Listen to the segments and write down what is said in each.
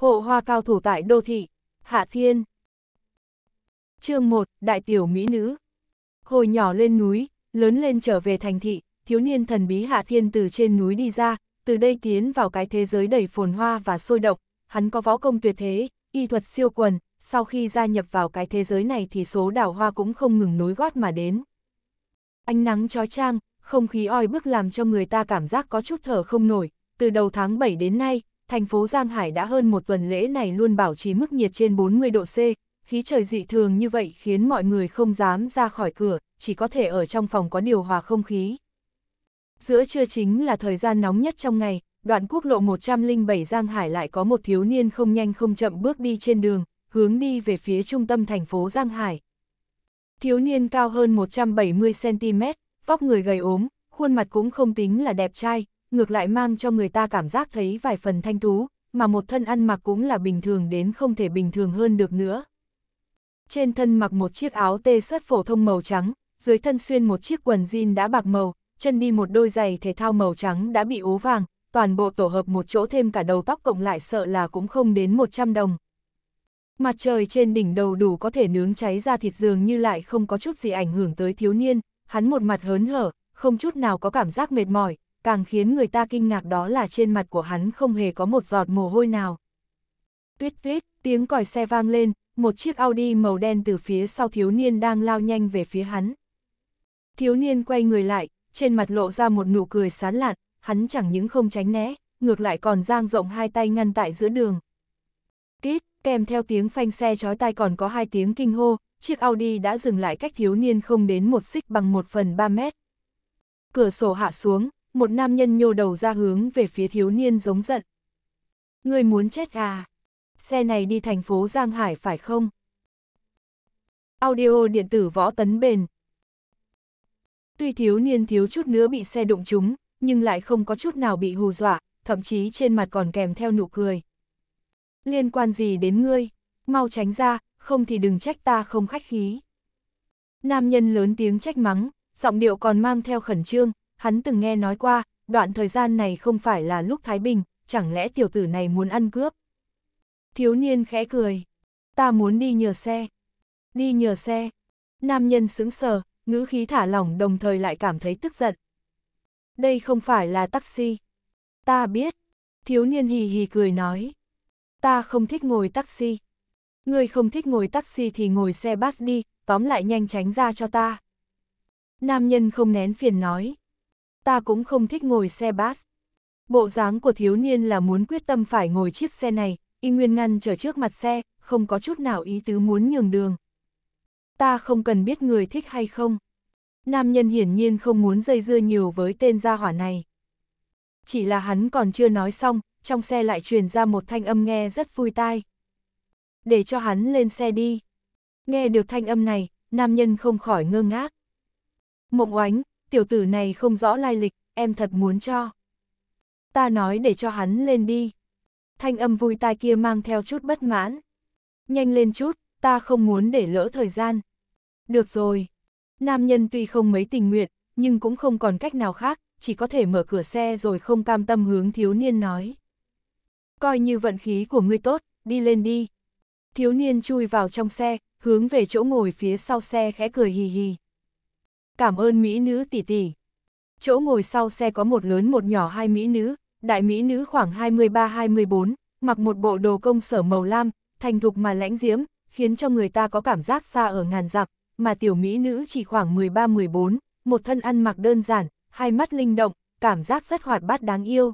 hộ hoa cao thủ tại đô thị, Hạ Thiên. chương 1, Đại tiểu Mỹ Nữ Hồi nhỏ lên núi, lớn lên trở về thành thị, thiếu niên thần bí Hạ Thiên từ trên núi đi ra, từ đây tiến vào cái thế giới đầy phồn hoa và sôi động, hắn có võ công tuyệt thế, y thuật siêu quần, sau khi gia nhập vào cái thế giới này thì số đảo hoa cũng không ngừng nối gót mà đến. Ánh nắng chói trang, không khí oi bức làm cho người ta cảm giác có chút thở không nổi, từ đầu tháng 7 đến nay, thành phố Giang Hải đã hơn một tuần lễ này luôn bảo trì mức nhiệt trên 40 độ C, khí trời dị thường như vậy khiến mọi người không dám ra khỏi cửa, chỉ có thể ở trong phòng có điều hòa không khí. Giữa trưa chính là thời gian nóng nhất trong ngày, đoạn quốc lộ 107 Giang Hải lại có một thiếu niên không nhanh không chậm bước đi trên đường, hướng đi về phía trung tâm thành phố Giang Hải. Thiếu niên cao hơn 170cm, vóc người gầy ốm, khuôn mặt cũng không tính là đẹp trai, ngược lại mang cho người ta cảm giác thấy vài phần thanh tú, mà một thân ăn mặc cũng là bình thường đến không thể bình thường hơn được nữa. Trên thân mặc một chiếc áo tê xuất phổ thông màu trắng, dưới thân xuyên một chiếc quần jean đã bạc màu, chân đi một đôi giày thể thao màu trắng đã bị ố vàng, toàn bộ tổ hợp một chỗ thêm cả đầu tóc cộng lại sợ là cũng không đến 100 đồng. Mặt trời trên đỉnh đầu đủ có thể nướng cháy ra thịt dường như lại không có chút gì ảnh hưởng tới thiếu niên, hắn một mặt hớn hở, không chút nào có cảm giác mệt mỏi, càng khiến người ta kinh ngạc đó là trên mặt của hắn không hề có một giọt mồ hôi nào. Tuyết tuyết, tiếng còi xe vang lên, một chiếc Audi màu đen từ phía sau thiếu niên đang lao nhanh về phía hắn. Thiếu niên quay người lại, trên mặt lộ ra một nụ cười sán lạn, hắn chẳng những không tránh né, ngược lại còn giang rộng hai tay ngăn tại giữa đường. kít kèm theo tiếng phanh xe chói tai còn có hai tiếng kinh hô, chiếc Audi đã dừng lại cách thiếu niên không đến một xích bằng một phần ba mét. Cửa sổ hạ xuống, một nam nhân nhô đầu ra hướng về phía thiếu niên giống giận. Người muốn chết à? Xe này đi thành phố Giang Hải phải không? Audio điện tử võ tấn bền. Tuy thiếu niên thiếu chút nữa bị xe đụng trúng, nhưng lại không có chút nào bị hù dọa, thậm chí trên mặt còn kèm theo nụ cười. Liên quan gì đến ngươi? Mau tránh ra, không thì đừng trách ta không khách khí. Nam nhân lớn tiếng trách mắng, giọng điệu còn mang theo khẩn trương, hắn từng nghe nói qua, đoạn thời gian này không phải là lúc Thái Bình, chẳng lẽ tiểu tử này muốn ăn cướp? Thiếu niên khẽ cười, ta muốn đi nhờ xe. Đi nhờ xe. Nam nhân sững sờ, ngữ khí thả lỏng đồng thời lại cảm thấy tức giận. Đây không phải là taxi. Ta biết. Thiếu niên hì hì cười nói. Ta không thích ngồi taxi. Người không thích ngồi taxi thì ngồi xe bus đi, tóm lại nhanh tránh ra cho ta. Nam nhân không nén phiền nói ta cũng không thích ngồi xe bus. Bộ dáng của thiếu niên là muốn quyết tâm phải ngồi chiếc xe này, y nguyên ngăn trở trước mặt xe, không có chút nào ý tứ muốn nhường đường. Ta không cần biết người thích hay không. Nam nhân hiển nhiên không muốn dây dưa nhiều với tên gia hỏa này. Chỉ là hắn còn chưa nói xong, trong xe lại truyền ra một thanh âm nghe rất vui tai. Để cho hắn lên xe đi. Nghe được thanh âm này, nam nhân không khỏi ngơ ngác. Mộng oánh, tiểu tử này không rõ lai lịch, em thật muốn cho. Ta nói để cho hắn lên đi. Thanh âm vui tai kia mang theo chút bất mãn. Nhanh lên chút, ta không muốn để lỡ thời gian. Được rồi. Nam nhân tuy không mấy tình nguyện, nhưng cũng không còn cách nào khác, chỉ có thể mở cửa xe rồi không cam tâm hướng thiếu niên nói. Coi như vận khí của ngươi tốt, đi lên đi. Thiếu niên chui vào trong xe, hướng về chỗ ngồi phía sau xe khẽ cười hì hì cảm ơn mỹ nữ tỷ tỷ. Chỗ ngồi sau xe có một lớn một nhỏ hai mỹ nữ, đại mỹ nữ khoảng 23-24, mặc một bộ đồ công sở màu lam, thành thục mà lãnh diễm, khiến cho người ta có cảm giác xa ở ngàn dặm, mà tiểu mỹ nữ chỉ khoảng 13-14, một thân ăn mặc đơn giản, hai mắt linh động, cảm giác rất hoạt bát đáng yêu.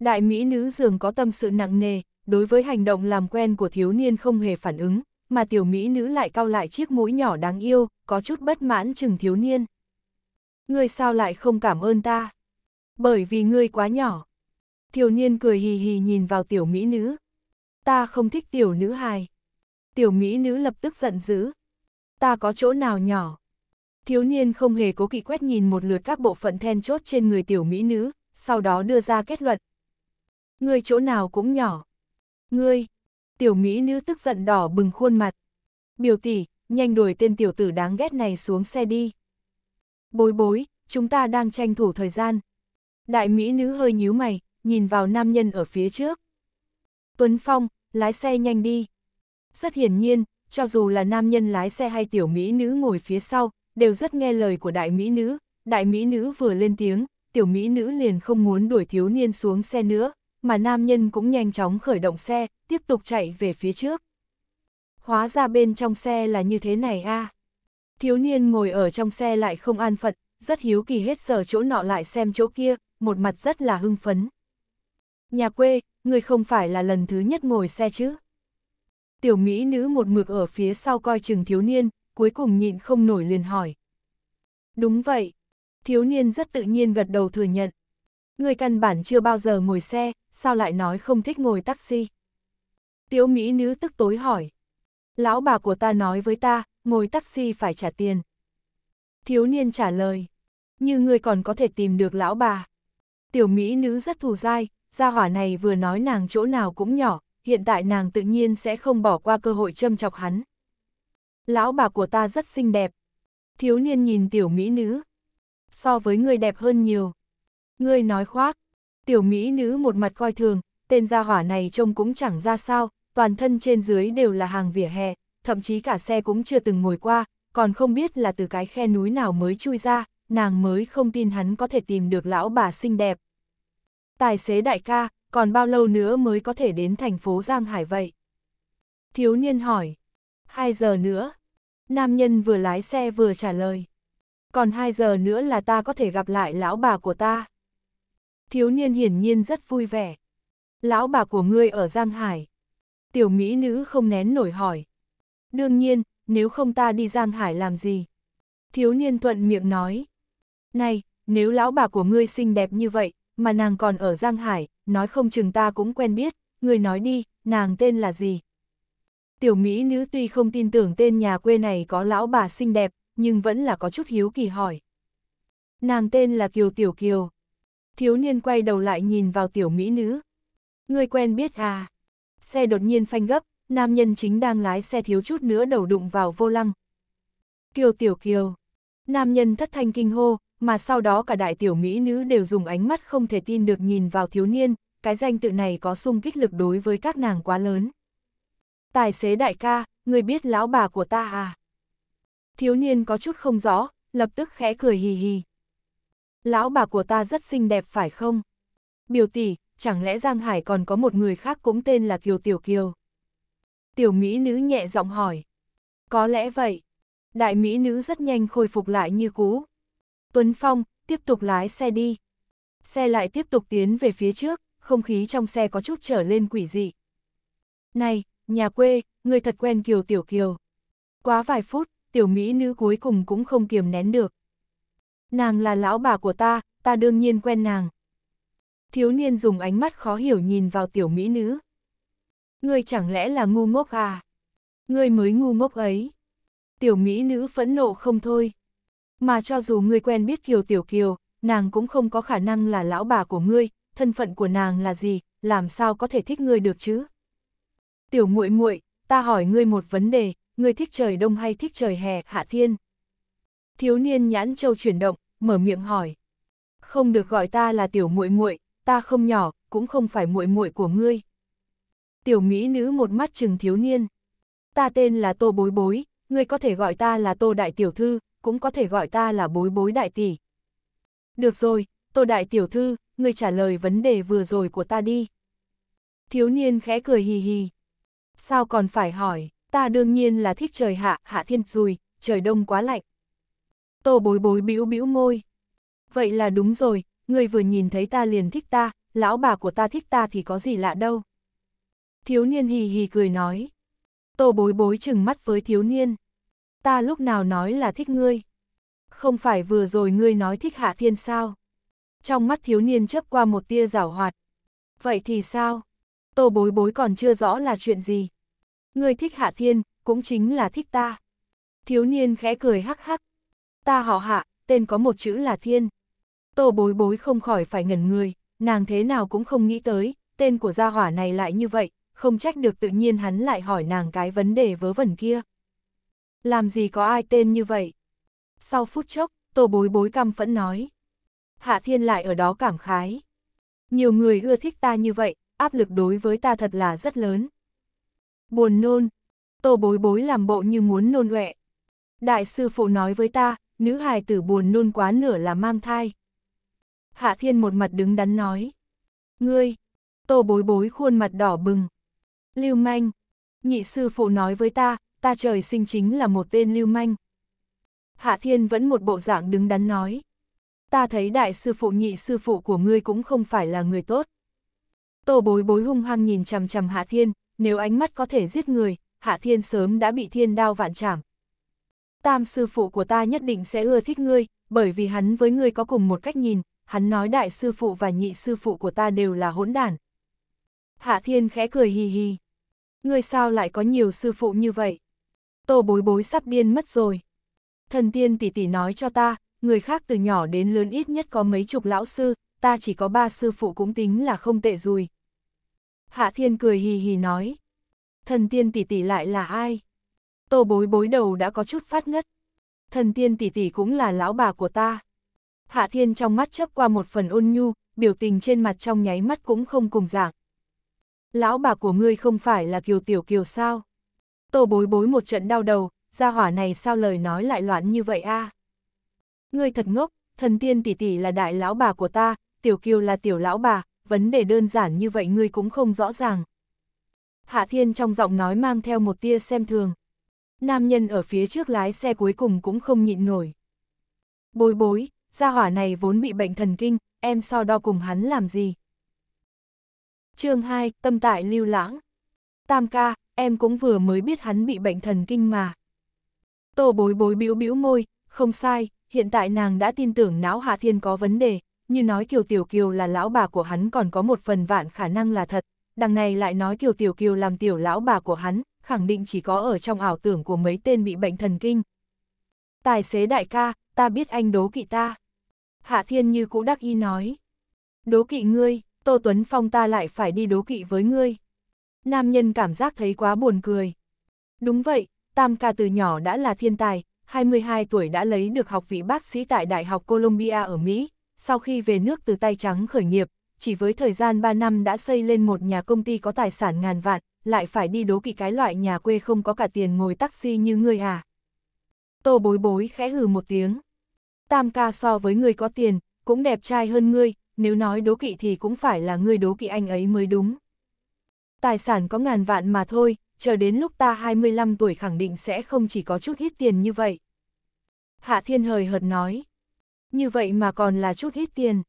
Đại mỹ nữ dường có tâm sự nặng nề, đối với hành động làm quen của thiếu niên không hề phản ứng, mà tiểu mỹ nữ lại cau lại chiếc mũi nhỏ đáng yêu, có chút bất mãn chừng thiếu niên. Ngươi sao lại không cảm ơn ta? Bởi vì ngươi quá nhỏ. Thiếu niên cười hì hì nhìn vào tiểu mỹ nữ. Ta không thích tiểu nữ hài. Tiểu mỹ nữ lập tức giận dữ. Ta có chỗ nào nhỏ? Thiếu niên không hề cố kỵ quét nhìn một lượt các bộ phận then chốt trên người tiểu mỹ nữ, sau đó đưa ra kết luận. Ngươi chỗ nào cũng nhỏ. Ngươi, Tiểu Mỹ nữ tức giận đỏ bừng khuôn mặt. Biểu tỷ, nhanh đuổi tên tiểu tử đáng ghét này xuống xe đi. Bối bối, chúng ta đang tranh thủ thời gian. Đại Mỹ nữ hơi nhíu mày, nhìn vào nam nhân ở phía trước. Tuấn Phong, lái xe nhanh đi. Rất hiển nhiên, cho dù là nam nhân lái xe hay tiểu Mỹ nữ ngồi phía sau, đều rất nghe lời của đại Mỹ nữ. Đại Mỹ nữ vừa lên tiếng, tiểu Mỹ nữ liền không muốn đuổi thiếu niên xuống xe nữa, mà nam nhân cũng nhanh chóng khởi động xe, tiếp tục chạy về phía trước. Hóa ra bên trong xe là như thế này a. À. Thiếu niên ngồi ở trong xe lại không an phận, rất hiếu kỳ hết sở chỗ nọ lại xem chỗ kia, một mặt rất là hưng phấn. Nhà quê, người không phải là lần thứ nhất ngồi xe chứ. Tiểu Mỹ nữ một mực ở phía sau coi chừng thiếu niên, cuối cùng nhịn không nổi liền hỏi. Đúng vậy. Thiếu niên rất tự nhiên gật đầu thừa nhận. Người căn bản chưa bao giờ ngồi xe, sao lại nói không thích ngồi taxi? Tiếu Mỹ nữ tức tối hỏi. Lão bà của ta nói với ta, ngồi taxi phải trả tiền. Thiếu niên trả lời. Như người còn có thể tìm được lão bà. Tiểu Mỹ nữ rất thù dai, gia hỏa này vừa nói nàng chỗ nào cũng nhỏ, hiện tại nàng tự nhiên sẽ không bỏ qua cơ hội châm chọc hắn. Lão bà của ta rất xinh đẹp. Thiếu niên nhìn tiểu mỹ nữ. So với người đẹp hơn nhiều. Ngươi nói khoác, tiểu mỹ nữ một mặt coi thường, tên gia hỏa này trông cũng chẳng ra sao, toàn thân trên dưới đều là hàng vỉa hè, thậm chí cả xe cũng chưa từng ngồi qua, còn không biết là từ cái khe núi nào mới chui ra, nàng mới không tin hắn có thể tìm được lão bà xinh đẹp. Tài xế đại ca, còn bao lâu nữa mới có thể đến thành phố Giang Hải vậy? Thiếu niên hỏi. Hai giờ nữa. Nam nhân vừa lái xe vừa trả lời. Còn hai giờ nữa là ta có thể gặp lại lão bà của ta thiếu niên hiển nhiên rất vui vẻ. Lão bà của ngươi ở Giang Hải. Tiểu mỹ nữ không nén nổi hỏi. Đương nhiên, nếu không ta đi Giang Hải làm gì? Thiếu niên thuận miệng nói. Này, nếu lão bà của ngươi xinh đẹp như vậy, mà nàng còn ở Giang Hải, nói không chừng ta cũng quen biết, ngươi nói đi, nàng tên là gì? Tiểu mỹ nữ tuy không tin tưởng tên nhà quê này có lão bà xinh đẹp, nhưng vẫn là có chút hiếu kỳ hỏi. Nàng tên là Kiều Tiểu Kiều. Thiếu niên quay đầu lại nhìn vào tiểu mỹ nữ. Người quen biết à? Xe đột nhiên phanh gấp, nam nhân chính đang lái xe thiếu chút nữa đầu đụng vào vô lăng. Kiều tiểu kiều. Nam nhân thất thanh kinh hô, mà sau đó cả đại tiểu mỹ nữ đều dùng ánh mắt không thể tin được nhìn vào thiếu niên, cái danh tự này có sung kích lực đối với các nàng quá lớn. Tài xế đại ca, người biết lão bà của ta à? Thiếu niên có chút không rõ, lập tức khẽ cười hì hì lão bà của ta rất xinh đẹp phải không? Biểu tỷ, chẳng lẽ Giang Hải còn có một người khác cũng tên là Kiều Tiểu Kiều? Tiểu Mỹ nữ nhẹ giọng hỏi. Có lẽ vậy. Đại Mỹ nữ rất nhanh khôi phục lại như cũ. Tuấn Phong, tiếp tục lái xe đi. Xe lại tiếp tục tiến về phía trước, không khí trong xe có chút trở lên quỷ dị. Này, nhà quê, người thật quen Kiều Tiểu Kiều. Quá vài phút, Tiểu Mỹ nữ cuối cùng cũng không kiềm nén được. Nàng là lão bà của ta, ta đương nhiên quen nàng. Thiếu niên dùng ánh mắt khó hiểu nhìn vào tiểu mỹ nữ. Ngươi chẳng lẽ là ngu ngốc à? Ngươi mới ngu ngốc ấy. Tiểu mỹ nữ phẫn nộ không thôi. Mà cho dù ngươi quen biết Kiều Tiểu Kiều, nàng cũng không có khả năng là lão bà của ngươi, thân phận của nàng là gì, làm sao có thể thích ngươi được chứ? Tiểu muội muội, ta hỏi ngươi một vấn đề, ngươi thích trời đông hay thích trời hè, Hạ Thiên? Thiếu niên nhãn châu chuyển động, mở miệng hỏi. Không được gọi ta là tiểu muội muội, ta không nhỏ, cũng không phải muội muội của ngươi. Tiểu mỹ nữ một mắt chừng thiếu niên. Ta tên là Tô Bối Bối, ngươi có thể gọi ta là Tô Đại Tiểu Thư, cũng có thể gọi ta là Bối Bối Đại Tỷ. Được rồi, Tô Đại Tiểu Thư, ngươi trả lời vấn đề vừa rồi của ta đi. Thiếu niên khẽ cười hì hì. Sao còn phải hỏi, ta đương nhiên là thích trời hạ, hạ thiên rùi, trời đông quá lạnh. Tô bối bối bĩu bĩu môi. Vậy là đúng rồi, người vừa nhìn thấy ta liền thích ta, lão bà của ta thích ta thì có gì lạ đâu. Thiếu niên hì hì cười nói. Tô bối bối chừng mắt với thiếu niên. Ta lúc nào nói là thích ngươi. Không phải vừa rồi ngươi nói thích hạ thiên sao. Trong mắt thiếu niên chớp qua một tia giảo hoạt. Vậy thì sao? Tô bối bối còn chưa rõ là chuyện gì. Ngươi thích hạ thiên, cũng chính là thích ta. Thiếu niên khẽ cười hắc hắc ta họ hạ, tên có một chữ là thiên. Tô bối bối không khỏi phải ngẩn người, nàng thế nào cũng không nghĩ tới, tên của gia hỏa này lại như vậy, không trách được tự nhiên hắn lại hỏi nàng cái vấn đề vớ vẩn kia. Làm gì có ai tên như vậy? Sau phút chốc, tô bối bối căm phẫn nói. Hạ thiên lại ở đó cảm khái. Nhiều người ưa thích ta như vậy, áp lực đối với ta thật là rất lớn. Buồn nôn, tô bối bối làm bộ như muốn nôn ọe. Đại sư phụ nói với ta, nữ hài tử buồn nôn quá nửa là mang thai. Hạ thiên một mặt đứng đắn nói. Ngươi, tô bối bối khuôn mặt đỏ bừng. Lưu manh, nhị sư phụ nói với ta, ta trời sinh chính là một tên lưu manh. Hạ thiên vẫn một bộ dạng đứng đắn nói. Ta thấy đại sư phụ nhị sư phụ của ngươi cũng không phải là người tốt. Tô bối bối hung hăng nhìn chằm chằm hạ thiên, nếu ánh mắt có thể giết người, hạ thiên sớm đã bị thiên đao vạn trảm, tam sư phụ của ta nhất định sẽ ưa thích ngươi, bởi vì hắn với ngươi có cùng một cách nhìn, hắn nói đại sư phụ và nhị sư phụ của ta đều là hỗn đản. Hạ Thiên khẽ cười hì hì. Ngươi sao lại có nhiều sư phụ như vậy? Tô bối bối sắp điên mất rồi. Thần tiên tỷ tỷ nói cho ta, người khác từ nhỏ đến lớn ít nhất có mấy chục lão sư, ta chỉ có ba sư phụ cũng tính là không tệ rồi. Hạ Thiên cười hì hì nói. Thần tiên tỷ tỷ lại là ai? Tô bối bối đầu đã có chút phát ngất. Thần tiên tỷ tỷ cũng là lão bà của ta. Hạ thiên trong mắt chấp qua một phần ôn nhu, biểu tình trên mặt trong nháy mắt cũng không cùng dạng. Lão bà của ngươi không phải là kiều tiểu kiều sao? Tô bối bối một trận đau đầu, gia hỏa này sao lời nói lại loạn như vậy a? Ngươi thật ngốc, thần tiên tỷ tỷ là đại lão bà của ta, tiểu kiều là tiểu lão bà, vấn đề đơn giản như vậy ngươi cũng không rõ ràng. Hạ thiên trong giọng nói mang theo một tia xem thường nam nhân ở phía trước lái xe cuối cùng cũng không nhịn nổi. Bối bối, gia hỏa này vốn bị bệnh thần kinh, em so đo cùng hắn làm gì? chương 2, tâm tại lưu lãng. Tam ca, em cũng vừa mới biết hắn bị bệnh thần kinh mà. Tô bối bối bĩu bĩu môi, không sai, hiện tại nàng đã tin tưởng não Hạ Thiên có vấn đề, như nói Kiều Tiểu Kiều là lão bà của hắn còn có một phần vạn khả năng là thật, đằng này lại nói Kiều Tiểu Kiều làm tiểu lão bà của hắn, khẳng định chỉ có ở trong ảo tưởng của mấy tên bị bệnh thần kinh. Tài xế đại ca, ta biết anh đố kỵ ta. Hạ Thiên như cũ đắc ý nói. Đố kỵ ngươi, Tô Tuấn Phong ta lại phải đi đố kỵ với ngươi. Nam nhân cảm giác thấy quá buồn cười. Đúng vậy, Tam ca từ nhỏ đã là thiên tài, 22 tuổi đã lấy được học vị bác sĩ tại Đại học Columbia ở Mỹ, sau khi về nước từ tay trắng khởi nghiệp, chỉ với thời gian 3 năm đã xây lên một nhà công ty có tài sản ngàn vạn, lại phải đi đố kỵ cái loại nhà quê không có cả tiền ngồi taxi như ngươi à. Tô bối bối khẽ hừ một tiếng. Tam ca so với ngươi có tiền, cũng đẹp trai hơn ngươi, nếu nói đố kỵ thì cũng phải là ngươi đố kỵ anh ấy mới đúng. Tài sản có ngàn vạn mà thôi, chờ đến lúc ta 25 tuổi khẳng định sẽ không chỉ có chút ít tiền như vậy. Hạ Thiên Hời hợt nói. Như vậy mà còn là chút ít tiền.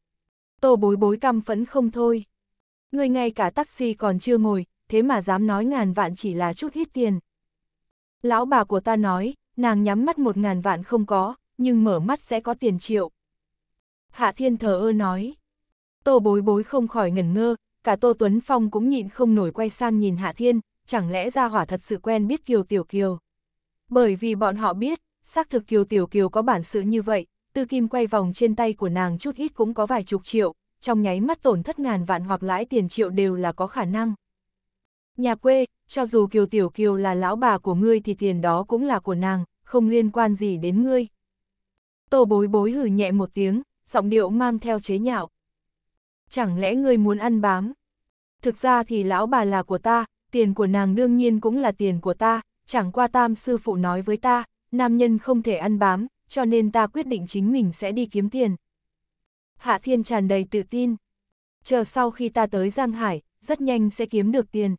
Tô bối bối căm phẫn không thôi. Người ngay cả taxi còn chưa ngồi, thế mà dám nói ngàn vạn chỉ là chút ít tiền. Lão bà của ta nói, nàng nhắm mắt một ngàn vạn không có, nhưng mở mắt sẽ có tiền triệu. Hạ Thiên thờ ơ nói. Tô bối bối không khỏi ngẩn ngơ, cả Tô Tuấn Phong cũng nhịn không nổi quay sang nhìn Hạ Thiên, chẳng lẽ ra hỏa thật sự quen biết Kiều Tiểu Kiều. Bởi vì bọn họ biết, xác thực Kiều Tiểu Kiều có bản sự như vậy, tư kim quay vòng trên tay của nàng chút ít cũng có vài chục triệu, trong nháy mắt tổn thất ngàn vạn hoặc lãi tiền triệu đều là có khả năng. Nhà quê, cho dù Kiều Tiểu Kiều là lão bà của ngươi thì tiền đó cũng là của nàng, không liên quan gì đến ngươi. Tô bối bối hử nhẹ một tiếng, giọng điệu mang theo chế nhạo. Chẳng lẽ ngươi muốn ăn bám? Thực ra thì lão bà là của ta, tiền của nàng đương nhiên cũng là tiền của ta, chẳng qua tam sư phụ nói với ta, nam nhân không thể ăn bám, cho nên ta quyết định chính mình sẽ đi kiếm tiền. Hạ Thiên tràn đầy tự tin. Chờ sau khi ta tới Giang Hải, rất nhanh sẽ kiếm được tiền.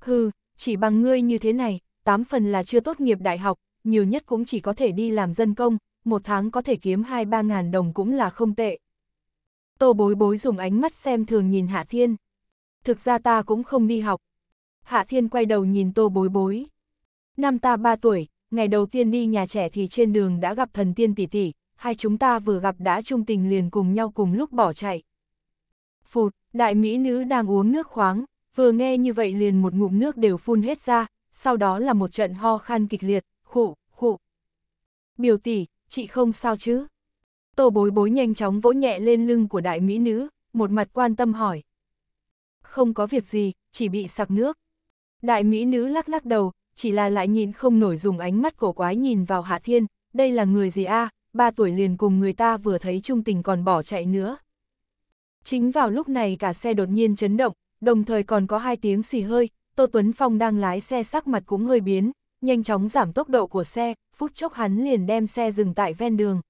Hừ, chỉ bằng ngươi như thế này, tám phần là chưa tốt nghiệp đại học, nhiều nhất cũng chỉ có thể đi làm dân công, một tháng có thể kiếm hai ba ngàn đồng cũng là không tệ. Tô bối bối dùng ánh mắt xem thường nhìn Hạ Thiên. Thực ra ta cũng không đi học. Hạ Thiên quay đầu nhìn tô bối bối. Năm ta ba tuổi, ngày đầu tiên đi nhà trẻ thì trên đường đã gặp thần tiên tỷ tỷ, hai chúng ta vừa gặp đã trung tình liền cùng nhau cùng lúc bỏ chạy. Phụt, đại mỹ nữ đang uống nước khoáng, Vừa nghe như vậy liền một ngụm nước đều phun hết ra, sau đó là một trận ho khan kịch liệt, khụ, khụ. Biểu tỷ, chị không sao chứ? Tô bối bối nhanh chóng vỗ nhẹ lên lưng của đại mỹ nữ, một mặt quan tâm hỏi. Không có việc gì, chỉ bị sặc nước. Đại mỹ nữ lắc lắc đầu, chỉ là lại nhìn không nổi dùng ánh mắt cổ quái nhìn vào Hạ Thiên, đây là người gì a ba tuổi liền cùng người ta vừa thấy trung tình còn bỏ chạy nữa. Chính vào lúc này cả xe đột nhiên chấn động, đồng thời còn có hai tiếng xì hơi, Tô Tuấn Phong đang lái xe sắc mặt cũng hơi biến, nhanh chóng giảm tốc độ của xe, phút chốc hắn liền đem xe dừng tại ven đường.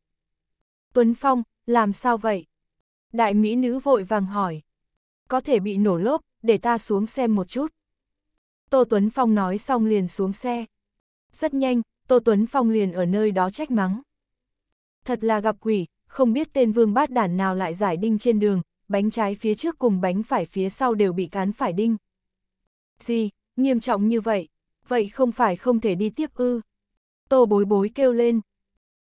Tuấn Phong, làm sao vậy? Đại Mỹ nữ vội vàng hỏi. Có thể bị nổ lốp, để ta xuống xem một chút. Tô Tuấn Phong nói xong liền xuống xe. Rất nhanh, Tô Tuấn Phong liền ở nơi đó trách mắng. Thật là gặp quỷ, không biết tên vương bát đản nào lại giải đinh trên đường, bánh trái phía trước cùng bánh phải phía sau đều bị cán phải đinh. Gì, nghiêm trọng như vậy, vậy không phải không thể đi tiếp ư. Tô bối bối kêu lên.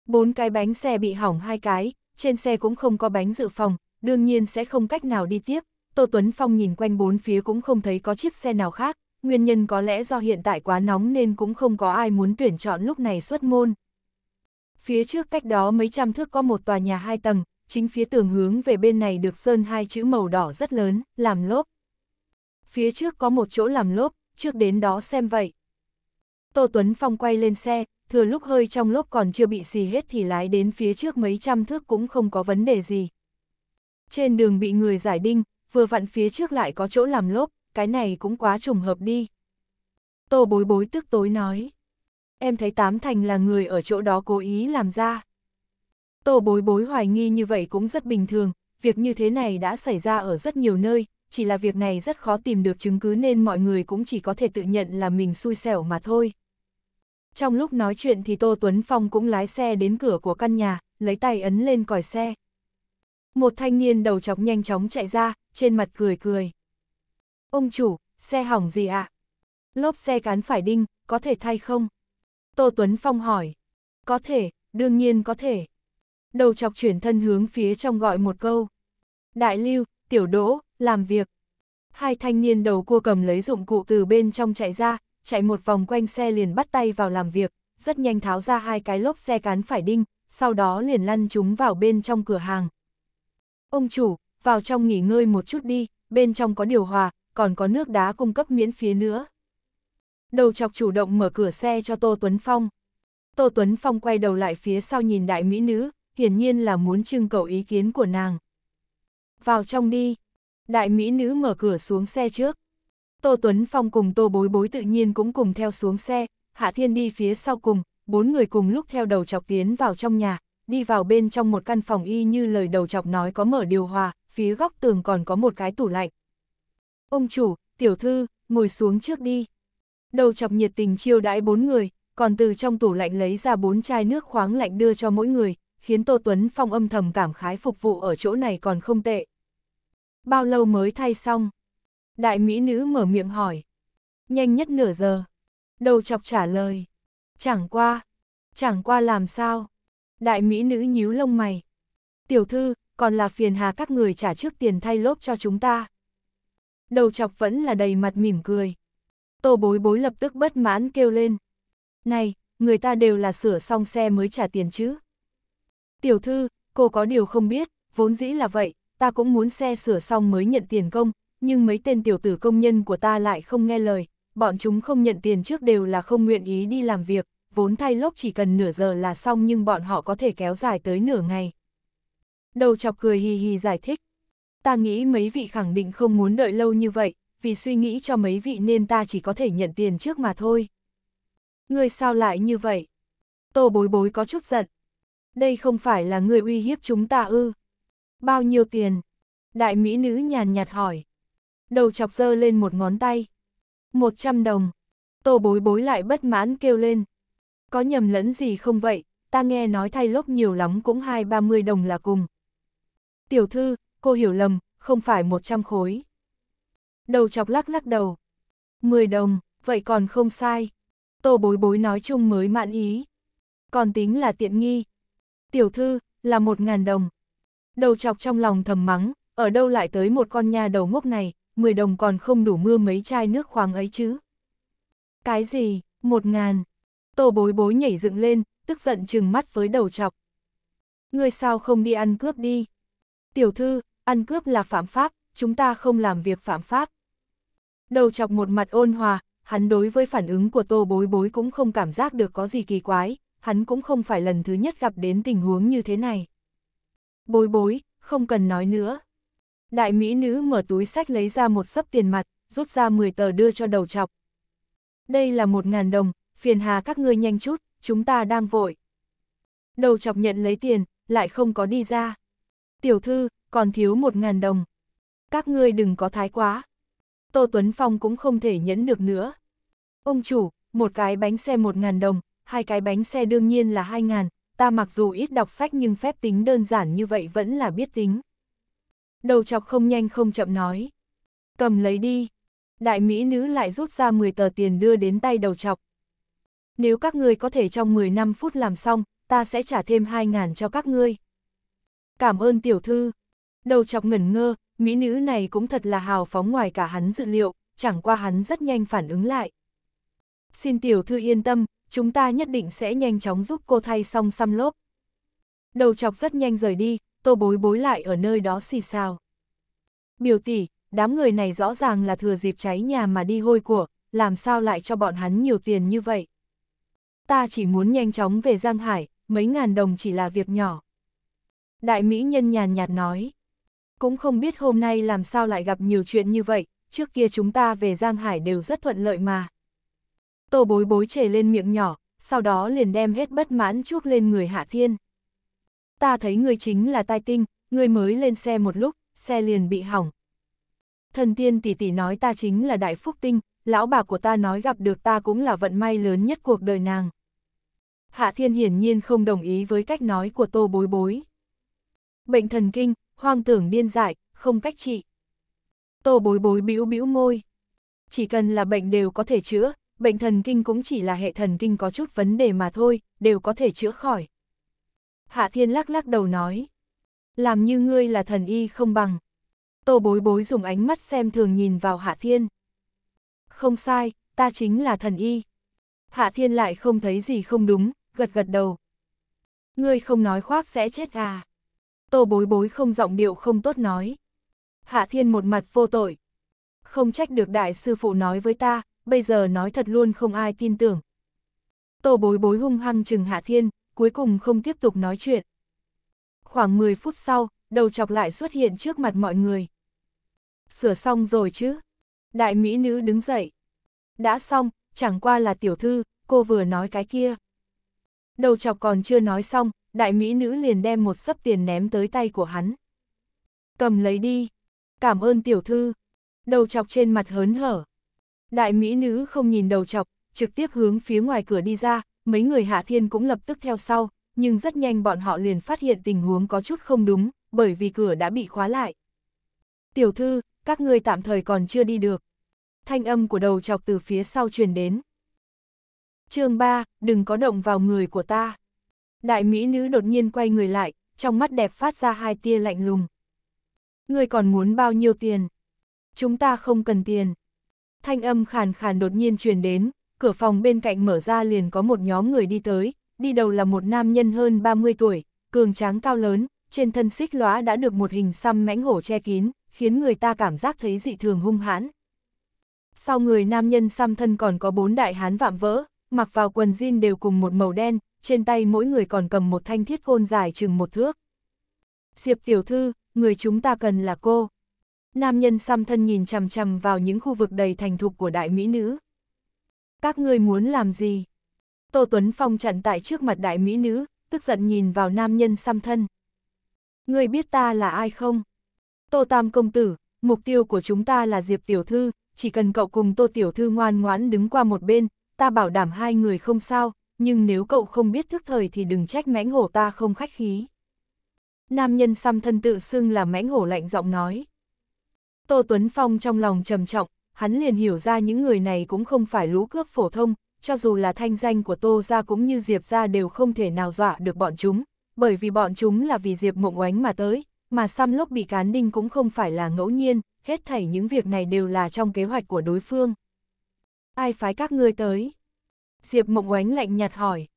Bốn cái bánh xe bị hỏng hai cái, trên xe cũng không có bánh dự phòng, đương nhiên sẽ không cách nào đi tiếp. Tô Tuấn Phong nhìn quanh bốn phía cũng không thấy có chiếc xe nào khác, nguyên nhân có lẽ do hiện tại quá nóng nên cũng không có ai muốn tuyển chọn lúc này xuất môn. Phía trước cách đó mấy trăm thước có một tòa nhà hai tầng, chính phía tường hướng về bên này được sơn hai chữ màu đỏ rất lớn, làm lốp. Phía trước có một chỗ làm lốp, trước đến đó xem vậy. Tô Tuấn Phong quay lên xe, thừa lúc hơi trong lốp còn chưa bị xì hết thì lái đến phía trước mấy trăm thước cũng không có vấn đề gì. Trên đường bị người giải đinh, vừa vặn phía trước lại có chỗ làm lốp, cái này cũng quá trùng hợp đi. Tô bối bối tức tối nói. Em thấy tám thành là người ở chỗ đó cố ý làm ra. Tô bối bối hoài nghi như vậy cũng rất bình thường, việc như thế này đã xảy ra ở rất nhiều nơi, chỉ là việc này rất khó tìm được chứng cứ nên mọi người cũng chỉ có thể tự nhận là mình xui xẻo mà thôi. Trong lúc nói chuyện thì Tô Tuấn Phong cũng lái xe đến cửa của căn nhà, lấy tay ấn lên còi xe. Một thanh niên đầu chọc nhanh chóng chạy ra, trên mặt cười cười. Ông chủ, xe hỏng gì ạ? À? Lốp xe cán phải đinh, có thể thay không? Tô Tuấn Phong hỏi. Có thể, đương nhiên có thể đầu chọc chuyển thân hướng phía trong gọi một câu. Đại lưu, tiểu đỗ, làm việc. Hai thanh niên đầu cua cầm lấy dụng cụ từ bên trong chạy ra, chạy một vòng quanh xe liền bắt tay vào làm việc, rất nhanh tháo ra hai cái lốp xe cán phải đinh, sau đó liền lăn chúng vào bên trong cửa hàng. Ông chủ, vào trong nghỉ ngơi một chút đi, bên trong có điều hòa, còn có nước đá cung cấp miễn phí nữa. Đầu chọc chủ động mở cửa xe cho Tô Tuấn Phong. Tô Tuấn Phong quay đầu lại phía sau nhìn đại mỹ nữ, hiển nhiên là muốn trưng cầu ý kiến của nàng. Vào trong đi. Đại mỹ nữ mở cửa xuống xe trước. Tô Tuấn Phong cùng Tô Bối Bối tự nhiên cũng cùng theo xuống xe, Hạ Thiên đi phía sau cùng, bốn người cùng lúc theo đầu chọc tiến vào trong nhà, đi vào bên trong một căn phòng y như lời đầu chọc nói có mở điều hòa, phía góc tường còn có một cái tủ lạnh. Ông chủ, tiểu thư, ngồi xuống trước đi. Đầu chọc nhiệt tình chiêu đãi bốn người, còn từ trong tủ lạnh lấy ra bốn chai nước khoáng lạnh đưa cho mỗi người, khiến Tô Tuấn Phong âm thầm cảm khái phục vụ ở chỗ này còn không tệ. Bao lâu mới thay xong? Đại mỹ nữ mở miệng hỏi. Nhanh nhất nửa giờ. Đầu chọc trả lời. Chẳng qua. Chẳng qua làm sao? Đại mỹ nữ nhíu lông mày. Tiểu thư, còn là phiền hà các người trả trước tiền thay lốp cho chúng ta. Đầu chọc vẫn là đầy mặt mỉm cười. Tô bối bối lập tức bất mãn kêu lên. Này, người ta đều là sửa xong xe mới trả tiền chứ. Tiểu thư, cô có điều không biết, vốn dĩ là vậy, ta cũng muốn xe sửa xong mới nhận tiền công, nhưng mấy tên tiểu tử công nhân của ta lại không nghe lời, bọn chúng không nhận tiền trước đều là không nguyện ý đi làm việc, vốn thay lốc chỉ cần nửa giờ là xong nhưng bọn họ có thể kéo dài tới nửa ngày. Đầu chọc cười hì hì giải thích, ta nghĩ mấy vị khẳng định không muốn đợi lâu như vậy, vì suy nghĩ cho mấy vị nên ta chỉ có thể nhận tiền trước mà thôi. Người sao lại như vậy? Tô bối bối có chút giận, đây không phải là người uy hiếp chúng ta ư. Bao nhiêu tiền? Đại mỹ nữ nhàn nhạt hỏi. Đầu chọc dơ lên một ngón tay. một trăm đồng. Tô bối bối lại bất mãn kêu lên. Có nhầm lẫn gì không vậy, ta nghe nói thay lốp nhiều lắm cũng hai ba mươi đồng là cùng. Tiểu thư, cô hiểu lầm, không phải một trăm khối. Đầu chọc lắc lắc đầu. mười đồng, vậy còn không sai. Tô bối bối nói chung mới mãn ý. Còn tính là tiện nghi, tiểu thư, là một ngàn đồng. Đầu chọc trong lòng thầm mắng, ở đâu lại tới một con nha đầu ngốc này, 10 đồng còn không đủ mưa mấy chai nước khoáng ấy chứ. Cái gì, một ngàn. Tô bối bối nhảy dựng lên, tức giận chừng mắt với đầu chọc. Người sao không đi ăn cướp đi? Tiểu thư, ăn cướp là phạm pháp, chúng ta không làm việc phạm pháp. Đầu chọc một mặt ôn hòa, hắn đối với phản ứng của tô bối bối cũng không cảm giác được có gì kỳ quái, hắn cũng không phải lần thứ nhất gặp đến tình huống như thế này. Bối bối, không cần nói nữa. Đại mỹ nữ mở túi sách lấy ra một sấp tiền mặt, rút ra 10 tờ đưa cho đầu chọc. Đây là 1.000 đồng, phiền hà các ngươi nhanh chút, chúng ta đang vội. Đầu chọc nhận lấy tiền, lại không có đi ra. Tiểu thư, còn thiếu 1.000 đồng. Các ngươi đừng có thái quá. Tô Tuấn Phong cũng không thể nhẫn được nữa. Ông chủ, một cái bánh xe 1.000 đồng, hai cái bánh xe đương nhiên là 2.000, ta mặc dù ít đọc sách nhưng phép tính đơn giản như vậy vẫn là biết tính. Đầu chọc không nhanh không chậm nói. Cầm lấy đi. Đại Mỹ nữ lại rút ra 10 tờ tiền đưa đến tay đầu chọc. Nếu các ngươi có thể trong 15 phút làm xong, ta sẽ trả thêm 2.000 cho các ngươi. Cảm ơn tiểu thư. Đầu chọc ngẩn ngơ, Mỹ nữ này cũng thật là hào phóng ngoài cả hắn dự liệu, chẳng qua hắn rất nhanh phản ứng lại. Xin tiểu thư yên tâm, chúng ta nhất định sẽ nhanh chóng giúp cô thay xong xăm lốp. Đầu chọc rất nhanh rời đi, tô bối bối lại ở nơi đó xì xào. Biểu tỷ, đám người này rõ ràng là thừa dịp cháy nhà mà đi hôi của, làm sao lại cho bọn hắn nhiều tiền như vậy. Ta chỉ muốn nhanh chóng về Giang Hải, mấy ngàn đồng chỉ là việc nhỏ. Đại Mỹ nhân nhàn nhạt nói. Cũng không biết hôm nay làm sao lại gặp nhiều chuyện như vậy, trước kia chúng ta về Giang Hải đều rất thuận lợi mà. Tô bối bối chề lên miệng nhỏ, sau đó liền đem hết bất mãn chuốc lên người Hạ Thiên. Ta thấy người chính là tai tinh, người mới lên xe một lúc, xe liền bị hỏng. Thần tiên tỷ tỷ nói ta chính là đại phúc tinh, lão bà của ta nói gặp được ta cũng là vận may lớn nhất cuộc đời nàng. Hạ Thiên hiển nhiên không đồng ý với cách nói của tô bối bối. Bệnh thần kinh, hoang tưởng điên dại, không cách trị. Tô bối bối bĩu bĩu môi. Chỉ cần là bệnh đều có thể chữa, bệnh thần kinh cũng chỉ là hệ thần kinh có chút vấn đề mà thôi, đều có thể chữa khỏi. Hạ Thiên lắc lắc đầu nói, làm như ngươi là thần y không bằng. Tô bối bối dùng ánh mắt xem thường nhìn vào Hạ Thiên. Không sai, ta chính là thần y. Hạ Thiên lại không thấy gì không đúng, gật gật đầu. Ngươi không nói khoác sẽ chết à. Tô bối bối không giọng điệu không tốt nói. Hạ Thiên một mặt vô tội. Không trách được đại sư phụ nói với ta, bây giờ nói thật luôn không ai tin tưởng. Tô bối bối hung hăng trừng Hạ Thiên, cuối cùng không tiếp tục nói chuyện. Khoảng 10 phút sau, đầu chọc lại xuất hiện trước mặt mọi người. Sửa xong rồi chứ? Đại mỹ nữ đứng dậy. Đã xong, chẳng qua là tiểu thư, cô vừa nói cái kia. Đầu chọc còn chưa nói xong, đại mỹ nữ liền đem một sấp tiền ném tới tay của hắn. Cầm lấy đi. Cảm ơn tiểu thư. Đầu chọc trên mặt hớn hở. Đại mỹ nữ không nhìn đầu chọc, trực tiếp hướng phía ngoài cửa đi ra, mấy người Hạ Thiên cũng lập tức theo sau, nhưng rất nhanh bọn họ liền phát hiện tình huống có chút không đúng, bởi vì cửa đã bị khóa lại. Tiểu thư, các ngươi tạm thời còn chưa đi được. Thanh âm của đầu chọc từ phía sau truyền đến. chương 3, đừng có động vào người của ta. Đại mỹ nữ đột nhiên quay người lại, trong mắt đẹp phát ra hai tia lạnh lùng. Người còn muốn bao nhiêu tiền? Chúng ta không cần tiền. Thanh âm khàn khàn đột nhiên truyền đến, cửa phòng bên cạnh mở ra liền có một nhóm người đi tới, đi đầu là một nam nhân hơn 30 tuổi, cường tráng cao lớn, trên thân xích lóa đã được một hình xăm mãnh hổ che kín, khiến người ta cảm giác thấy dị thường hung hãn. Sau người nam nhân xăm thân còn có bốn đại hán vạm vỡ, mặc vào quần jean đều cùng một màu đen, trên tay mỗi người còn cầm một thanh thiết côn dài chừng một thước. Diệp tiểu thư, người chúng ta cần là cô nam nhân xăm thân nhìn chằm chằm vào những khu vực đầy thành thục của đại mỹ nữ. Các ngươi muốn làm gì? Tô Tuấn Phong chặn tại trước mặt đại mỹ nữ, tức giận nhìn vào nam nhân xăm thân. Ngươi biết ta là ai không? Tô Tam Công Tử, mục tiêu của chúng ta là Diệp Tiểu Thư, chỉ cần cậu cùng Tô Tiểu Thư ngoan ngoãn đứng qua một bên, ta bảo đảm hai người không sao, nhưng nếu cậu không biết thức thời thì đừng trách mãnh hổ ta không khách khí. Nam nhân xăm thân tự xưng là mãnh hổ lạnh giọng nói. Tô Tuấn Phong trong lòng trầm trọng, hắn liền hiểu ra những người này cũng không phải lũ cướp phổ thông, cho dù là thanh danh của Tô ra cũng như Diệp ra đều không thể nào dọa được bọn chúng, bởi vì bọn chúng là vì Diệp mộng oánh mà tới, mà xăm lốc bị cán đinh cũng không phải là ngẫu nhiên, hết thảy những việc này đều là trong kế hoạch của đối phương. Ai phái các ngươi tới? Diệp mộng oánh lạnh nhạt hỏi.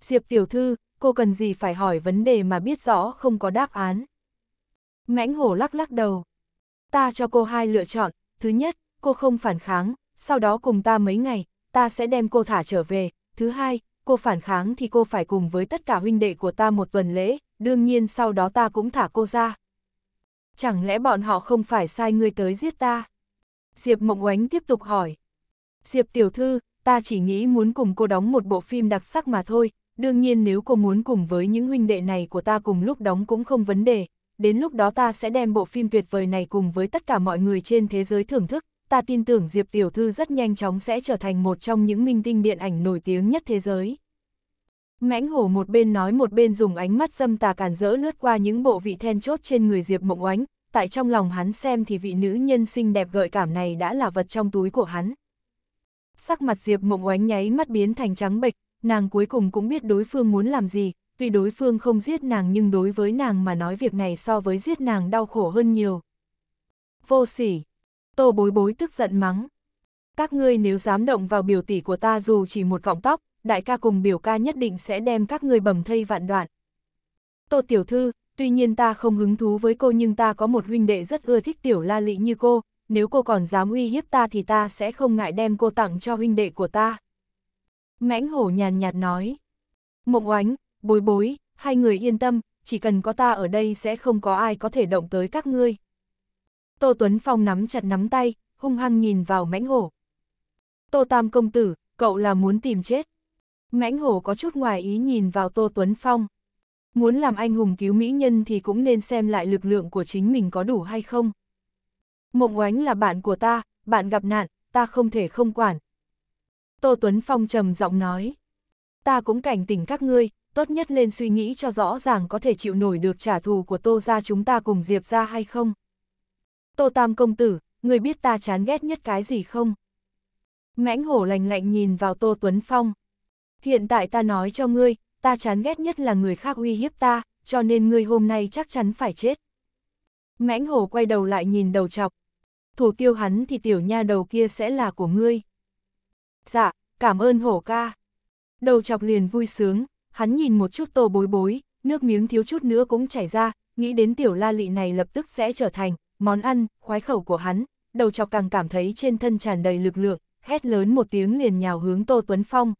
Diệp tiểu thư, cô cần gì phải hỏi vấn đề mà biết rõ không có đáp án. Mãnh hổ lắc lắc đầu ta cho cô hai lựa chọn, thứ nhất, cô không phản kháng, sau đó cùng ta mấy ngày, ta sẽ đem cô thả trở về, thứ hai, cô phản kháng thì cô phải cùng với tất cả huynh đệ của ta một tuần lễ, đương nhiên sau đó ta cũng thả cô ra. Chẳng lẽ bọn họ không phải sai người tới giết ta? Diệp Mộng Oánh tiếp tục hỏi. Diệp Tiểu Thư, ta chỉ nghĩ muốn cùng cô đóng một bộ phim đặc sắc mà thôi, đương nhiên nếu cô muốn cùng với những huynh đệ này của ta cùng lúc đóng cũng không vấn đề, đến lúc đó ta sẽ đem bộ phim tuyệt vời này cùng với tất cả mọi người trên thế giới thưởng thức, ta tin tưởng Diệp Tiểu Thư rất nhanh chóng sẽ trở thành một trong những minh tinh điện ảnh nổi tiếng nhất thế giới. Mãnh hổ một bên nói một bên dùng ánh mắt dâm tà càn rỡ lướt qua những bộ vị then chốt trên người Diệp Mộng Oánh, tại trong lòng hắn xem thì vị nữ nhân xinh đẹp gợi cảm này đã là vật trong túi của hắn. Sắc mặt Diệp Mộng Oánh nháy mắt biến thành trắng bệch, nàng cuối cùng cũng biết đối phương muốn làm gì, tuy đối phương không giết nàng nhưng đối với nàng mà nói việc này so với giết nàng đau khổ hơn nhiều. Vô sỉ! Tô bối bối tức giận mắng. Các ngươi nếu dám động vào biểu tỷ của ta dù chỉ một vọng tóc, đại ca cùng biểu ca nhất định sẽ đem các ngươi bầm thây vạn đoạn. Tô tiểu thư, tuy nhiên ta không hứng thú với cô nhưng ta có một huynh đệ rất ưa thích tiểu la lị như cô, nếu cô còn dám uy hiếp ta thì ta sẽ không ngại đem cô tặng cho huynh đệ của ta. Mãnh hổ nhàn nhạt nói. Mộng oánh, bối bối, hai người yên tâm, chỉ cần có ta ở đây sẽ không có ai có thể động tới các ngươi. Tô Tuấn Phong nắm chặt nắm tay, hung hăng nhìn vào mãnh hổ. Tô Tam công tử, cậu là muốn tìm chết. Mãnh hổ có chút ngoài ý nhìn vào Tô Tuấn Phong. Muốn làm anh hùng cứu mỹ nhân thì cũng nên xem lại lực lượng của chính mình có đủ hay không. Mộng oánh là bạn của ta, bạn gặp nạn, ta không thể không quản. Tô Tuấn Phong trầm giọng nói. Ta cũng cảnh tỉnh các ngươi, tốt nhất lên suy nghĩ cho rõ ràng có thể chịu nổi được trả thù của Tô gia chúng ta cùng Diệp gia hay không. Tô Tam công tử, người biết ta chán ghét nhất cái gì không? Mãnh hổ lạnh lạnh nhìn vào Tô Tuấn Phong. Hiện tại ta nói cho ngươi, ta chán ghét nhất là người khác uy hiếp ta, cho nên ngươi hôm nay chắc chắn phải chết. Mãnh hổ quay đầu lại nhìn đầu chọc. Thủ tiêu hắn thì tiểu nha đầu kia sẽ là của ngươi. Dạ, cảm ơn hổ ca. Đầu chọc liền vui sướng, hắn nhìn một chút tô bối bối, nước miếng thiếu chút nữa cũng chảy ra, nghĩ đến tiểu la lị này lập tức sẽ trở thành món ăn, khoái khẩu của hắn, đầu chọc càng cảm thấy trên thân tràn đầy lực lượng, hét lớn một tiếng liền nhào hướng Tô Tuấn Phong.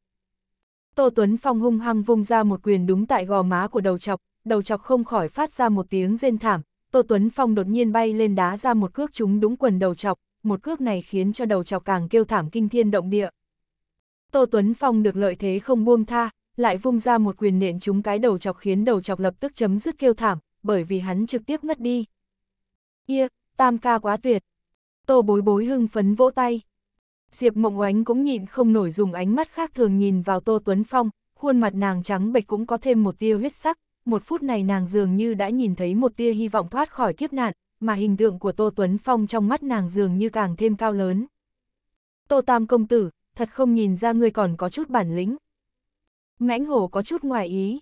Tô Tuấn Phong hung hăng vung ra một quyền đúng tại gò má của đầu chọc, đầu chọc không khỏi phát ra một tiếng rên thảm, Tô Tuấn Phong đột nhiên bay lên đá ra một cước trúng đúng quần đầu chọc, một cước này khiến cho đầu chọc càng kêu thảm kinh thiên động địa. Tô Tuấn Phong được lợi thế không buông tha, lại vung ra một quyền nện trúng cái đầu chọc khiến đầu chọc lập tức chấm dứt kêu thảm, bởi vì hắn trực tiếp ngất đi. Ia, tam ca quá tuyệt. Tô bối bối hưng phấn vỗ tay. Diệp mộng oánh cũng nhịn không nổi dùng ánh mắt khác thường nhìn vào Tô Tuấn Phong, khuôn mặt nàng trắng bệch cũng có thêm một tia huyết sắc, một phút này nàng dường như đã nhìn thấy một tia hy vọng thoát khỏi kiếp nạn, mà hình tượng của Tô Tuấn Phong trong mắt nàng dường như càng thêm cao lớn. Tô Tam công tử, thật không nhìn ra người còn có chút bản lĩnh, Mãnh hổ có chút ngoài ý.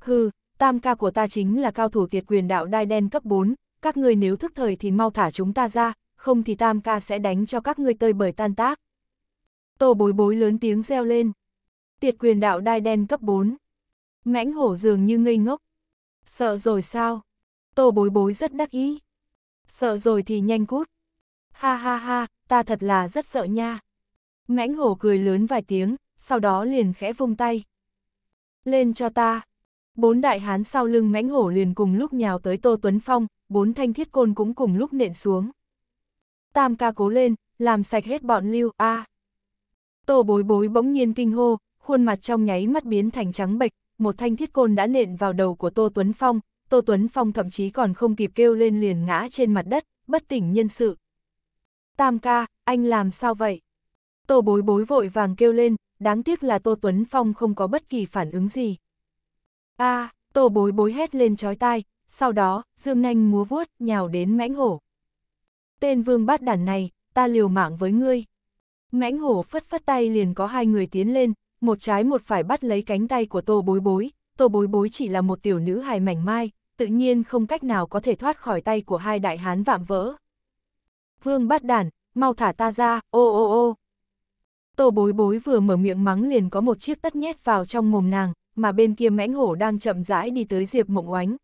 Hừ, tam ca của ta chính là cao thủ kiệt quyền đạo đai đen cấp 4, các ngươi nếu thức thời thì mau thả chúng ta ra, không thì tam ca sẽ đánh cho các ngươi tơi bởi tan tác. Tô bối bối lớn tiếng reo lên. Tiệt quyền đạo đai đen cấp 4. Mãnh hổ dường như ngây ngốc. Sợ rồi sao? Tô bối bối rất đắc ý. Sợ rồi thì nhanh cút. Ha ha ha, ta thật là rất sợ nha. Mãnh hổ cười lớn vài tiếng, sau đó liền khẽ vung tay, lên cho ta. Bốn đại hán sau lưng mãnh hổ liền cùng lúc nhào tới Tô Tuấn Phong, bốn thanh thiết côn cũng cùng lúc nện xuống. Tam ca cố lên, làm sạch hết bọn lưu, a à. Tô bối bối bỗng nhiên kinh hô, khuôn mặt trong nháy mắt biến thành trắng bệch, một thanh thiết côn đã nện vào đầu của Tô Tuấn Phong, Tô Tuấn Phong thậm chí còn không kịp kêu lên liền ngã trên mặt đất, bất tỉnh nhân sự. Tam ca, anh làm sao vậy? Tô bối bối vội vàng kêu lên, đáng tiếc là Tô Tuấn Phong không có bất kỳ phản ứng gì. a à, Tô bối bối hét lên chói tai, sau đó, dương nanh múa vuốt, nhào đến mãnh hổ. Tên vương bát đản này, ta liều mạng với ngươi. Mãnh hổ phất phất tay liền có hai người tiến lên, một trái một phải bắt lấy cánh tay của Tô bối bối, Tô bối bối chỉ là một tiểu nữ hài mảnh mai, tự nhiên không cách nào có thể thoát khỏi tay của hai đại hán vạm vỡ. Vương bát đản, mau thả ta ra, ô ô ô. Tô bối bối vừa mở miệng mắng liền có một chiếc tất nhét vào trong mồm nàng, mà bên kia mãnh hổ đang chậm rãi đi tới Diệp Mộng Oánh.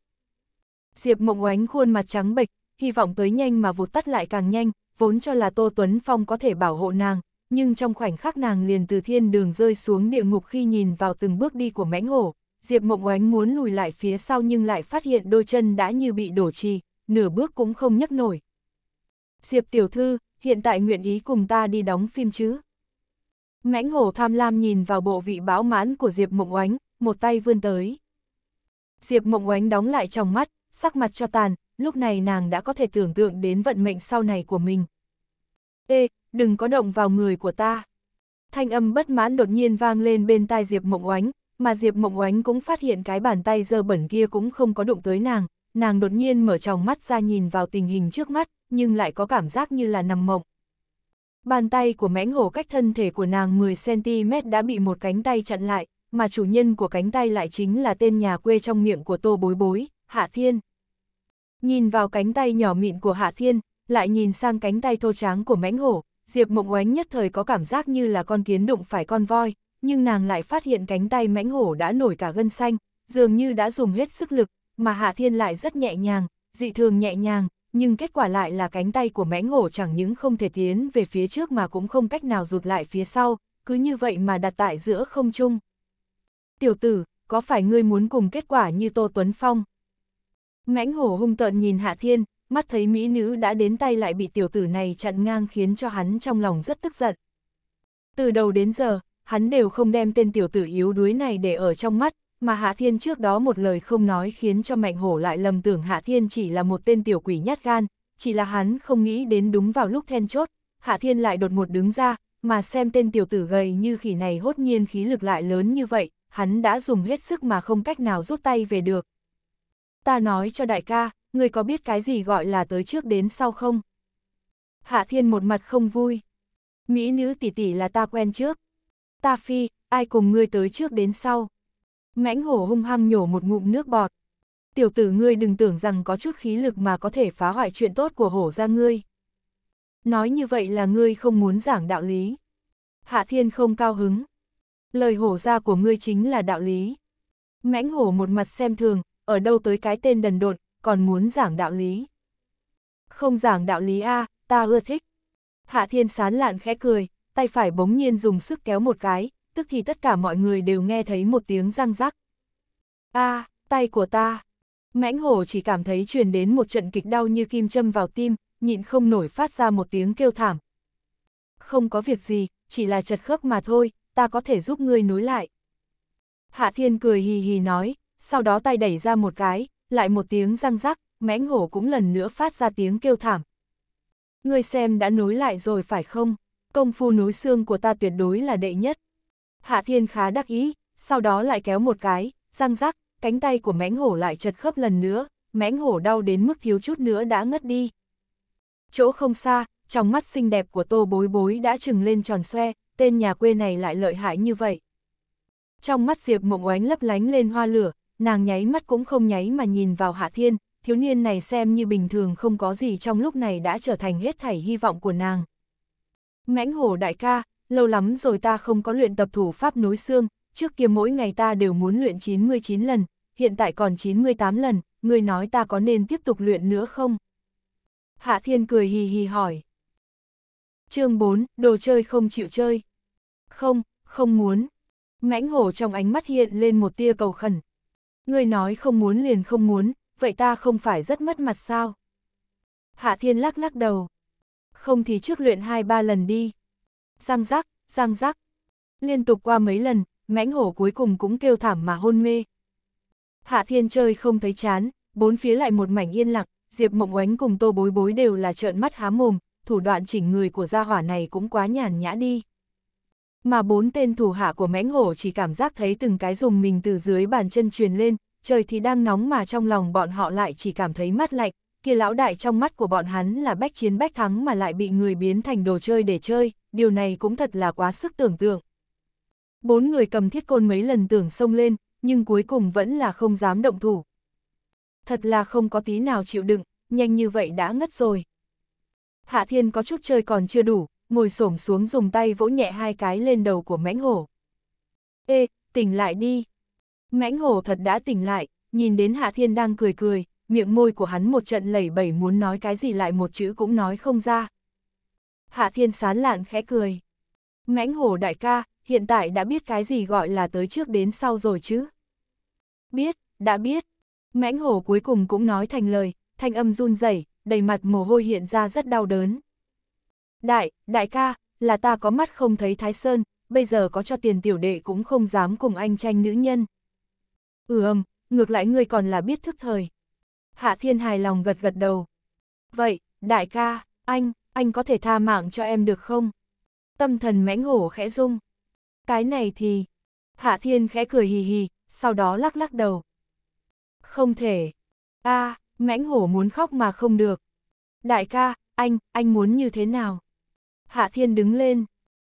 Diệp Mộng Oánh khuôn mặt trắng bệch, hy vọng tới nhanh mà vụt tắt lại càng nhanh, vốn cho là Tô Tuấn Phong có thể bảo hộ nàng, nhưng trong khoảnh khắc nàng liền từ thiên đường rơi xuống địa ngục khi nhìn vào từng bước đi của mãnh hổ. Diệp Mộng Oánh muốn lùi lại phía sau nhưng lại phát hiện đôi chân đã như bị đổ trì, nửa bước cũng không nhấc nổi. Diệp tiểu thư, hiện tại nguyện ý cùng ta đi đóng phim chứ? Mãnh hổ tham lam nhìn vào bộ vị báo mãn của Diệp Mộng Oánh, một tay vươn tới. Diệp Mộng Oánh đóng lại trong mắt, sắc mặt cho tàn, lúc này nàng đã có thể tưởng tượng đến vận mệnh sau này của mình. Ê, đừng có động vào người của ta. Thanh âm bất mãn đột nhiên vang lên bên tai Diệp Mộng Oánh, mà Diệp Mộng Oánh cũng phát hiện cái bàn tay dơ bẩn kia cũng không có đụng tới nàng, nàng đột nhiên mở tròng mắt ra nhìn vào tình hình trước mắt, nhưng lại có cảm giác như là nằm mộng. Bàn tay của mãnh hổ cách thân thể của nàng 10cm đã bị một cánh tay chặn lại, mà chủ nhân của cánh tay lại chính là tên nhà quê trong miệng của tô bối bối, Hạ Thiên. Nhìn vào cánh tay nhỏ mịn của Hạ Thiên, lại nhìn sang cánh tay thô tráng của mãnh hổ, Diệp Mộng Oánh nhất thời có cảm giác như là con kiến đụng phải con voi, nhưng nàng lại phát hiện cánh tay mãnh hổ đã nổi cả gân xanh, dường như đã dùng hết sức lực, mà Hạ Thiên lại rất nhẹ nhàng, dị thường nhẹ nhàng, nhưng kết quả lại là cánh tay của mãnh hổ chẳng những không thể tiến về phía trước mà cũng không cách nào rụt lại phía sau, cứ như vậy mà đặt tại giữa không trung. Tiểu tử, có phải ngươi muốn cùng kết quả như Tô Tuấn Phong? Mãnh hổ hung tợn nhìn Hạ Thiên, mắt thấy mỹ nữ đã đến tay lại bị tiểu tử này chặn ngang khiến cho hắn trong lòng rất tức giận. Từ đầu đến giờ, hắn đều không đem tên tiểu tử yếu đuối này để ở trong mắt, mà Hạ Thiên trước đó một lời không nói khiến cho Mạnh Hổ lại lầm tưởng Hạ Thiên chỉ là một tên tiểu quỷ nhát gan, chỉ là hắn không nghĩ đến đúng vào lúc then chốt, Hạ Thiên lại đột ngột đứng ra, mà xem tên tiểu tử gầy như khỉ này hốt nhiên khí lực lại lớn như vậy, hắn đã dùng hết sức mà không cách nào rút tay về được. Ta nói cho đại ca, người có biết cái gì gọi là tới trước đến sau không? Hạ Thiên một mặt không vui. Mỹ nữ tỷ tỷ là ta quen trước. Ta phi, ai cùng ngươi tới trước đến sau? Mãnh hổ hung hăng nhổ một ngụm nước bọt. Tiểu tử ngươi đừng tưởng rằng có chút khí lực mà có thể phá hoại chuyện tốt của hổ ra ngươi. Nói như vậy là ngươi không muốn giảng đạo lý. Hạ thiên không cao hứng. Lời hổ ra của ngươi chính là đạo lý. Mãnh hổ một mặt xem thường, ở đâu tới cái tên đần độn, còn muốn giảng đạo lý. Không giảng đạo lý a, ta ưa thích. Hạ thiên sán lạn khẽ cười, tay phải bỗng nhiên dùng sức kéo một cái, tức thì tất cả mọi người đều nghe thấy một tiếng răng rắc. a à, tay của ta! Mãnh hổ chỉ cảm thấy truyền đến một trận kịch đau như kim châm vào tim, nhịn không nổi phát ra một tiếng kêu thảm. Không có việc gì, chỉ là chật khớp mà thôi, ta có thể giúp ngươi nối lại. Hạ thiên cười hì hì nói, sau đó tay đẩy ra một cái, lại một tiếng răng rắc, mãnh hổ cũng lần nữa phát ra tiếng kêu thảm. Ngươi xem đã nối lại rồi phải không? Công phu nối xương của ta tuyệt đối là đệ nhất. Hạ Thiên khá đắc ý, sau đó lại kéo một cái, răng rắc, cánh tay của mãnh hổ lại chật khớp lần nữa, mãnh hổ đau đến mức thiếu chút nữa đã ngất đi. Chỗ không xa, trong mắt xinh đẹp của tô bối bối đã trừng lên tròn xoe, tên nhà quê này lại lợi hại như vậy. Trong mắt Diệp mộng oánh lấp lánh lên hoa lửa, nàng nháy mắt cũng không nháy mà nhìn vào Hạ Thiên, thiếu niên này xem như bình thường không có gì trong lúc này đã trở thành hết thảy hy vọng của nàng. Mãnh hổ đại ca, lâu lắm rồi ta không có luyện tập thủ pháp núi xương, trước kia mỗi ngày ta đều muốn luyện 99 lần, hiện tại còn 98 lần, người nói ta có nên tiếp tục luyện nữa không? Hạ Thiên cười hì hì hỏi. chương 4, đồ chơi không chịu chơi. Không, không muốn. Mãnh hổ trong ánh mắt hiện lên một tia cầu khẩn. Người nói không muốn liền không muốn, vậy ta không phải rất mất mặt sao? Hạ Thiên lắc lắc đầu. Không thì trước luyện hai ba lần đi răng rắc, răng rắc. Liên tục qua mấy lần, mãnh hổ cuối cùng cũng kêu thảm mà hôn mê. Hạ thiên chơi không thấy chán, bốn phía lại một mảnh yên lặng, Diệp Mộng Oánh cùng Tô Bối Bối đều là trợn mắt há mồm, thủ đoạn chỉnh người của gia hỏa này cũng quá nhàn nhã đi. Mà bốn tên thủ hạ của mãnh hổ chỉ cảm giác thấy từng cái dùng mình từ dưới bàn chân truyền lên, trời thì đang nóng mà trong lòng bọn họ lại chỉ cảm thấy mát lạnh, kia lão đại trong mắt của bọn hắn là bách chiến bách thắng mà lại bị người biến thành đồ chơi để chơi, điều này cũng thật là quá sức tưởng tượng. Bốn người cầm thiết côn mấy lần tưởng xông lên, nhưng cuối cùng vẫn là không dám động thủ. Thật là không có tí nào chịu đựng, nhanh như vậy đã ngất rồi. Hạ thiên có chút chơi còn chưa đủ, ngồi xổm xuống dùng tay vỗ nhẹ hai cái lên đầu của mãnh hổ. Ê, tỉnh lại đi. Mãnh hổ thật đã tỉnh lại, nhìn đến Hạ Thiên đang cười cười, miệng môi của hắn một trận lẩy bẩy muốn nói cái gì lại một chữ cũng nói không ra. Hạ thiên sán lạn khẽ cười. Mãnh hổ đại ca, hiện tại đã biết cái gì gọi là tới trước đến sau rồi chứ. Biết, đã biết. Mãnh hổ cuối cùng cũng nói thành lời, thanh âm run rẩy, đầy mặt mồ hôi hiện ra rất đau đớn. Đại, đại ca, là ta có mắt không thấy Thái Sơn, bây giờ có cho tiền tiểu đệ cũng không dám cùng anh tranh nữ nhân. Ừ Ừm, ngược lại ngươi còn là biết thức thời, Hạ Thiên hài lòng gật gật đầu. Vậy, đại ca, anh, anh có thể tha mạng cho em được không? Tâm thần mãnh hổ khẽ rung. Cái này thì... Hạ Thiên khẽ cười hì hì, sau đó lắc lắc đầu. Không thể. a à, mãnh hổ muốn khóc mà không được. Đại ca, anh, anh muốn như thế nào? Hạ Thiên đứng lên.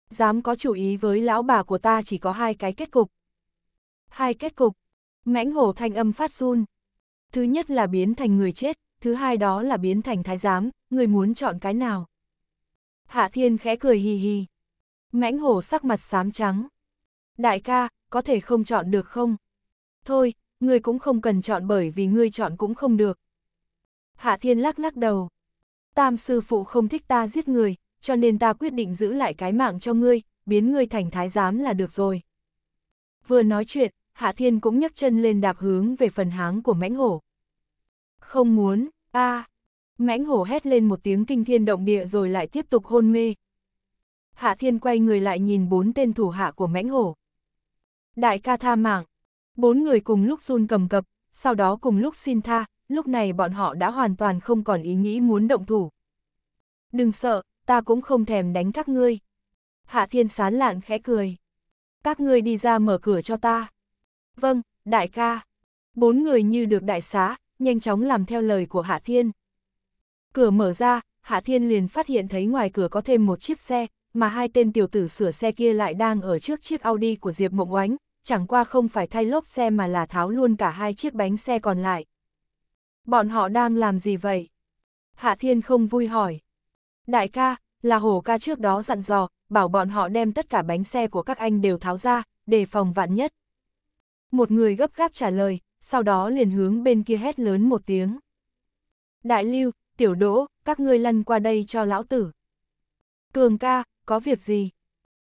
Dám có chủ ý với lão bà của ta chỉ có hai cái kết cục. Hai kết cục. Mãnh hổ thanh âm phát run. Thứ nhất là biến thành người chết, thứ hai đó là biến thành thái giám, người muốn chọn cái nào. Hạ Thiên khẽ cười hì hì. Mãnh hổ sắc mặt xám trắng. Đại ca, có thể không chọn được không? Thôi, ngươi cũng không cần chọn bởi vì ngươi chọn cũng không được. Hạ Thiên lắc lắc đầu. Tam sư phụ không thích ta giết người, cho nên ta quyết định giữ lại cái mạng cho ngươi, biến ngươi thành thái giám là được rồi. Vừa nói chuyện, Hạ Thiên cũng nhấc chân lên đạp hướng về phần háng của mãnh hổ. Không muốn, a à. Mãnh hổ hét lên một tiếng kinh thiên động địa rồi lại tiếp tục hôn mê. Hạ Thiên quay người lại nhìn bốn tên thủ hạ của mãnh hổ. Đại ca tha mạng. Bốn người cùng lúc run cầm cập, sau đó cùng lúc xin tha, lúc này bọn họ đã hoàn toàn không còn ý nghĩ muốn động thủ. Đừng sợ, ta cũng không thèm đánh các ngươi. Hạ Thiên sán lạn khẽ cười. Các ngươi đi ra mở cửa cho ta. Vâng, đại ca. Bốn người như được đại xá, nhanh chóng làm theo lời của Hạ Thiên. Cửa mở ra, Hạ Thiên liền phát hiện thấy ngoài cửa có thêm một chiếc xe, mà hai tên tiểu tử sửa xe kia lại đang ở trước chiếc Audi của Diệp Mộng Oánh, chẳng qua không phải thay lốp xe mà là tháo luôn cả hai chiếc bánh xe còn lại. Bọn họ đang làm gì vậy? Hạ Thiên không vui hỏi. Đại ca, là hổ ca trước đó dặn dò, bảo bọn họ đem tất cả bánh xe của các anh đều tháo ra, để phòng vạn nhất. Một người gấp gáp trả lời, sau đó liền hướng bên kia hét lớn một tiếng. Đại lưu, tiểu đỗ, các ngươi lăn qua đây cho lão tử. Cường ca, có việc gì?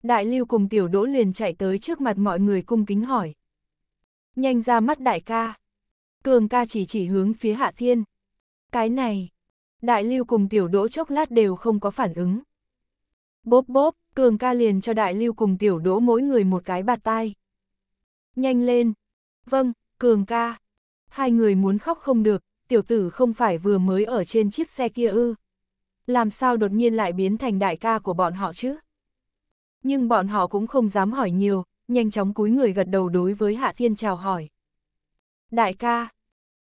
Đại lưu cùng tiểu đỗ liền chạy tới trước mặt mọi người cung kính hỏi. Nhanh ra mắt đại ca. Cường ca chỉ chỉ hướng phía hạ thiên. Cái này, đại lưu cùng tiểu đỗ chốc lát đều không có phản ứng. Bốp bốp, cường ca liền cho đại lưu cùng tiểu đỗ mỗi người một cái bạt tai. Nhanh lên. Vâng, Cường ca. Hai người muốn khóc không được, tiểu tử không phải vừa mới ở trên chiếc xe kia ư. Làm sao đột nhiên lại biến thành đại ca của bọn họ chứ? Nhưng bọn họ cũng không dám hỏi nhiều, nhanh chóng cúi người gật đầu đối với Hạ Thiên chào hỏi. Đại ca,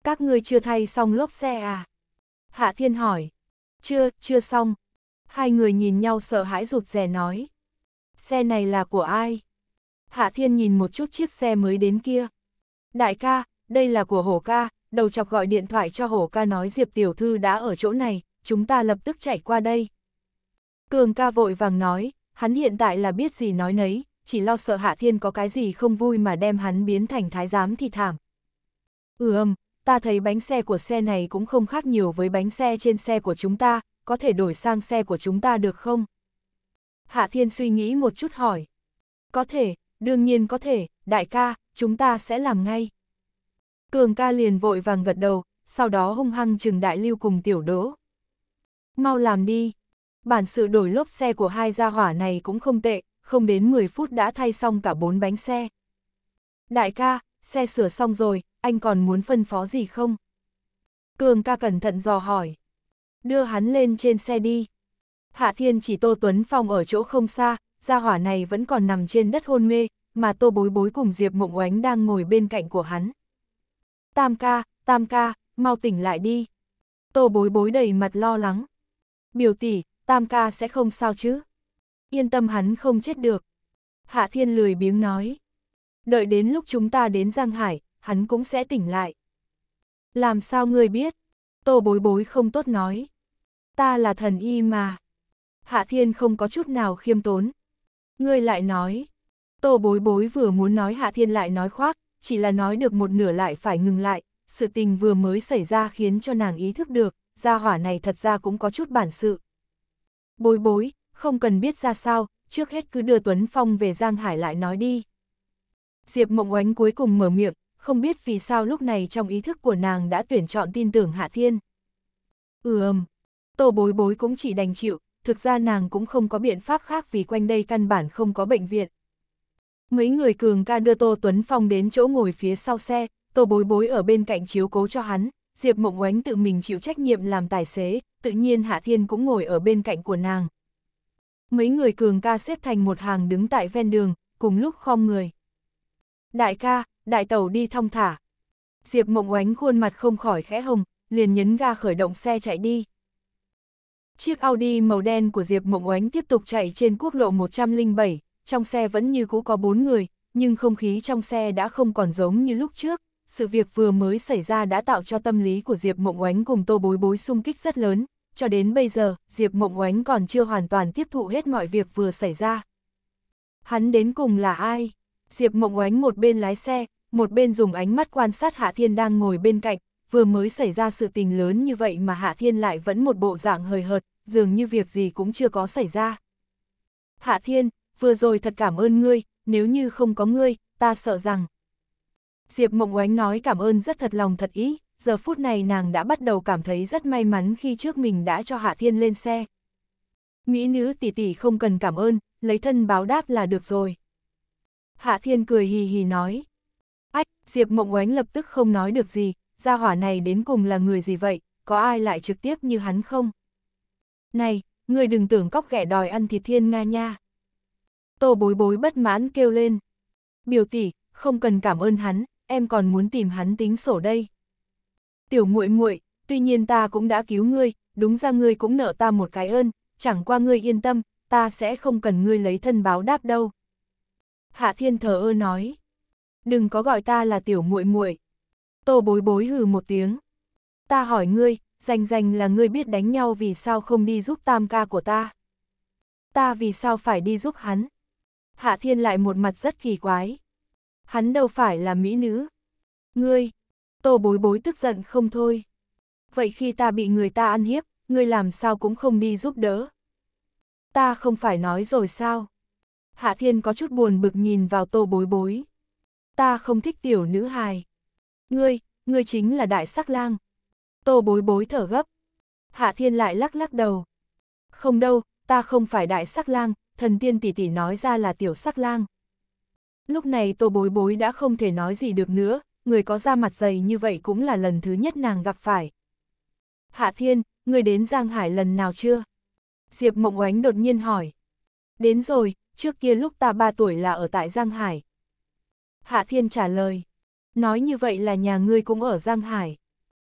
các ngươi chưa thay xong lốp xe à? Hạ Thiên hỏi. Chưa, chưa xong. Hai người nhìn nhau sợ hãi rụt rè nói. Xe này là của ai? Hạ Thiên nhìn một chút chiếc xe mới đến kia. Đại ca, đây là của hổ ca, đầu chọc gọi điện thoại cho hổ ca nói Diệp Tiểu Thư đã ở chỗ này, chúng ta lập tức chạy qua đây. Cường ca vội vàng nói, hắn hiện tại là biết gì nói nấy, chỉ lo sợ Hạ Thiên có cái gì không vui mà đem hắn biến thành thái giám thì thảm. Ừ ừm, ta thấy bánh xe của xe này cũng không khác nhiều với bánh xe trên xe của chúng ta, có thể đổi sang xe của chúng ta được không? Hạ Thiên suy nghĩ một chút hỏi. Có thể, đương nhiên có thể, đại ca, chúng ta sẽ làm ngay. Cường ca liền vội vàng gật đầu, sau đó hung hăng trừng đại lưu cùng tiểu đỗ. Mau làm đi. Bản sự đổi lốp xe của hai gia hỏa này cũng không tệ, không đến 10 phút đã thay xong cả bốn bánh xe. Đại ca, xe sửa xong rồi, anh còn muốn phân phó gì không? Cường ca cẩn thận dò hỏi. Đưa hắn lên trên xe đi. Hạ Thiên chỉ Tô Tuấn Phong ở chỗ không xa, gia hỏa này vẫn còn nằm trên đất hôn mê, mà tô bối bối cùng Diệp mộng oánh đang ngồi bên cạnh của hắn. Tam ca, tam ca, mau tỉnh lại đi. Tô bối bối đầy mặt lo lắng. Biểu tỷ, tam ca sẽ không sao chứ. Yên tâm hắn không chết được. Hạ thiên lười biếng nói. Đợi đến lúc chúng ta đến Giang Hải, hắn cũng sẽ tỉnh lại. Làm sao ngươi biết? Tô bối bối không tốt nói. Ta là thần y mà. Hạ thiên không có chút nào khiêm tốn. Ngươi lại nói. Tô bối bối vừa muốn nói Hạ Thiên lại nói khoác, chỉ là nói được một nửa lại phải ngừng lại, sự tình vừa mới xảy ra khiến cho nàng ý thức được, gia hỏa này thật ra cũng có chút bản sự. Bối bối, không cần biết ra sao, trước hết cứ đưa Tuấn Phong về Giang Hải lại nói đi. Diệp Mộng Oánh cuối cùng mở miệng, không biết vì sao lúc này trong ý thức của nàng đã tuyển chọn tin tưởng Hạ Thiên. Ừm, tô bối bối cũng chỉ đành chịu, thực ra nàng cũng không có biện pháp khác vì quanh đây căn bản không có bệnh viện. Mấy người cường ca đưa Tô Tuấn Phong đến chỗ ngồi phía sau xe, Tô Bối Bối ở bên cạnh chiếu cố cho hắn, Diệp Mộng Oánh tự mình chịu trách nhiệm làm tài xế, tự nhiên Hạ Thiên cũng ngồi ở bên cạnh của nàng. Mấy người cường ca xếp thành một hàng đứng tại ven đường, cùng lúc khom người. Đại ca, đại tàu đi thong thả. Diệp Mộng Oánh khuôn mặt không khỏi khẽ hồng, liền nhấn ga khởi động xe chạy đi. Chiếc Audi màu đen của Diệp Mộng Oánh tiếp tục chạy trên quốc lộ 107, trong xe vẫn như cũ có bốn người, nhưng không khí trong xe đã không còn giống như lúc trước. Sự việc vừa mới xảy ra đã tạo cho tâm lý của Diệp Mộng Oánh cùng Tô Bối Bối xung kích rất lớn, cho đến bây giờ, Diệp Mộng Oánh còn chưa hoàn toàn tiếp thụ hết mọi việc vừa xảy ra. Hắn đến cùng là ai? Diệp Mộng Oánh một bên lái xe, một bên dùng ánh mắt quan sát Hạ Thiên đang ngồi bên cạnh, vừa mới xảy ra sự tình lớn như vậy mà Hạ Thiên lại vẫn một bộ dạng hời hợt, dường như việc gì cũng chưa có xảy ra. Hạ Thiên, vừa rồi thật cảm ơn ngươi, nếu như không có ngươi, ta sợ rằng. Diệp Mộng Oánh nói cảm ơn rất thật lòng thật ý, giờ phút này nàng đã bắt đầu cảm thấy rất may mắn khi trước mình đã cho Hạ Thiên lên xe. Mỹ nữ tỷ tỷ không cần cảm ơn, lấy thân báo đáp là được rồi. Hạ Thiên cười hì hì nói. Ách, Diệp Mộng Oánh lập tức không nói được gì, gia hỏa này đến cùng là người gì vậy, có ai lại trực tiếp như hắn không? Này, người đừng tưởng cóc ghẻ đòi ăn thịt thiên nga nha. Tô bối bối bất mãn kêu lên. Biểu tỷ, không cần cảm ơn hắn, em còn muốn tìm hắn tính sổ đây. Tiểu muội muội, tuy nhiên ta cũng đã cứu ngươi, đúng ra ngươi cũng nợ ta một cái ơn, chẳng qua ngươi yên tâm, ta sẽ không cần ngươi lấy thân báo đáp đâu. Hạ Thiên thờ ơ nói, đừng có gọi ta là tiểu muội muội. Tô bối bối hừ một tiếng. Ta hỏi ngươi, rành rành là ngươi biết đánh nhau vì sao không đi giúp tam ca của ta. Ta vì sao phải đi giúp hắn? Hạ Thiên lại một mặt rất kỳ quái. Hắn đâu phải là mỹ nữ. Ngươi, tô bối bối tức giận không thôi. Vậy khi ta bị người ta ăn hiếp, ngươi làm sao cũng không đi giúp đỡ. Ta không phải nói rồi sao? Hạ Thiên có chút buồn bực nhìn vào tô bối bối. Ta không thích tiểu nữ hài. Ngươi, ngươi chính là đại sắc lang. Tô bối bối thở gấp. Hạ thiên lại lắc lắc đầu. Không đâu, ta không phải đại sắc lang, thần tiên tỷ tỷ nói ra là tiểu sắc lang. Lúc này tô bối bối đã không thể nói gì được nữa, người có da mặt dày như vậy cũng là lần thứ nhất nàng gặp phải. Hạ thiên, người đến Giang Hải lần nào chưa? Diệp Mộng Oánh đột nhiên hỏi. Đến rồi, trước kia lúc ta 3 tuổi là ở tại Giang Hải. Hạ Thiên trả lời nói như vậy là nhà ngươi cũng ở Giang Hải.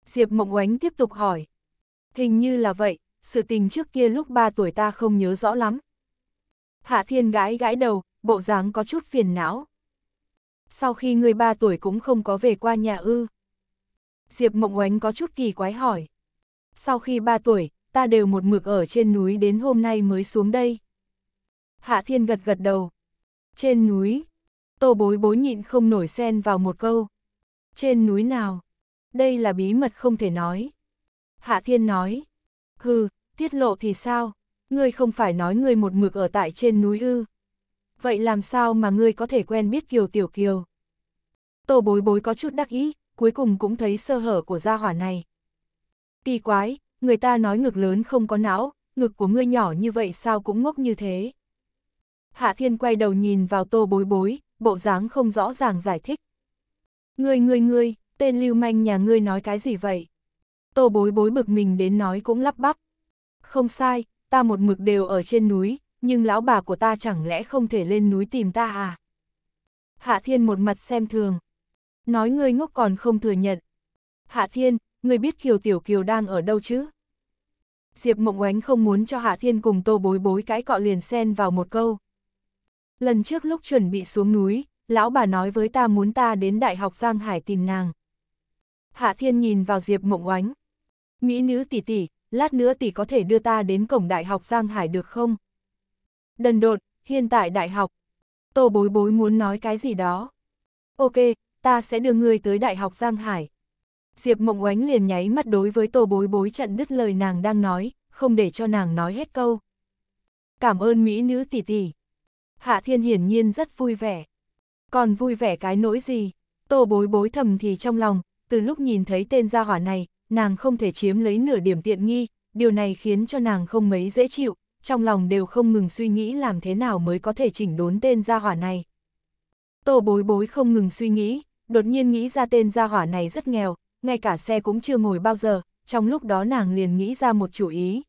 Diệp Mộng Oánh tiếp tục hỏi. Hình như là vậy, sự tình trước kia lúc 3 tuổi ta không nhớ rõ lắm. Hạ Thiên gãi gãi đầu, bộ dáng có chút phiền não. Sau khi người 3 tuổi cũng không có về qua nhà ư. Diệp Mộng Oánh có chút kỳ quái hỏi. Sau khi 3 tuổi, ta đều một mực ở trên núi đến hôm nay mới xuống đây. Hạ Thiên gật gật đầu. Trên núi, tô bối bối nhịn không nổi xen vào một câu. Trên núi nào? Đây là bí mật không thể nói. Hạ Thiên nói. Hừ, tiết lộ thì sao? Ngươi không phải nói ngươi một mực ở tại trên núi ư. Vậy làm sao mà ngươi có thể quen biết Kiều Tiểu Kiều? Tô bối bối có chút đắc ý, cuối cùng cũng thấy sơ hở của gia hỏa này. Kỳ quái, người ta nói ngực lớn không có não, ngực của ngươi nhỏ như vậy sao cũng ngốc như thế. Hạ Thiên quay đầu nhìn vào tô bối bối, bộ dáng không rõ ràng giải thích. Ngươi ngươi ngươi, tên lưu manh nhà ngươi nói cái gì vậy? Tô bối bối bực mình đến nói cũng lắp bắp. Không sai, ta một mực đều ở trên núi, nhưng lão bà của ta chẳng lẽ không thể lên núi tìm ta à? Hạ thiên một mặt xem thường. Nói ngươi ngốc còn không thừa nhận. Hạ thiên, ngươi biết Kiều Tiểu Kiều đang ở đâu chứ? Diệp Mộng Oánh không muốn cho Hạ Thiên cùng Tô Bối Bối cãi cọ liền xen vào một câu, Lần trước lúc chuẩn bị xuống núi, lão bà nói với ta muốn ta đến Đại học Giang Hải tìm nàng. Hạ Thiên nhìn vào Diệp Mộng Oánh. Mỹ nữ tỷ tỷ, lát nữa tỷ có thể đưa ta đến cổng Đại học Giang Hải được không? Đần độn, hiện tại đại học. Tô bối bối muốn nói cái gì đó. Ok, ta sẽ đưa ngươi tới Đại học Giang Hải. Diệp Mộng Oánh liền nháy mắt đối với tô bối bối chặn đứt lời nàng đang nói, không để cho nàng nói hết câu. Cảm ơn Mỹ nữ tỷ tỷ. Hạ Thiên hiển nhiên rất vui vẻ. Còn vui vẻ cái nỗi gì? Tô bối bối thầm thì trong lòng, từ lúc nhìn thấy tên gia hỏa này, nàng không thể chiếm lấy nửa điểm tiện nghi, điều này khiến cho nàng không mấy dễ chịu, trong lòng đều không ngừng suy nghĩ làm thế nào mới có thể chỉnh đốn tên gia hỏa này. Tô bối bối không ngừng suy nghĩ, đột nhiên nghĩ ra tên gia hỏa này rất nghèo, ngay cả xe cũng chưa ngồi bao giờ, trong lúc đó nàng liền nghĩ ra một chủ ý.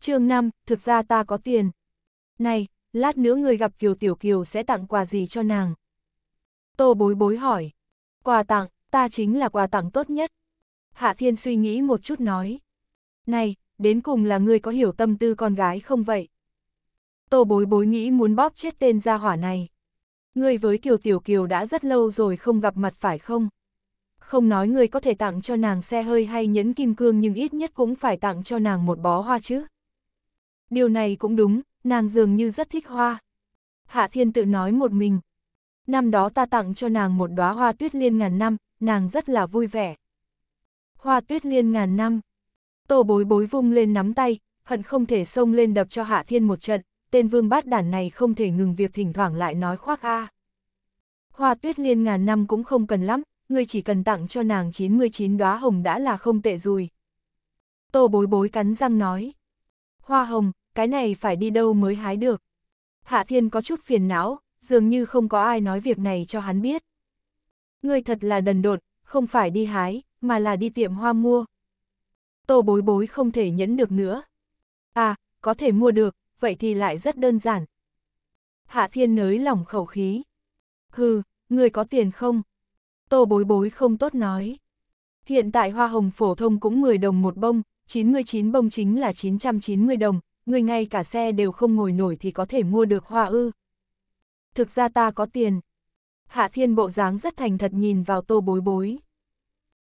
chương 5, thực ra ta có tiền. Này, lát nữa người gặp Kiều Tiểu Kiều sẽ tặng quà gì cho nàng? Tô bối bối hỏi, quà tặng, ta chính là quà tặng tốt nhất. Hạ Thiên suy nghĩ một chút nói, này, đến cùng là người có hiểu tâm tư con gái không vậy? Tô bối bối nghĩ muốn bóp chết tên gia hỏa này. người với Kiều Tiểu Kiều đã rất lâu rồi không gặp mặt phải không? Không nói người có thể tặng cho nàng xe hơi hay nhẫn kim cương nhưng ít nhất cũng phải tặng cho nàng một bó hoa chứ. Điều này cũng đúng, nàng dường như rất thích hoa. Hạ thiên tự nói một mình. Năm đó ta tặng cho nàng một đóa hoa tuyết liên ngàn năm, nàng rất là vui vẻ. Hoa tuyết liên ngàn năm. Tô bối bối vung lên nắm tay, hận không thể xông lên đập cho hạ thiên một trận, tên vương bát đản này không thể ngừng việc thỉnh thoảng lại nói khoác a. Hoa tuyết liên ngàn năm cũng không cần lắm, ngươi chỉ cần tặng cho nàng 99 đóa hồng đã là không tệ rồi. Tô bối bối cắn răng nói. Hoa hồng, cái này phải đi đâu mới hái được. Hạ Thiên có chút phiền não, dường như không có ai nói việc này cho hắn biết. Ngươi thật là đần đột, không phải đi hái, mà là đi tiệm hoa mua. Tô bối bối không thể nhẫn được nữa. À, có thể mua được, vậy thì lại rất đơn giản. Hạ Thiên nới lỏng khẩu khí. Hừ, người có tiền không? Tô bối bối không tốt nói. Hiện tại hoa hồng phổ thông cũng 10 đồng một bông, 99 bông chính là 990 đồng, người ngay cả xe đều không ngồi nổi thì có thể mua được hoa ư. Thực ra ta có tiền. Hạ thiên bộ dáng rất thành thật nhìn vào tô bối bối.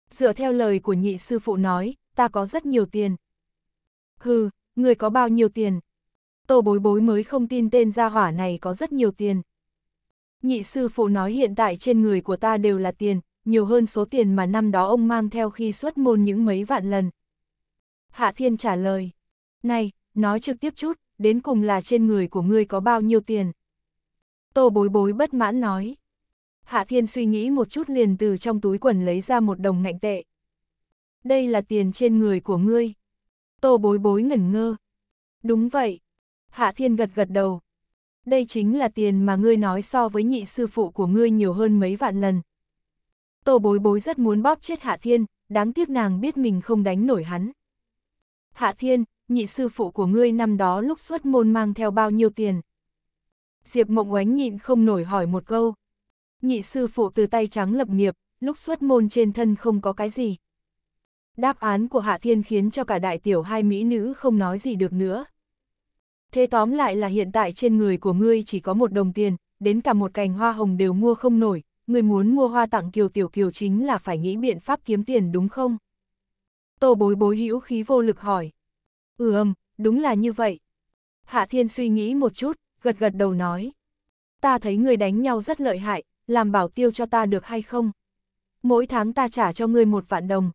Dựa theo lời của nhị sư phụ nói, ta có rất nhiều tiền. Hừ, người có bao nhiêu tiền? Tô bối bối mới không tin tên gia hỏa này có rất nhiều tiền. Nhị sư phụ nói hiện tại trên người của ta đều là tiền, nhiều hơn số tiền mà năm đó ông mang theo khi xuất môn những mấy vạn lần. Hạ Thiên trả lời, này, nói trực tiếp chút, đến cùng là trên người của ngươi có bao nhiêu tiền. Tô bối bối bất mãn nói. Hạ Thiên suy nghĩ một chút liền từ trong túi quần lấy ra một đồng ngạnh tệ. Đây là tiền trên người của ngươi. Tô bối bối ngẩn ngơ. Đúng vậy. Hạ Thiên gật gật đầu. Đây chính là tiền mà ngươi nói so với nhị sư phụ của ngươi nhiều hơn mấy vạn lần. Tô bối bối rất muốn bóp chết Hạ Thiên, đáng tiếc nàng biết mình không đánh nổi hắn. Hạ Thiên, nhị sư phụ của ngươi năm đó lúc xuất môn mang theo bao nhiêu tiền? Diệp Mộng Oánh nhịn không nổi hỏi một câu. Nhị sư phụ từ tay trắng lập nghiệp, lúc xuất môn trên thân không có cái gì. Đáp án của Hạ Thiên khiến cho cả đại tiểu hai mỹ nữ không nói gì được nữa. Thế tóm lại là hiện tại trên người của ngươi chỉ có một đồng tiền, đến cả một cành hoa hồng đều mua không nổi, ngươi muốn mua hoa tặng kiều tiểu kiều chính là phải nghĩ biện pháp kiếm tiền đúng không? Tô bối bối hữu khí vô lực hỏi. Ừm, đúng là như vậy. Hạ Thiên suy nghĩ một chút, gật gật đầu nói. Ta thấy người đánh nhau rất lợi hại, làm bảo tiêu cho ta được hay không? Mỗi tháng ta trả cho ngươi một vạn đồng.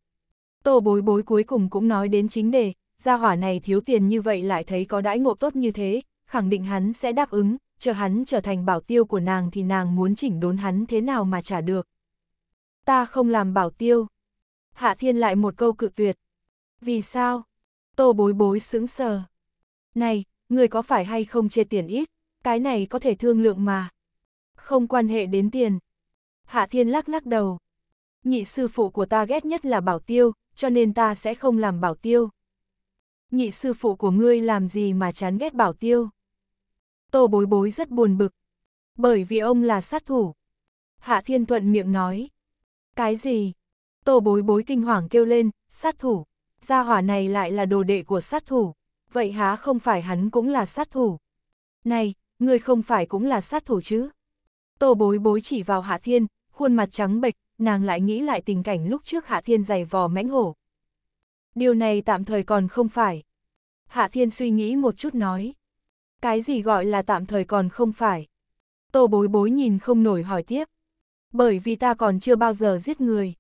Tô bối bối cuối cùng cũng nói đến chính đề, gia hỏa này thiếu tiền như vậy lại thấy có đãi ngộ tốt như thế, khẳng định hắn sẽ đáp ứng, chờ hắn trở thành bảo tiêu của nàng thì nàng muốn chỉnh đốn hắn thế nào mà trả được. Ta không làm bảo tiêu. Hạ Thiên lại một câu cự tuyệt. Vì sao? Tô bối bối sững sờ. Này, người có phải hay không chê tiền ít, cái này có thể thương lượng mà. Không quan hệ đến tiền. Hạ Thiên lắc lắc đầu. Nhị sư phụ của ta ghét nhất là bảo tiêu, cho nên ta sẽ không làm bảo tiêu. Nhị sư phụ của ngươi làm gì mà chán ghét bảo tiêu? Tô bối bối rất buồn bực. Bởi vì ông là sát thủ. Hạ Thiên thuận miệng nói. Cái gì? Tô bối bối kinh hoàng kêu lên, sát thủ gia hỏa này lại là đồ đệ của sát thủ, vậy há không phải hắn cũng là sát thủ. Này, ngươi không phải cũng là sát thủ chứ? Tô bối bối chỉ vào Hạ Thiên, khuôn mặt trắng bệch, nàng lại nghĩ lại tình cảnh lúc trước Hạ Thiên giày vò mãnh hổ. Điều này tạm thời còn không phải. Hạ Thiên suy nghĩ một chút nói. Cái gì gọi là tạm thời còn không phải? Tô bối bối nhìn không nổi hỏi tiếp. Bởi vì ta còn chưa bao giờ giết người.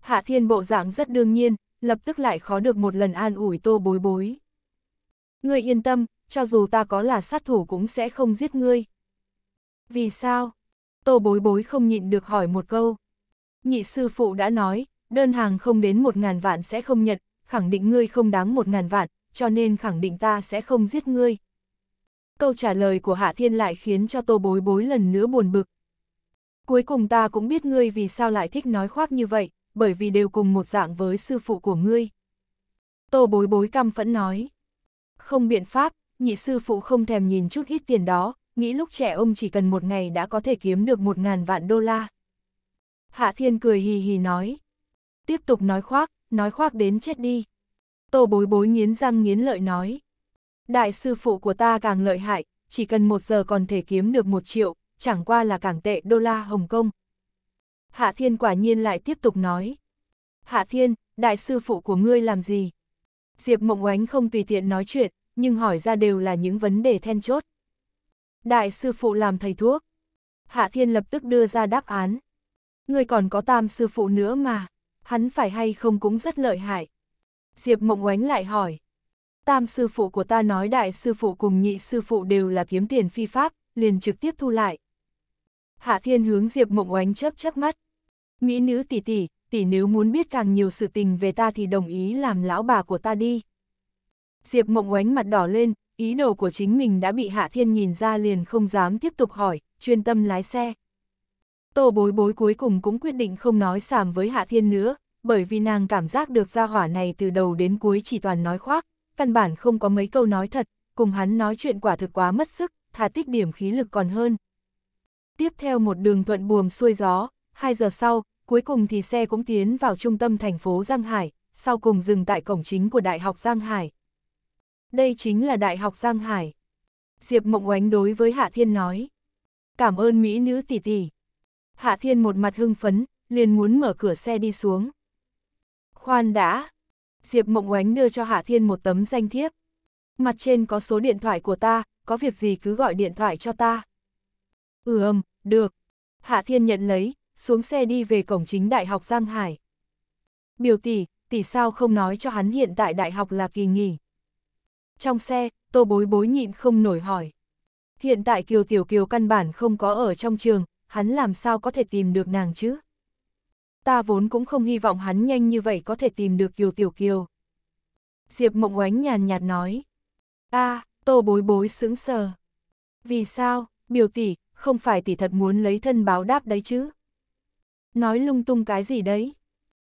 Hạ Thiên bộ dạng rất đương nhiên, lập tức lại khó được một lần an ủi tô bối bối. Ngươi yên tâm, cho dù ta có là sát thủ cũng sẽ không giết ngươi. Vì sao? Tô bối bối không nhịn được hỏi một câu. Nhị sư phụ đã nói, đơn hàng không đến một ngàn vạn sẽ không nhận, khẳng định ngươi không đáng một ngàn vạn, cho nên khẳng định ta sẽ không giết ngươi. Câu trả lời của Hạ Thiên lại khiến cho tô bối bối lần nữa buồn bực. Cuối cùng ta cũng biết ngươi vì sao lại thích nói khoác như vậy, bởi vì đều cùng một dạng với sư phụ của ngươi. Tô bối bối căm phẫn nói. Không biện pháp, nhị sư phụ không thèm nhìn chút ít tiền đó, nghĩ lúc trẻ ông chỉ cần một ngày đã có thể kiếm được một ngàn vạn đô la. Hạ Thiên cười hì hì nói. Tiếp tục nói khoác, nói khoác đến chết đi. Tô bối bối nghiến răng nghiến lợi nói. Đại sư phụ của ta càng lợi hại, chỉ cần một giờ còn thể kiếm được một triệu, chẳng qua là càng tệ đô la Hồng Kông, Hạ Thiên quả nhiên lại tiếp tục nói. Hạ Thiên, đại sư phụ của ngươi làm gì? Diệp Mộng Oánh không tùy tiện nói chuyện, nhưng hỏi ra đều là những vấn đề then chốt. Đại sư phụ làm thầy thuốc. Hạ Thiên lập tức đưa ra đáp án. Ngươi còn có tam sư phụ nữa mà, hắn phải hay không cũng rất lợi hại. Diệp Mộng Oánh lại hỏi. Tam sư phụ của ta nói đại sư phụ cùng nhị sư phụ đều là kiếm tiền phi pháp, liền trực tiếp thu lại. Hạ Thiên hướng Diệp Mộng Oánh chớp chớp mắt. Mỹ nữ tỷ tỷ, tỷ nếu muốn biết càng nhiều sự tình về ta thì đồng ý làm lão bà của ta đi. Diệp mộng oánh mặt đỏ lên, ý đồ của chính mình đã bị Hạ Thiên nhìn ra liền không dám tiếp tục hỏi, chuyên tâm lái xe. Tô bối bối cuối cùng cũng quyết định không nói sàm với Hạ Thiên nữa, bởi vì nàng cảm giác được gia hỏa này từ đầu đến cuối chỉ toàn nói khoác, căn bản không có mấy câu nói thật, cùng hắn nói chuyện quả thực quá mất sức, thà tích điểm khí lực còn hơn. Tiếp theo một đường thuận buồm xuôi gió, 2 giờ sau, cuối cùng thì xe cũng tiến vào trung tâm thành phố Giang Hải, sau cùng dừng tại cổng chính của Đại học Giang Hải. Đây chính là Đại học Giang Hải. Diệp Mộng Oánh đối với Hạ Thiên nói. Cảm ơn Mỹ nữ tỷ tỷ. Hạ Thiên một mặt hưng phấn, liền muốn mở cửa xe đi xuống. Khoan đã. Diệp Mộng Oánh đưa cho Hạ Thiên một tấm danh thiếp. Mặt trên có số điện thoại của ta, có việc gì cứ gọi điện thoại cho ta. Ừ, ừm, được. Hạ Thiên nhận lấy, xuống xe đi về cổng chính Đại học Giang Hải. Biểu tỷ, tỷ sao không nói cho hắn hiện tại đại học là kỳ nghỉ. Trong xe, tô bối bối nhịn không nổi hỏi. Hiện tại Kiều Tiểu Kiều căn bản không có ở trong trường, hắn làm sao có thể tìm được nàng chứ? Ta vốn cũng không hy vọng hắn nhanh như vậy có thể tìm được Kiều Tiểu Kiều. Diệp Mộng Oánh nhàn nhạt nói. a à, tô bối bối sững sờ. Vì sao, biểu tỷ, không phải tỷ thật muốn lấy thân báo đáp đấy chứ? Nói lung tung cái gì đấy?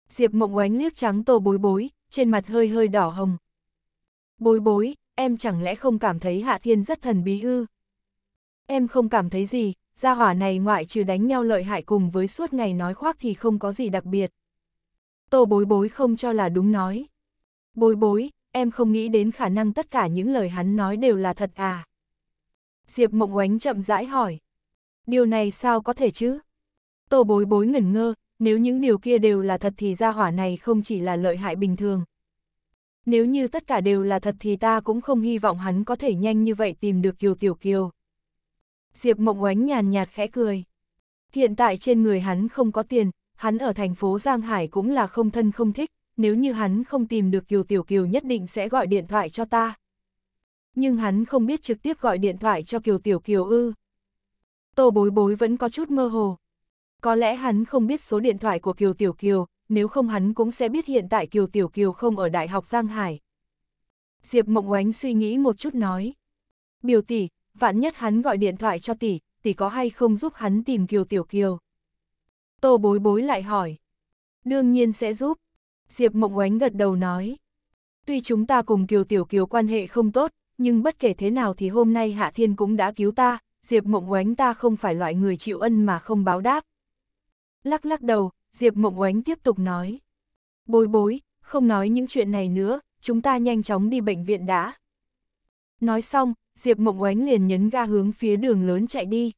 Diệp mộng oánh liếc trắng tô bối bối, trên mặt hơi hơi đỏ hồng. Bối bối, em chẳng lẽ không cảm thấy Hạ Thiên rất thần bí ư? Em không cảm thấy gì, gia hỏa này ngoại trừ đánh nhau lợi hại cùng với suốt ngày nói khoác thì không có gì đặc biệt. Tô bối bối không cho là đúng nói. Bối bối, em không nghĩ đến khả năng tất cả những lời hắn nói đều là thật à? Diệp mộng oánh chậm rãi hỏi. Điều này sao có thể chứ? Tô bối bối ngẩn ngơ, nếu những điều kia đều là thật thì gia hỏa này không chỉ là lợi hại bình thường. Nếu như tất cả đều là thật thì ta cũng không hy vọng hắn có thể nhanh như vậy tìm được Kiều Tiểu Kiều. Diệp Mộng Oánh nhàn nhạt khẽ cười. Hiện tại trên người hắn không có tiền, hắn ở thành phố Giang Hải cũng là không thân không thích, nếu như hắn không tìm được Kiều Tiểu Kiều nhất định sẽ gọi điện thoại cho ta. Nhưng hắn không biết trực tiếp gọi điện thoại cho Kiều Tiểu Kiều ư. Tô bối bối vẫn có chút mơ hồ, có lẽ hắn không biết số điện thoại của Kiều Tiểu Kiều, nếu không hắn cũng sẽ biết hiện tại Kiều Tiểu Kiều không ở Đại học Giang Hải. Diệp Mộng Oánh suy nghĩ một chút nói. Biểu tỷ, vạn nhất hắn gọi điện thoại cho tỷ, tỷ có hay không giúp hắn tìm Kiều Tiểu Kiều? Tô bối bối lại hỏi. Đương nhiên sẽ giúp. Diệp Mộng Oánh gật đầu nói. Tuy chúng ta cùng Kiều Tiểu Kiều quan hệ không tốt, nhưng bất kể thế nào thì hôm nay Hạ Thiên cũng đã cứu ta, Diệp Mộng Oánh ta không phải loại người chịu ân mà không báo đáp. Lắc lắc đầu, Diệp Mộng Oánh tiếp tục nói. Bối bối, không nói những chuyện này nữa, chúng ta nhanh chóng đi bệnh viện đã. Nói xong, Diệp Mộng Oánh liền nhấn ga hướng phía đường lớn chạy đi.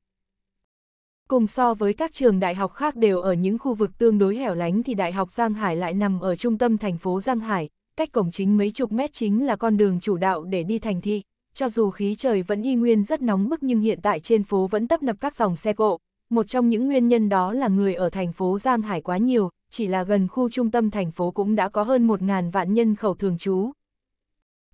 Cùng so với các trường đại học khác đều ở những khu vực tương đối hẻo lánh thì Đại học Giang Hải lại nằm ở trung tâm thành phố Giang Hải, cách cổng chính mấy chục mét chính là con đường chủ đạo để đi thành thị. Cho dù khí trời vẫn y nguyên rất nóng bức nhưng hiện tại trên phố vẫn tấp nập các dòng xe cộ, một trong những nguyên nhân đó là người ở thành phố Giang Hải quá nhiều, chỉ là gần khu trung tâm thành phố cũng đã có hơn 1.000 vạn nhân khẩu thường trú.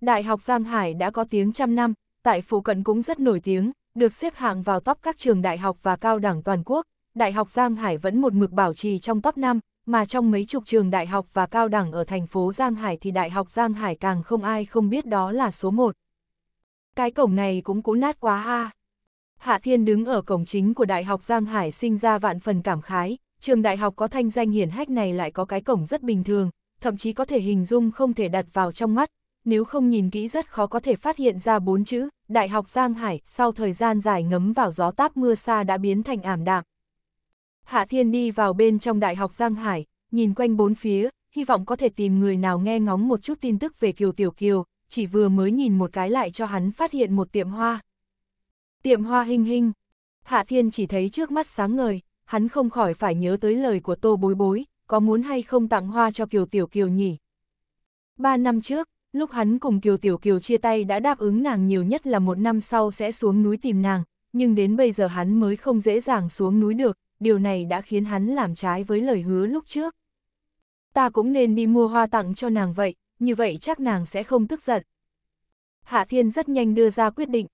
Đại học Giang Hải đã có tiếng trăm năm, tại phụ cận cũng rất nổi tiếng, được xếp hạng vào top các trường đại học và cao đẳng toàn quốc. Đại học Giang Hải vẫn một mực bảo trì trong top 5, mà trong mấy chục trường đại học và cao đẳng ở thành phố Giang Hải thì Đại học Giang Hải càng không ai không biết đó là số 1. Cái cổng này cũng cũ nát quá ha. Hạ Thiên đứng ở cổng chính của Đại học Giang Hải sinh ra vạn phần cảm khái, trường đại học có thanh danh hiển hách này lại có cái cổng rất bình thường, thậm chí có thể hình dung không thể đặt vào trong mắt, nếu không nhìn kỹ rất khó có thể phát hiện ra bốn chữ, Đại học Giang Hải sau thời gian dài ngấm vào gió táp mưa xa đã biến thành ảm đạm. Hạ Thiên đi vào bên trong Đại học Giang Hải, nhìn quanh bốn phía, hy vọng có thể tìm người nào nghe ngóng một chút tin tức về Kiều Tiểu Kiều, chỉ vừa mới nhìn một cái lại cho hắn phát hiện một tiệm hoa. Tiệm hoa hình hình. Hạ Thiên chỉ thấy trước mắt sáng ngời, hắn không khỏi phải nhớ tới lời của Tô Bối Bối, có muốn hay không tặng hoa cho Kiều Tiểu Kiều nhỉ? Ba năm trước, lúc hắn cùng Kiều Tiểu Kiều chia tay đã đáp ứng nàng nhiều nhất là một năm sau sẽ xuống núi tìm nàng, nhưng đến bây giờ hắn mới không dễ dàng xuống núi được, điều này đã khiến hắn làm trái với lời hứa lúc trước. Ta cũng nên đi mua hoa tặng cho nàng vậy, như vậy chắc nàng sẽ không tức giận. Hạ Thiên rất nhanh đưa ra quyết định,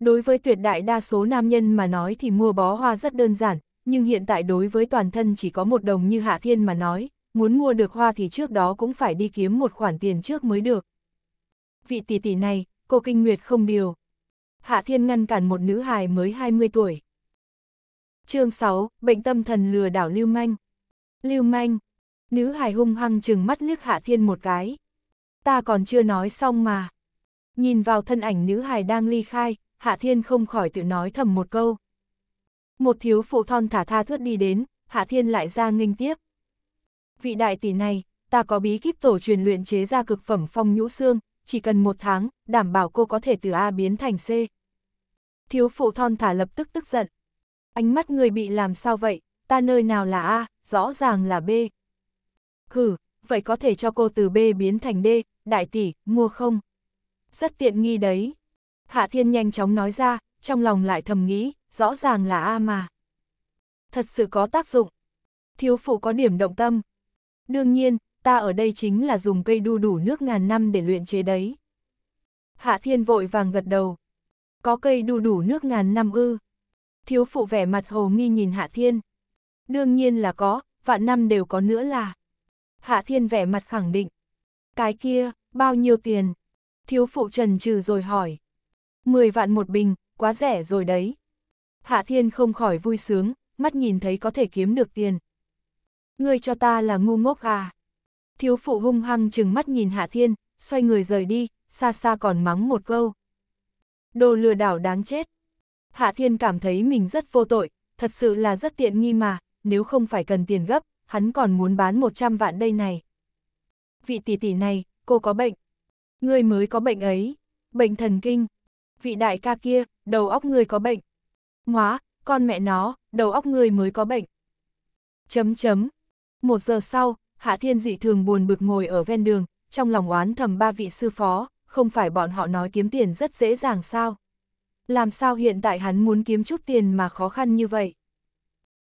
Đối với tuyệt đại đa số nam nhân mà nói thì mua bó hoa rất đơn giản, nhưng hiện tại đối với toàn thân chỉ có một đồng như Hạ Thiên mà nói, muốn mua được hoa thì trước đó cũng phải đi kiếm một khoản tiền trước mới được. Vị tỷ tỷ này, cô Kinh Nguyệt không điều. Hạ Thiên ngăn cản một nữ hài mới 20 tuổi. chương 6, Bệnh tâm thần lừa đảo Lưu Manh. Lưu Manh, nữ hài hung hăng trừng mắt liếc Hạ Thiên một cái. Ta còn chưa nói xong mà. Nhìn vào thân ảnh nữ hài đang ly khai, Hạ Thiên không khỏi tự nói thầm một câu. Một thiếu phụ thon thả tha thướt đi đến, Hạ Thiên lại ra nghênh tiếp. Vị đại tỷ này, ta có bí kíp tổ truyền luyện chế ra cực phẩm phong nhũ xương, chỉ cần một tháng, đảm bảo cô có thể từ A biến thành C. Thiếu phụ thon thả lập tức tức giận. Ánh mắt người bị làm sao vậy, ta nơi nào là A, rõ ràng là B. Hử, vậy có thể cho cô từ B biến thành D, đại tỷ, mua không? Rất tiện nghi đấy. Hạ Thiên nhanh chóng nói ra, trong lòng lại thầm nghĩ, rõ ràng là A mà. Thật sự có tác dụng. Thiếu phụ có điểm động tâm. Đương nhiên, ta ở đây chính là dùng cây đu đủ nước ngàn năm để luyện chế đấy. Hạ Thiên vội vàng gật đầu. Có cây đu đủ nước ngàn năm ư. Thiếu phụ vẻ mặt hồ nghi nhìn Hạ Thiên. Đương nhiên là có, vạn năm đều có nữa là. Hạ Thiên vẻ mặt khẳng định. Cái kia, bao nhiêu tiền? Thiếu phụ trần trừ rồi hỏi. 10 vạn một bình, quá rẻ rồi đấy. Hạ Thiên không khỏi vui sướng, mắt nhìn thấy có thể kiếm được tiền. người cho ta là ngu ngốc à? Thiếu phụ hung hăng chừng mắt nhìn Hạ Thiên, xoay người rời đi, xa xa còn mắng một câu. Đồ lừa đảo đáng chết. Hạ Thiên cảm thấy mình rất vô tội, thật sự là rất tiện nghi mà, nếu không phải cần tiền gấp, hắn còn muốn bán 100 vạn đây này. Vị tỷ tỷ này, cô có bệnh. người mới có bệnh ấy, bệnh thần kinh vị đại ca kia, đầu óc người có bệnh. Ngoá, con mẹ nó, đầu óc người mới có bệnh. Chấm chấm. Một giờ sau, Hạ Thiên dị thường buồn bực ngồi ở ven đường, trong lòng oán thầm ba vị sư phó, không phải bọn họ nói kiếm tiền rất dễ dàng sao. Làm sao hiện tại hắn muốn kiếm chút tiền mà khó khăn như vậy?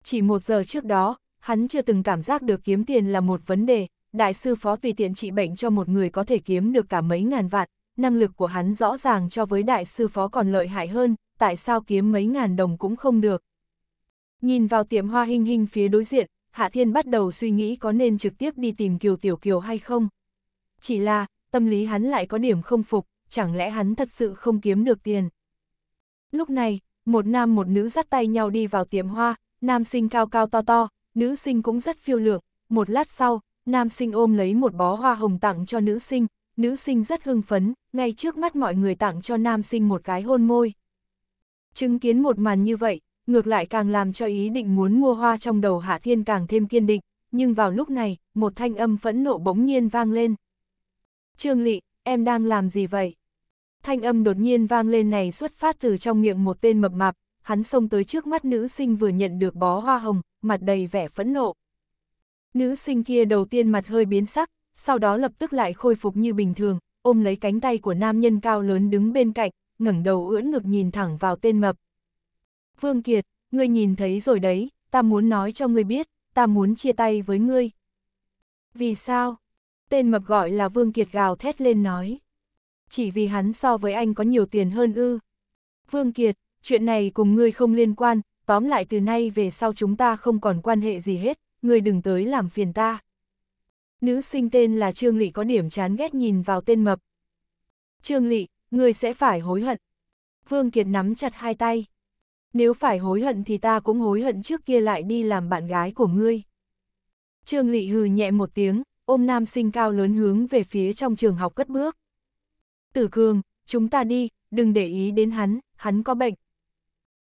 Chỉ một giờ trước đó, hắn chưa từng cảm giác được kiếm tiền là một vấn đề, đại sư phó tùy tiện trị bệnh cho một người có thể kiếm được cả mấy ngàn vạn, năng lực của hắn rõ ràng cho với đại sư phó còn lợi hại hơn, tại sao kiếm mấy ngàn đồng cũng không được. Nhìn vào tiệm hoa hình hình phía đối diện, Hạ Thiên bắt đầu suy nghĩ có nên trực tiếp đi tìm Kiều Tiểu Kiều hay không. Chỉ là, tâm lý hắn lại có điểm không phục, chẳng lẽ hắn thật sự không kiếm được tiền. Lúc này, một nam một nữ dắt tay nhau đi vào tiệm hoa, nam sinh cao cao to to, nữ sinh cũng rất phiêu lượng, một lát sau, nam sinh ôm lấy một bó hoa hồng tặng cho nữ sinh, nữ sinh rất hưng phấn, ngay trước mắt mọi người tặng cho nam sinh một cái hôn môi. Chứng kiến một màn như vậy, ngược lại càng làm cho ý định muốn mua hoa trong đầu Hạ Thiên càng thêm kiên định, nhưng vào lúc này, một thanh âm phẫn nộ bỗng nhiên vang lên. Trương Lị, em đang làm gì vậy? Thanh âm đột nhiên vang lên này xuất phát từ trong miệng một tên mập mạp, hắn xông tới trước mắt nữ sinh vừa nhận được bó hoa hồng, mặt đầy vẻ phẫn nộ. Nữ sinh kia đầu tiên mặt hơi biến sắc, sau đó lập tức lại khôi phục như bình thường, ôm lấy cánh tay của nam nhân cao lớn đứng bên cạnh, ngẩng đầu ưỡn ngực nhìn thẳng vào tên mập. Vương Kiệt, ngươi nhìn thấy rồi đấy, ta muốn nói cho ngươi biết, ta muốn chia tay với ngươi. Vì sao? Tên mập gọi là Vương Kiệt gào thét lên nói. Chỉ vì hắn so với anh có nhiều tiền hơn ư. Vương Kiệt, chuyện này cùng ngươi không liên quan, tóm lại từ nay về sau chúng ta không còn quan hệ gì hết, ngươi đừng tới làm phiền ta nữ sinh tên là Trương Lị có điểm chán ghét nhìn vào tên mập. Trương Lị, người sẽ phải hối hận. Vương Kiệt nắm chặt hai tay. Nếu phải hối hận thì ta cũng hối hận trước kia lại đi làm bạn gái của ngươi. Trương Lị hừ nhẹ một tiếng, ôm nam sinh cao lớn hướng về phía trong trường học cất bước. Tử Cường, chúng ta đi, đừng để ý đến hắn, hắn có bệnh.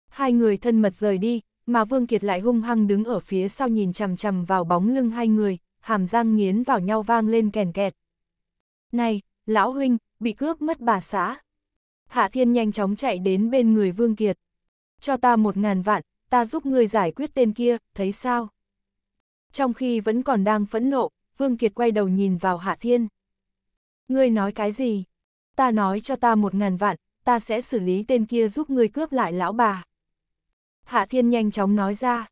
Hai người thân mật rời đi, mà Vương Kiệt lại hung hăng đứng ở phía sau nhìn chằm chằm vào bóng lưng hai người, hàm răng nghiến vào nhau vang lên kèn kẹt. Này, lão huynh, bị cướp mất bà xã. Hạ thiên nhanh chóng chạy đến bên người Vương Kiệt. Cho ta một ngàn vạn, ta giúp ngươi giải quyết tên kia, thấy sao? Trong khi vẫn còn đang phẫn nộ, Vương Kiệt quay đầu nhìn vào Hạ Thiên. Ngươi nói cái gì? Ta nói cho ta một ngàn vạn, ta sẽ xử lý tên kia giúp ngươi cướp lại lão bà. Hạ Thiên nhanh chóng nói ra.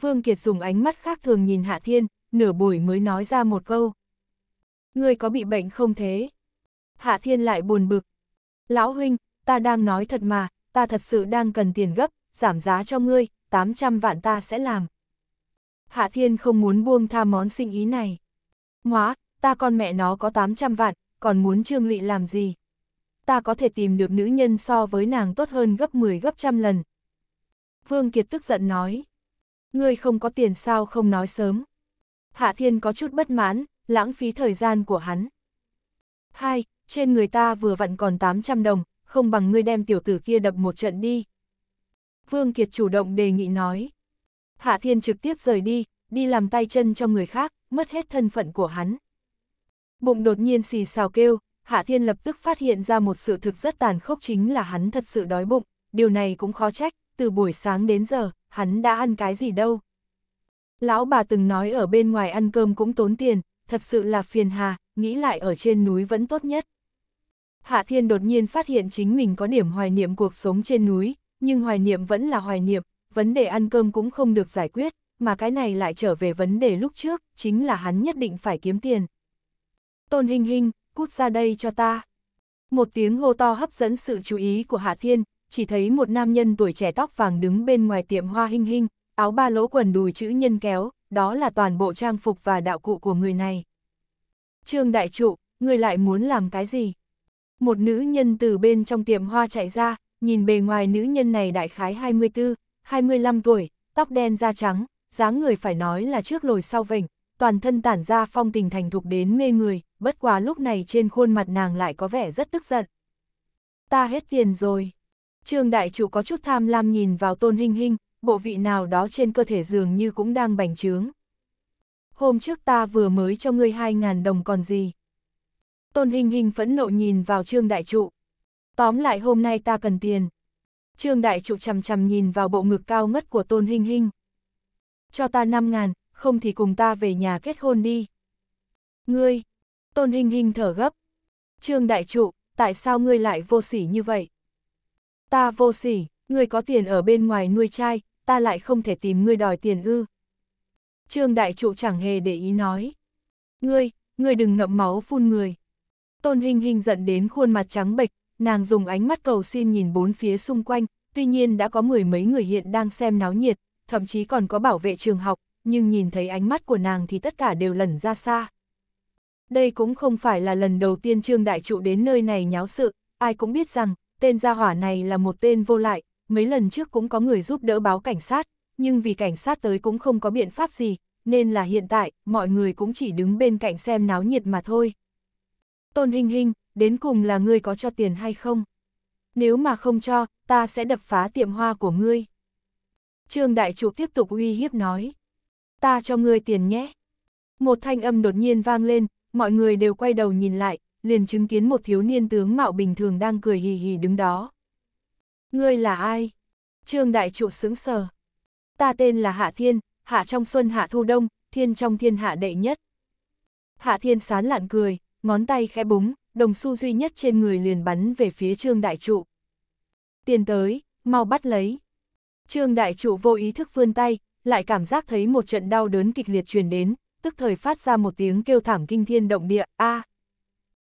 Vương Kiệt dùng ánh mắt khác thường nhìn Hạ Thiên, nửa buổi mới nói ra một câu. Ngươi có bị bệnh không thế? Hạ Thiên lại buồn bực. Lão huynh, ta đang nói thật mà, ta thật sự đang cần tiền gấp, giảm giá cho ngươi, 800 vạn ta sẽ làm. Hạ Thiên không muốn buông tha món sinh ý này. Hóa, ta con mẹ nó có 800 vạn, còn muốn Trương Lị làm gì? Ta có thể tìm được nữ nhân so với nàng tốt hơn gấp 10 gấp trăm lần. Vương Kiệt tức giận nói. Ngươi không có tiền sao không nói sớm. Hạ Thiên có chút bất mãn, lãng phí thời gian của hắn. Hai, trên người ta vừa vặn còn 800 đồng, không bằng ngươi đem tiểu tử kia đập một trận đi. Vương Kiệt chủ động đề nghị nói. Hạ Thiên trực tiếp rời đi, đi làm tay chân cho người khác, mất hết thân phận của hắn. Bụng đột nhiên xì xào kêu, Hạ Thiên lập tức phát hiện ra một sự thực rất tàn khốc chính là hắn thật sự đói bụng, điều này cũng khó trách, từ buổi sáng đến giờ, hắn đã ăn cái gì đâu. Lão bà từng nói ở bên ngoài ăn cơm cũng tốn tiền, thật sự là phiền hà, nghĩ lại ở trên núi vẫn tốt nhất. Hạ Thiên đột nhiên phát hiện chính mình có điểm hoài niệm cuộc sống trên núi, nhưng hoài niệm vẫn là hoài niệm, vấn đề ăn cơm cũng không được giải quyết, mà cái này lại trở về vấn đề lúc trước, chính là hắn nhất định phải kiếm tiền. Tôn Hinh Hinh, cút ra đây cho ta. Một tiếng hô to hấp dẫn sự chú ý của Hạ Thiên, chỉ thấy một nam nhân tuổi trẻ tóc vàng đứng bên ngoài tiệm hoa Hinh Hinh, áo ba lỗ quần đùi chữ nhân kéo, đó là toàn bộ trang phục và đạo cụ của người này. Trương Đại Trụ, người lại muốn làm cái gì? Một nữ nhân từ bên trong tiệm hoa chạy ra, nhìn bề ngoài nữ nhân này đại khái 24, 25 tuổi, tóc đen da trắng, dáng người phải nói là trước lồi sau vệnh, toàn thân tản ra phong tình thành thục đến mê người, bất quá lúc này trên khuôn mặt nàng lại có vẻ rất tức giận. Ta hết tiền rồi. Trương Đại Trụ có chút tham lam nhìn vào Tôn Hinh Hinh, bộ vị nào đó trên cơ thể dường như cũng đang bành trướng. Hôm trước ta vừa mới cho ngươi 2.000 đồng còn gì? Tôn Hình Hình phẫn nộ nhìn vào Trương Đại Trụ. Tóm lại hôm nay ta cần tiền. Trương Đại Trụ chằm chằm nhìn vào bộ ngực cao ngất của Tôn Hình Hình. Cho ta 5.000, không thì cùng ta về nhà kết hôn đi. Ngươi, Tôn Hình Hình thở gấp. Trương Đại Trụ, tại sao ngươi lại vô sỉ như vậy? Ta vô sỉ, ngươi có tiền ở bên ngoài nuôi trai, ta lại không thể tìm ngươi đòi tiền ư. Trương Đại Trụ chẳng hề để ý nói. Ngươi, ngươi đừng ngậm máu phun người. Tôn hình hình giận đến khuôn mặt trắng bệch, nàng dùng ánh mắt cầu xin nhìn bốn phía xung quanh, tuy nhiên đã có mười mấy người hiện đang xem náo nhiệt, thậm chí còn có bảo vệ trường học, nhưng nhìn thấy ánh mắt của nàng thì tất cả đều lẩn ra xa. Đây cũng không phải là lần đầu tiên Trương Đại Trụ đến nơi này nháo sự, ai cũng biết rằng, tên gia hỏa này là một tên vô lại, mấy lần trước cũng có người giúp đỡ báo cảnh sát, nhưng vì cảnh sát tới cũng không có biện pháp gì, nên là hiện tại, mọi người cũng chỉ đứng bên cạnh xem náo nhiệt mà thôi. Tôn Hinh Hinh, đến cùng là ngươi có cho tiền hay không? Nếu mà không cho, ta sẽ đập phá tiệm hoa của ngươi. Trương Đại Trục tiếp tục uy hiếp nói. Ta cho ngươi tiền nhé. Một thanh âm đột nhiên vang lên, mọi người đều quay đầu nhìn lại, liền chứng kiến một thiếu niên tướng mạo bình thường đang cười hì hì đứng đó. Ngươi là ai? Trương đại trụ sướng sờ. Ta tên là Hạ Thiên, Hạ trong xuân Hạ thu đông, Thiên trong thiên hạ đệ nhất. Hạ Thiên sán lạn cười, ngón tay khẽ búng, đồng xu duy nhất trên người liền bắn về phía Trương đại trụ. Tiền tới, mau bắt lấy. Trương đại trụ vô ý thức vươn tay, lại cảm giác thấy một trận đau đớn kịch liệt truyền đến, tức thời phát ra một tiếng kêu thảm kinh thiên động địa, a.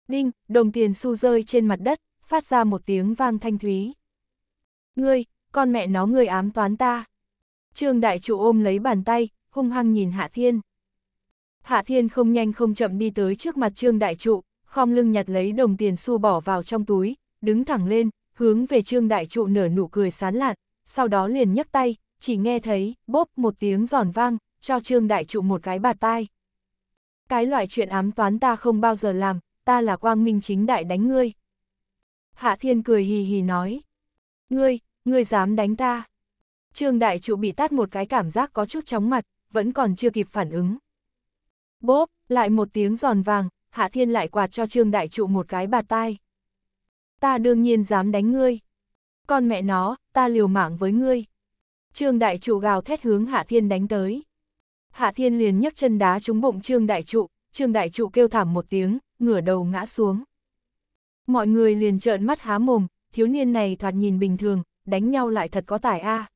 Đinh, đồng tiền xu rơi trên mặt đất, phát ra một tiếng vang thanh thúy. Ngươi, con mẹ nó ngươi ám toán ta. Trương đại trụ ôm lấy bàn tay, hung hăng nhìn Hạ Thiên. Hạ Thiên không nhanh không chậm đi tới trước mặt Trương đại trụ, khom lưng nhặt lấy đồng tiền xu bỏ vào trong túi, đứng thẳng lên, hướng về Trương đại trụ nở nụ cười sán lạn, sau đó liền nhấc tay, chỉ nghe thấy, bóp một tiếng giòn vang, cho Trương đại trụ một cái bạt tai. Cái loại chuyện ám toán ta không bao giờ làm, ta là quang minh chính đại đánh ngươi. Hạ Thiên cười hì hì nói. Ngươi, ngươi dám đánh ta. Trương đại trụ bị tát một cái cảm giác có chút chóng mặt, vẫn còn chưa kịp phản ứng. Bốp, lại một tiếng giòn vàng, Hạ Thiên lại quạt cho Trương đại trụ một cái bạt tai. Ta đương nhiên dám đánh ngươi. Con mẹ nó, ta liều mạng với ngươi. Trương đại trụ gào thét hướng Hạ Thiên đánh tới. Hạ Thiên liền nhấc chân đá trúng bụng Trương đại trụ, Trương đại trụ kêu thảm một tiếng, ngửa đầu ngã xuống. Mọi người liền trợn mắt há mồm, thiếu niên này thoạt nhìn bình thường, đánh nhau lại thật có tài a. À.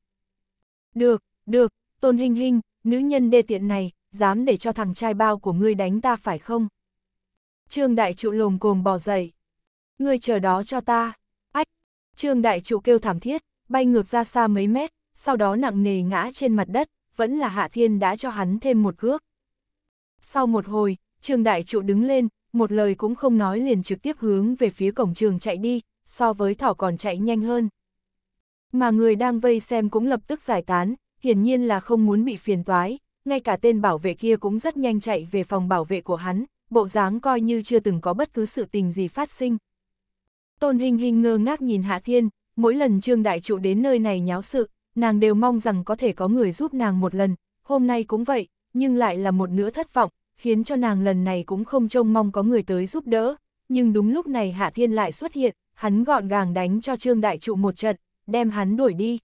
Được, được, Tôn Hinh Hinh, nữ nhân đê tiện này, dám để cho thằng trai bao của ngươi đánh ta phải không? Trương Đại Trụ lồm cồm bò dậy. Ngươi chờ đó cho ta. Ách! Trương Đại Trụ kêu thảm thiết, bay ngược ra xa mấy mét, sau đó nặng nề ngã trên mặt đất, vẫn là Hạ Thiên đã cho hắn thêm một cước. Sau một hồi, Trương Đại Trụ đứng lên, một lời cũng không nói liền trực tiếp hướng về phía cổng trường chạy đi, so với thỏ còn chạy nhanh hơn mà người đang vây xem cũng lập tức giải tán, hiển nhiên là không muốn bị phiền toái, ngay cả tên bảo vệ kia cũng rất nhanh chạy về phòng bảo vệ của hắn, bộ dáng coi như chưa từng có bất cứ sự tình gì phát sinh. Tôn Hình Hình ngơ ngác nhìn Hạ Thiên, mỗi lần Trương Đại Trụ đến nơi này nháo sự, nàng đều mong rằng có thể có người giúp nàng một lần, hôm nay cũng vậy, nhưng lại là một nửa thất vọng, khiến cho nàng lần này cũng không trông mong có người tới giúp đỡ. Nhưng đúng lúc này Hạ Thiên lại xuất hiện, hắn gọn gàng đánh cho Trương Đại Trụ một trận, đem hắn đuổi đi.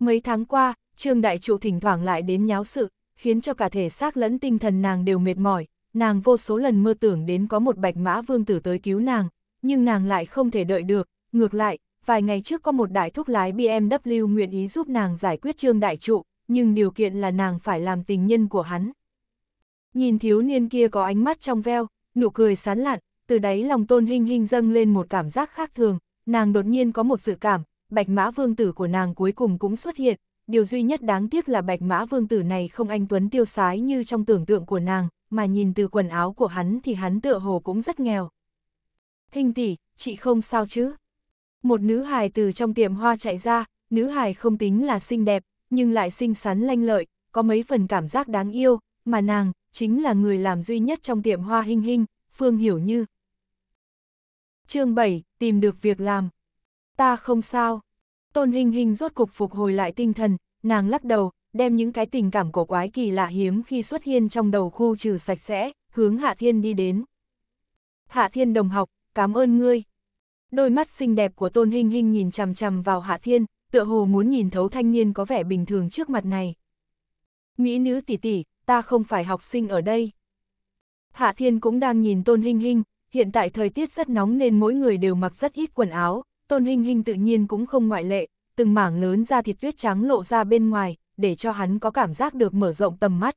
Mấy tháng qua, Trương Đại Trụ thỉnh thoảng lại đến nháo sự, khiến cho cả thể xác lẫn tinh thần nàng đều mệt mỏi, nàng vô số lần mơ tưởng đến có một bạch mã vương tử tới cứu nàng, nhưng nàng lại không thể đợi được, ngược lại, vài ngày trước có một đại thúc lái BMW nguyện ý giúp nàng giải quyết Trương Đại Trụ, nhưng điều kiện là nàng phải làm tình nhân của hắn. Nhìn thiếu niên kia có ánh mắt trong veo, nụ cười sán lạn, từ đáy lòng tôn hình hình dâng lên một cảm giác khác thường, nàng đột nhiên có một dự cảm, bạch mã vương tử của nàng cuối cùng cũng xuất hiện, điều duy nhất đáng tiếc là bạch mã vương tử này không anh tuấn tiêu sái như trong tưởng tượng của nàng, mà nhìn từ quần áo của hắn thì hắn tựa hồ cũng rất nghèo. Hình tỷ, chị không sao chứ? Một nữ hài từ trong tiệm hoa chạy ra, nữ hài không tính là xinh đẹp, nhưng lại xinh xắn lanh lợi, có mấy phần cảm giác đáng yêu, mà nàng, chính là người làm duy nhất trong tiệm hoa hình hình, Phương Hiểu Như. chương 7, tìm được việc làm ta không sao. Tôn Hình Hình rốt cục phục hồi lại tinh thần, nàng lắc đầu, đem những cái tình cảm cổ quái kỳ lạ hiếm khi xuất hiện trong đầu khu trừ sạch sẽ, hướng Hạ Thiên đi đến. Hạ Thiên đồng học, cảm ơn ngươi. Đôi mắt xinh đẹp của Tôn Hình Hình nhìn chằm chằm vào Hạ Thiên, tựa hồ muốn nhìn thấu thanh niên có vẻ bình thường trước mặt này. Mỹ nữ tỷ tỷ, ta không phải học sinh ở đây. Hạ Thiên cũng đang nhìn Tôn hình hình, hiện tại thời tiết rất nóng nên mỗi người đều mặc rất ít quần áo, Tôn Hinh Hinh tự nhiên cũng không ngoại lệ, từng mảng lớn da thịt tuyết trắng lộ ra bên ngoài, để cho hắn có cảm giác được mở rộng tầm mắt.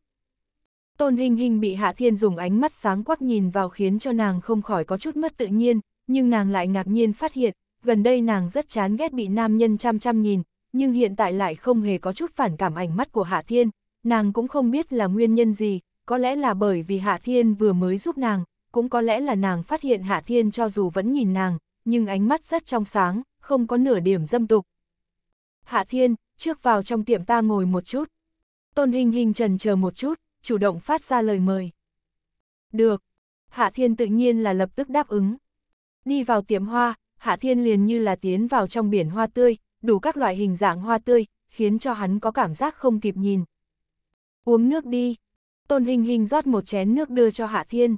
Tôn Hinh Hinh bị Hạ Thiên dùng ánh mắt sáng quắc nhìn vào khiến cho nàng không khỏi có chút mất tự nhiên, nhưng nàng lại ngạc nhiên phát hiện, gần đây nàng rất chán ghét bị nam nhân chăm chăm nhìn, nhưng hiện tại lại không hề có chút phản cảm ánh mắt của Hạ Thiên, nàng cũng không biết là nguyên nhân gì, có lẽ là bởi vì Hạ Thiên vừa mới giúp nàng, cũng có lẽ là nàng phát hiện Hạ Thiên cho dù vẫn nhìn nàng, nhưng ánh mắt rất trong sáng, không có nửa điểm dâm tục. Hạ Thiên, trước vào trong tiệm ta ngồi một chút. Tôn Hình Hình trần chờ một chút, chủ động phát ra lời mời. Được. Hạ Thiên tự nhiên là lập tức đáp ứng. Đi vào tiệm hoa, Hạ Thiên liền như là tiến vào trong biển hoa tươi, đủ các loại hình dạng hoa tươi, khiến cho hắn có cảm giác không kịp nhìn. Uống nước đi. Tôn Hình Hình rót một chén nước đưa cho Hạ Thiên.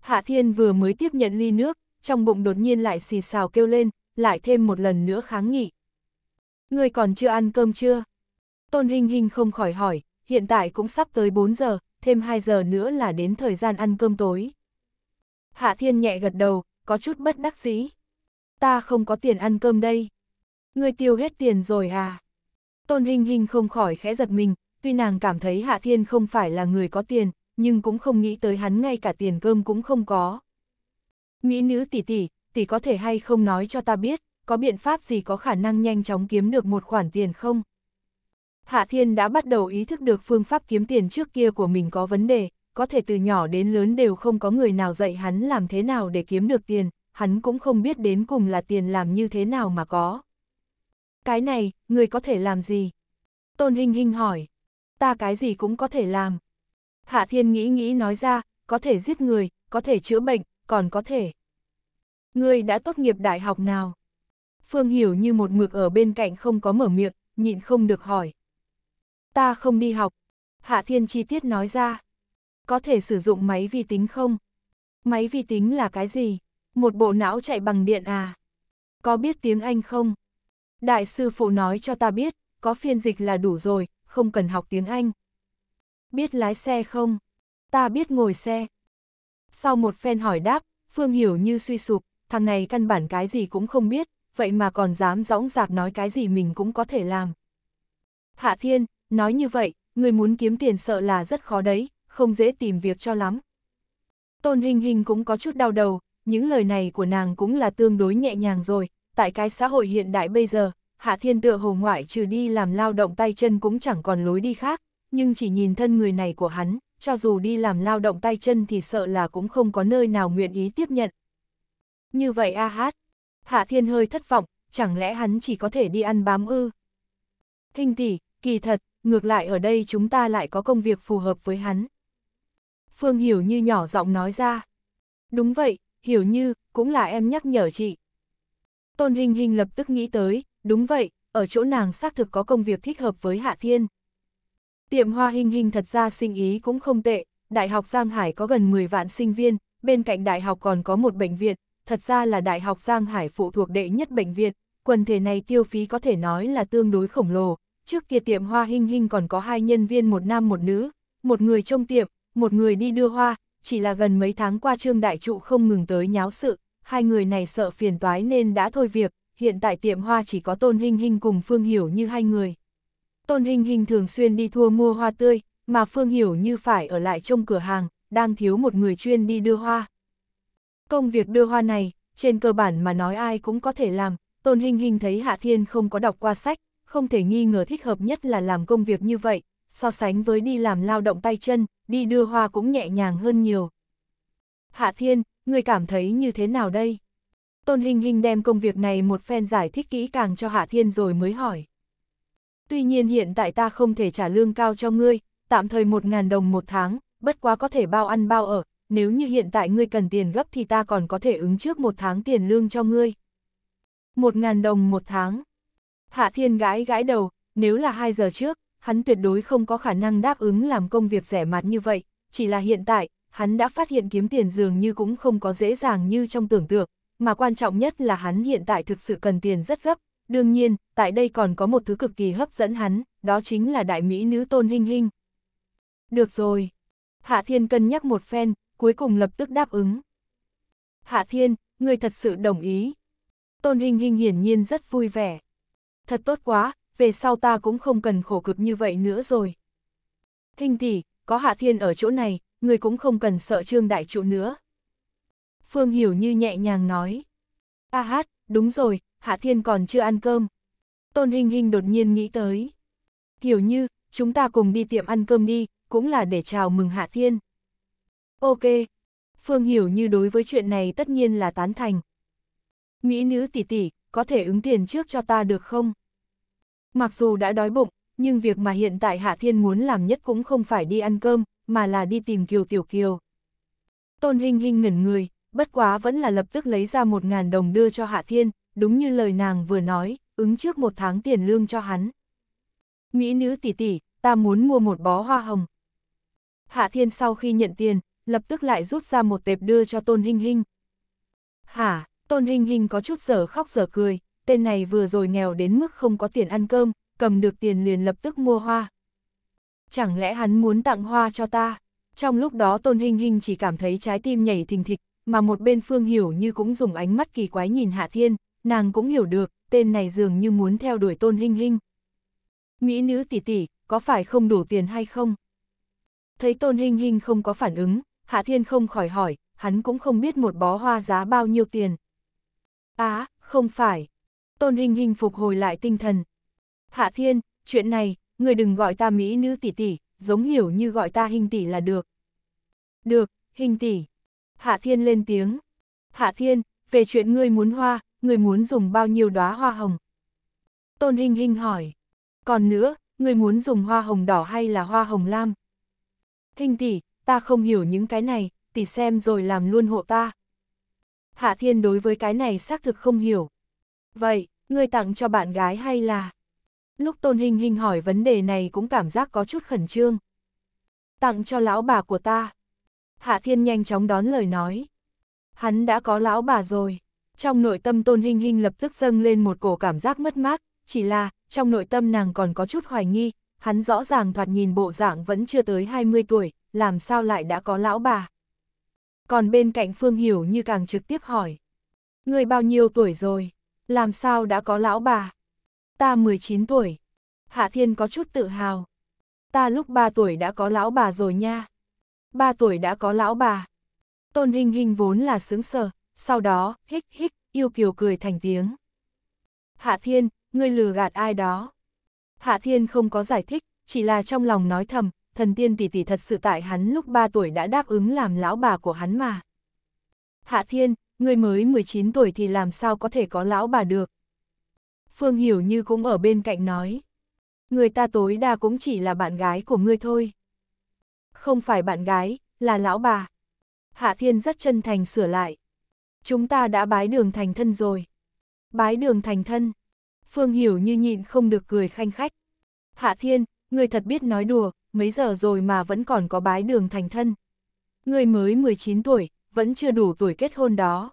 Hạ Thiên vừa mới tiếp nhận ly nước, trong bụng đột nhiên lại xì xào kêu lên, lại thêm một lần nữa kháng nghị. Người còn chưa ăn cơm chưa? Tôn hình hình không khỏi hỏi, hiện tại cũng sắp tới 4 giờ, thêm 2 giờ nữa là đến thời gian ăn cơm tối. Hạ Thiên nhẹ gật đầu, có chút bất đắc dĩ. Ta không có tiền ăn cơm đây. người tiêu hết tiền rồi à? Tôn hình hình không khỏi khẽ giật mình, tuy nàng cảm thấy Hạ Thiên không phải là người có tiền, nhưng cũng không nghĩ tới hắn ngay cả tiền cơm cũng không có. Mỹ nữ tỷ tỷ, tỷ có thể hay không nói cho ta biết, có biện pháp gì có khả năng nhanh chóng kiếm được một khoản tiền không? Hạ Thiên đã bắt đầu ý thức được phương pháp kiếm tiền trước kia của mình có vấn đề, có thể từ nhỏ đến lớn đều không có người nào dạy hắn làm thế nào để kiếm được tiền, hắn cũng không biết đến cùng là tiền làm như thế nào mà có. Cái này, người có thể làm gì? Tôn Hinh Hinh hỏi. Ta cái gì cũng có thể làm. Hạ Thiên nghĩ nghĩ nói ra, có thể giết người, có thể chữa bệnh, còn có thể. Ngươi đã tốt nghiệp đại học nào? Phương Hiểu như một mực ở bên cạnh không có mở miệng, nhịn không được hỏi. Ta không đi học. Hạ Thiên chi tiết nói ra. Có thể sử dụng máy vi tính không? Máy vi tính là cái gì? Một bộ não chạy bằng điện à? Có biết tiếng Anh không? Đại sư phụ nói cho ta biết, có phiên dịch là đủ rồi, không cần học tiếng Anh. Biết lái xe không? Ta biết ngồi xe, sau một phen hỏi đáp, Phương Hiểu như suy sụp, thằng này căn bản cái gì cũng không biết, vậy mà còn dám dõng dạc nói cái gì mình cũng có thể làm. Hạ Thiên, nói như vậy, người muốn kiếm tiền sợ là rất khó đấy, không dễ tìm việc cho lắm. Tôn Hình Hình cũng có chút đau đầu, những lời này của nàng cũng là tương đối nhẹ nhàng rồi, tại cái xã hội hiện đại bây giờ, Hạ Thiên tựa hồ ngoại trừ đi làm lao động tay chân cũng chẳng còn lối đi khác, nhưng chỉ nhìn thân người này của hắn, cho dù đi làm lao động tay chân thì sợ là cũng không có nơi nào nguyện ý tiếp nhận. Như vậy a hát, Hạ Thiên hơi thất vọng, chẳng lẽ hắn chỉ có thể đi ăn bám ư? Thinh tỷ, kỳ thật, ngược lại ở đây chúng ta lại có công việc phù hợp với hắn. Phương Hiểu Như nhỏ giọng nói ra. Đúng vậy, Hiểu Như, cũng là em nhắc nhở chị. Tôn Hình Hình lập tức nghĩ tới, đúng vậy, ở chỗ nàng xác thực có công việc thích hợp với Hạ Thiên. Tiệm hoa hình hình thật ra sinh ý cũng không tệ, Đại học Giang Hải có gần 10 vạn sinh viên, bên cạnh đại học còn có một bệnh viện, thật ra là Đại học Giang Hải phụ thuộc đệ nhất bệnh viện, quần thể này tiêu phí có thể nói là tương đối khổng lồ. Trước kia tiệm hoa hình hình còn có hai nhân viên một nam một nữ, một người trông tiệm, một người đi đưa hoa, chỉ là gần mấy tháng qua Trương Đại Trụ không ngừng tới nháo sự, hai người này sợ phiền toái nên đã thôi việc, hiện tại tiệm hoa chỉ có Tôn hình hình cùng Phương Hiểu như hai người. Tôn Hình Hình thường xuyên đi thua mua hoa tươi, mà Phương Hiểu như phải ở lại trong cửa hàng, đang thiếu một người chuyên đi đưa hoa. Công việc đưa hoa này, trên cơ bản mà nói ai cũng có thể làm, Tôn Hình Hình thấy Hạ Thiên không có đọc qua sách, không thể nghi ngờ thích hợp nhất là làm công việc như vậy, so sánh với đi làm lao động tay chân, đi đưa hoa cũng nhẹ nhàng hơn nhiều. Hạ Thiên, người cảm thấy như thế nào đây? Tôn Hình Hình đem công việc này một phen giải thích kỹ càng cho Hạ Thiên rồi mới hỏi tuy nhiên hiện tại ta không thể trả lương cao cho ngươi, tạm thời 1.000 đồng một tháng, bất quá có thể bao ăn bao ở, nếu như hiện tại ngươi cần tiền gấp thì ta còn có thể ứng trước một tháng tiền lương cho ngươi. 1.000 đồng một tháng. Hạ Thiên gãi gãi đầu, nếu là 2 giờ trước, hắn tuyệt đối không có khả năng đáp ứng làm công việc rẻ mạt như vậy, chỉ là hiện tại, hắn đã phát hiện kiếm tiền dường như cũng không có dễ dàng như trong tưởng tượng, mà quan trọng nhất là hắn hiện tại thực sự cần tiền rất gấp, Đương nhiên, tại đây còn có một thứ cực kỳ hấp dẫn hắn, đó chính là đại mỹ nữ tôn hình hình. Được rồi. Hạ Thiên cân nhắc một phen, cuối cùng lập tức đáp ứng. Hạ Thiên, người thật sự đồng ý. Tôn hình hình hiển nhiên rất vui vẻ. Thật tốt quá, về sau ta cũng không cần khổ cực như vậy nữa rồi. Hình tỷ, có Hạ Thiên ở chỗ này, người cũng không cần sợ Trương Đại Trụ nữa. Phương Hiểu Như nhẹ nhàng nói. A à hát, đúng rồi, Hạ Thiên còn chưa ăn cơm. Tôn Hình Hình đột nhiên nghĩ tới. Hiểu như, chúng ta cùng đi tiệm ăn cơm đi, cũng là để chào mừng Hạ Thiên. Ok. Phương Hiểu như đối với chuyện này tất nhiên là tán thành. Mỹ nữ tỷ tỷ, có thể ứng tiền trước cho ta được không? Mặc dù đã đói bụng, nhưng việc mà hiện tại Hạ Thiên muốn làm nhất cũng không phải đi ăn cơm, mà là đi tìm Kiều Tiểu Kiều. Tôn Hình Hình ngẩn người, bất quá vẫn là lập tức lấy ra một ngàn đồng đưa cho Hạ Thiên, đúng như lời nàng vừa nói, ứng trước một tháng tiền lương cho hắn. Mỹ nữ tỷ tỷ, ta muốn mua một bó hoa hồng. Hạ Thiên sau khi nhận tiền, lập tức lại rút ra một tệp đưa cho Tôn Hinh Hinh. Hả, Tôn Hinh Hinh có chút giở khóc giở cười, tên này vừa rồi nghèo đến mức không có tiền ăn cơm, cầm được tiền liền lập tức mua hoa. Chẳng lẽ hắn muốn tặng hoa cho ta? Trong lúc đó Tôn Hinh Hinh chỉ cảm thấy trái tim nhảy thình thịch, mà một bên Phương Hiểu như cũng dùng ánh mắt kỳ quái nhìn Hạ Thiên, nàng cũng hiểu được, tên này dường như muốn theo đuổi Tôn Hinh Hinh. Mỹ nữ tỷ tỷ, có phải không đủ tiền hay không? Thấy Tôn Hinh Hinh không có phản ứng, Hạ Thiên không khỏi hỏi, hắn cũng không biết một bó hoa giá bao nhiêu tiền. Á, à, không phải. Tôn Hinh Hinh phục hồi lại tinh thần. Hạ Thiên, chuyện này, người đừng gọi ta Mỹ nữ tỷ tỷ, giống hiểu như gọi ta Hinh tỷ là được. Được, Hinh tỷ. Hạ Thiên lên tiếng. Hạ Thiên, về chuyện ngươi muốn hoa, ngươi muốn dùng bao nhiêu đóa hoa hồng? Tôn Hinh Hinh hỏi. Còn nữa, ngươi muốn dùng hoa hồng đỏ hay là hoa hồng lam? Hinh tỷ, ta không hiểu những cái này, tỷ xem rồi làm luôn hộ ta. Hạ Thiên đối với cái này xác thực không hiểu. Vậy, ngươi tặng cho bạn gái hay là... Lúc Tôn Hinh Hinh hỏi vấn đề này cũng cảm giác có chút khẩn trương. Tặng cho lão bà của ta. Hạ Thiên nhanh chóng đón lời nói. Hắn đã có lão bà rồi. Trong nội tâm Tôn Hinh Hinh lập tức dâng lên một cổ cảm giác mất mát, chỉ là, trong nội tâm nàng còn có chút hoài nghi, hắn rõ ràng thoạt nhìn bộ dạng vẫn chưa tới 20 tuổi, làm sao lại đã có lão bà. Còn bên cạnh Phương Hiểu như càng trực tiếp hỏi. Người bao nhiêu tuổi rồi? Làm sao đã có lão bà? Ta 19 tuổi. Hạ Thiên có chút tự hào. Ta lúc 3 tuổi đã có lão bà rồi nha ba tuổi đã có lão bà. Tôn Hình Hình vốn là sướng sờ sau đó, hích hích, yêu kiều cười thành tiếng. Hạ Thiên, ngươi lừa gạt ai đó. Hạ Thiên không có giải thích, chỉ là trong lòng nói thầm, thần tiên tỷ tỷ thật sự tại hắn lúc ba tuổi đã đáp ứng làm lão bà của hắn mà. Hạ Thiên, ngươi mới 19 tuổi thì làm sao có thể có lão bà được. Phương Hiểu Như cũng ở bên cạnh nói. Người ta tối đa cũng chỉ là bạn gái của ngươi thôi không phải bạn gái, là lão bà. Hạ Thiên rất chân thành sửa lại. Chúng ta đã bái đường thành thân rồi. Bái đường thành thân. Phương Hiểu như nhịn không được cười khanh khách. Hạ Thiên, người thật biết nói đùa, mấy giờ rồi mà vẫn còn có bái đường thành thân. Người mới 19 tuổi, vẫn chưa đủ tuổi kết hôn đó.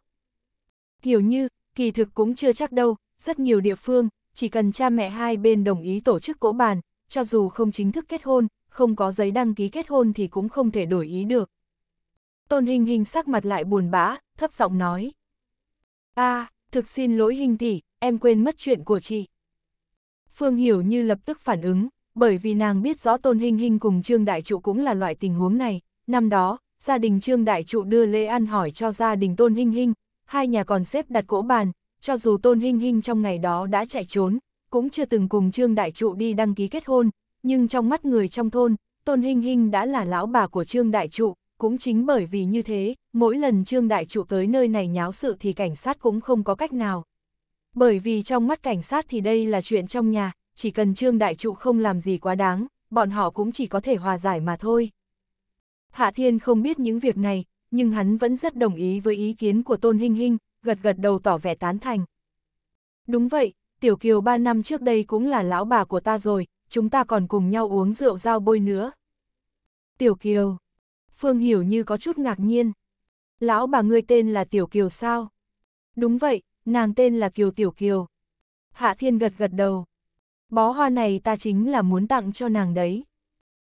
Hiểu như, kỳ thực cũng chưa chắc đâu, rất nhiều địa phương, chỉ cần cha mẹ hai bên đồng ý tổ chức cỗ bàn, cho dù không chính thức kết hôn, không có giấy đăng ký kết hôn thì cũng không thể đổi ý được. Tôn Hình Hình sắc mặt lại buồn bã, thấp giọng nói. a à, thực xin lỗi Hình tỷ, em quên mất chuyện của chị. Phương Hiểu như lập tức phản ứng, bởi vì nàng biết rõ Tôn Hình Hình cùng Trương Đại Trụ cũng là loại tình huống này. Năm đó, gia đình Trương Đại Trụ đưa lê an hỏi cho gia đình Tôn Hình Hình, hai nhà còn xếp đặt cỗ bàn, cho dù Tôn Hình Hình trong ngày đó đã chạy trốn, cũng chưa từng cùng Trương Đại Trụ đi đăng ký kết hôn, nhưng trong mắt người trong thôn, Tôn Hinh Hinh đã là lão bà của Trương Đại Trụ, cũng chính bởi vì như thế, mỗi lần Trương Đại Trụ tới nơi này nháo sự thì cảnh sát cũng không có cách nào. Bởi vì trong mắt cảnh sát thì đây là chuyện trong nhà, chỉ cần Trương Đại Trụ không làm gì quá đáng, bọn họ cũng chỉ có thể hòa giải mà thôi. Hạ Thiên không biết những việc này, nhưng hắn vẫn rất đồng ý với ý kiến của Tôn Hinh Hinh, gật gật đầu tỏ vẻ tán thành. Đúng vậy, Tiểu Kiều ba năm trước đây cũng là lão bà của ta rồi, chúng ta còn cùng nhau uống rượu giao bôi nữa. Tiểu Kiều. Phương Hiểu như có chút ngạc nhiên. Lão bà ngươi tên là Tiểu Kiều sao? Đúng vậy, nàng tên là Kiều Tiểu Kiều. Hạ Thiên gật gật đầu. Bó hoa này ta chính là muốn tặng cho nàng đấy.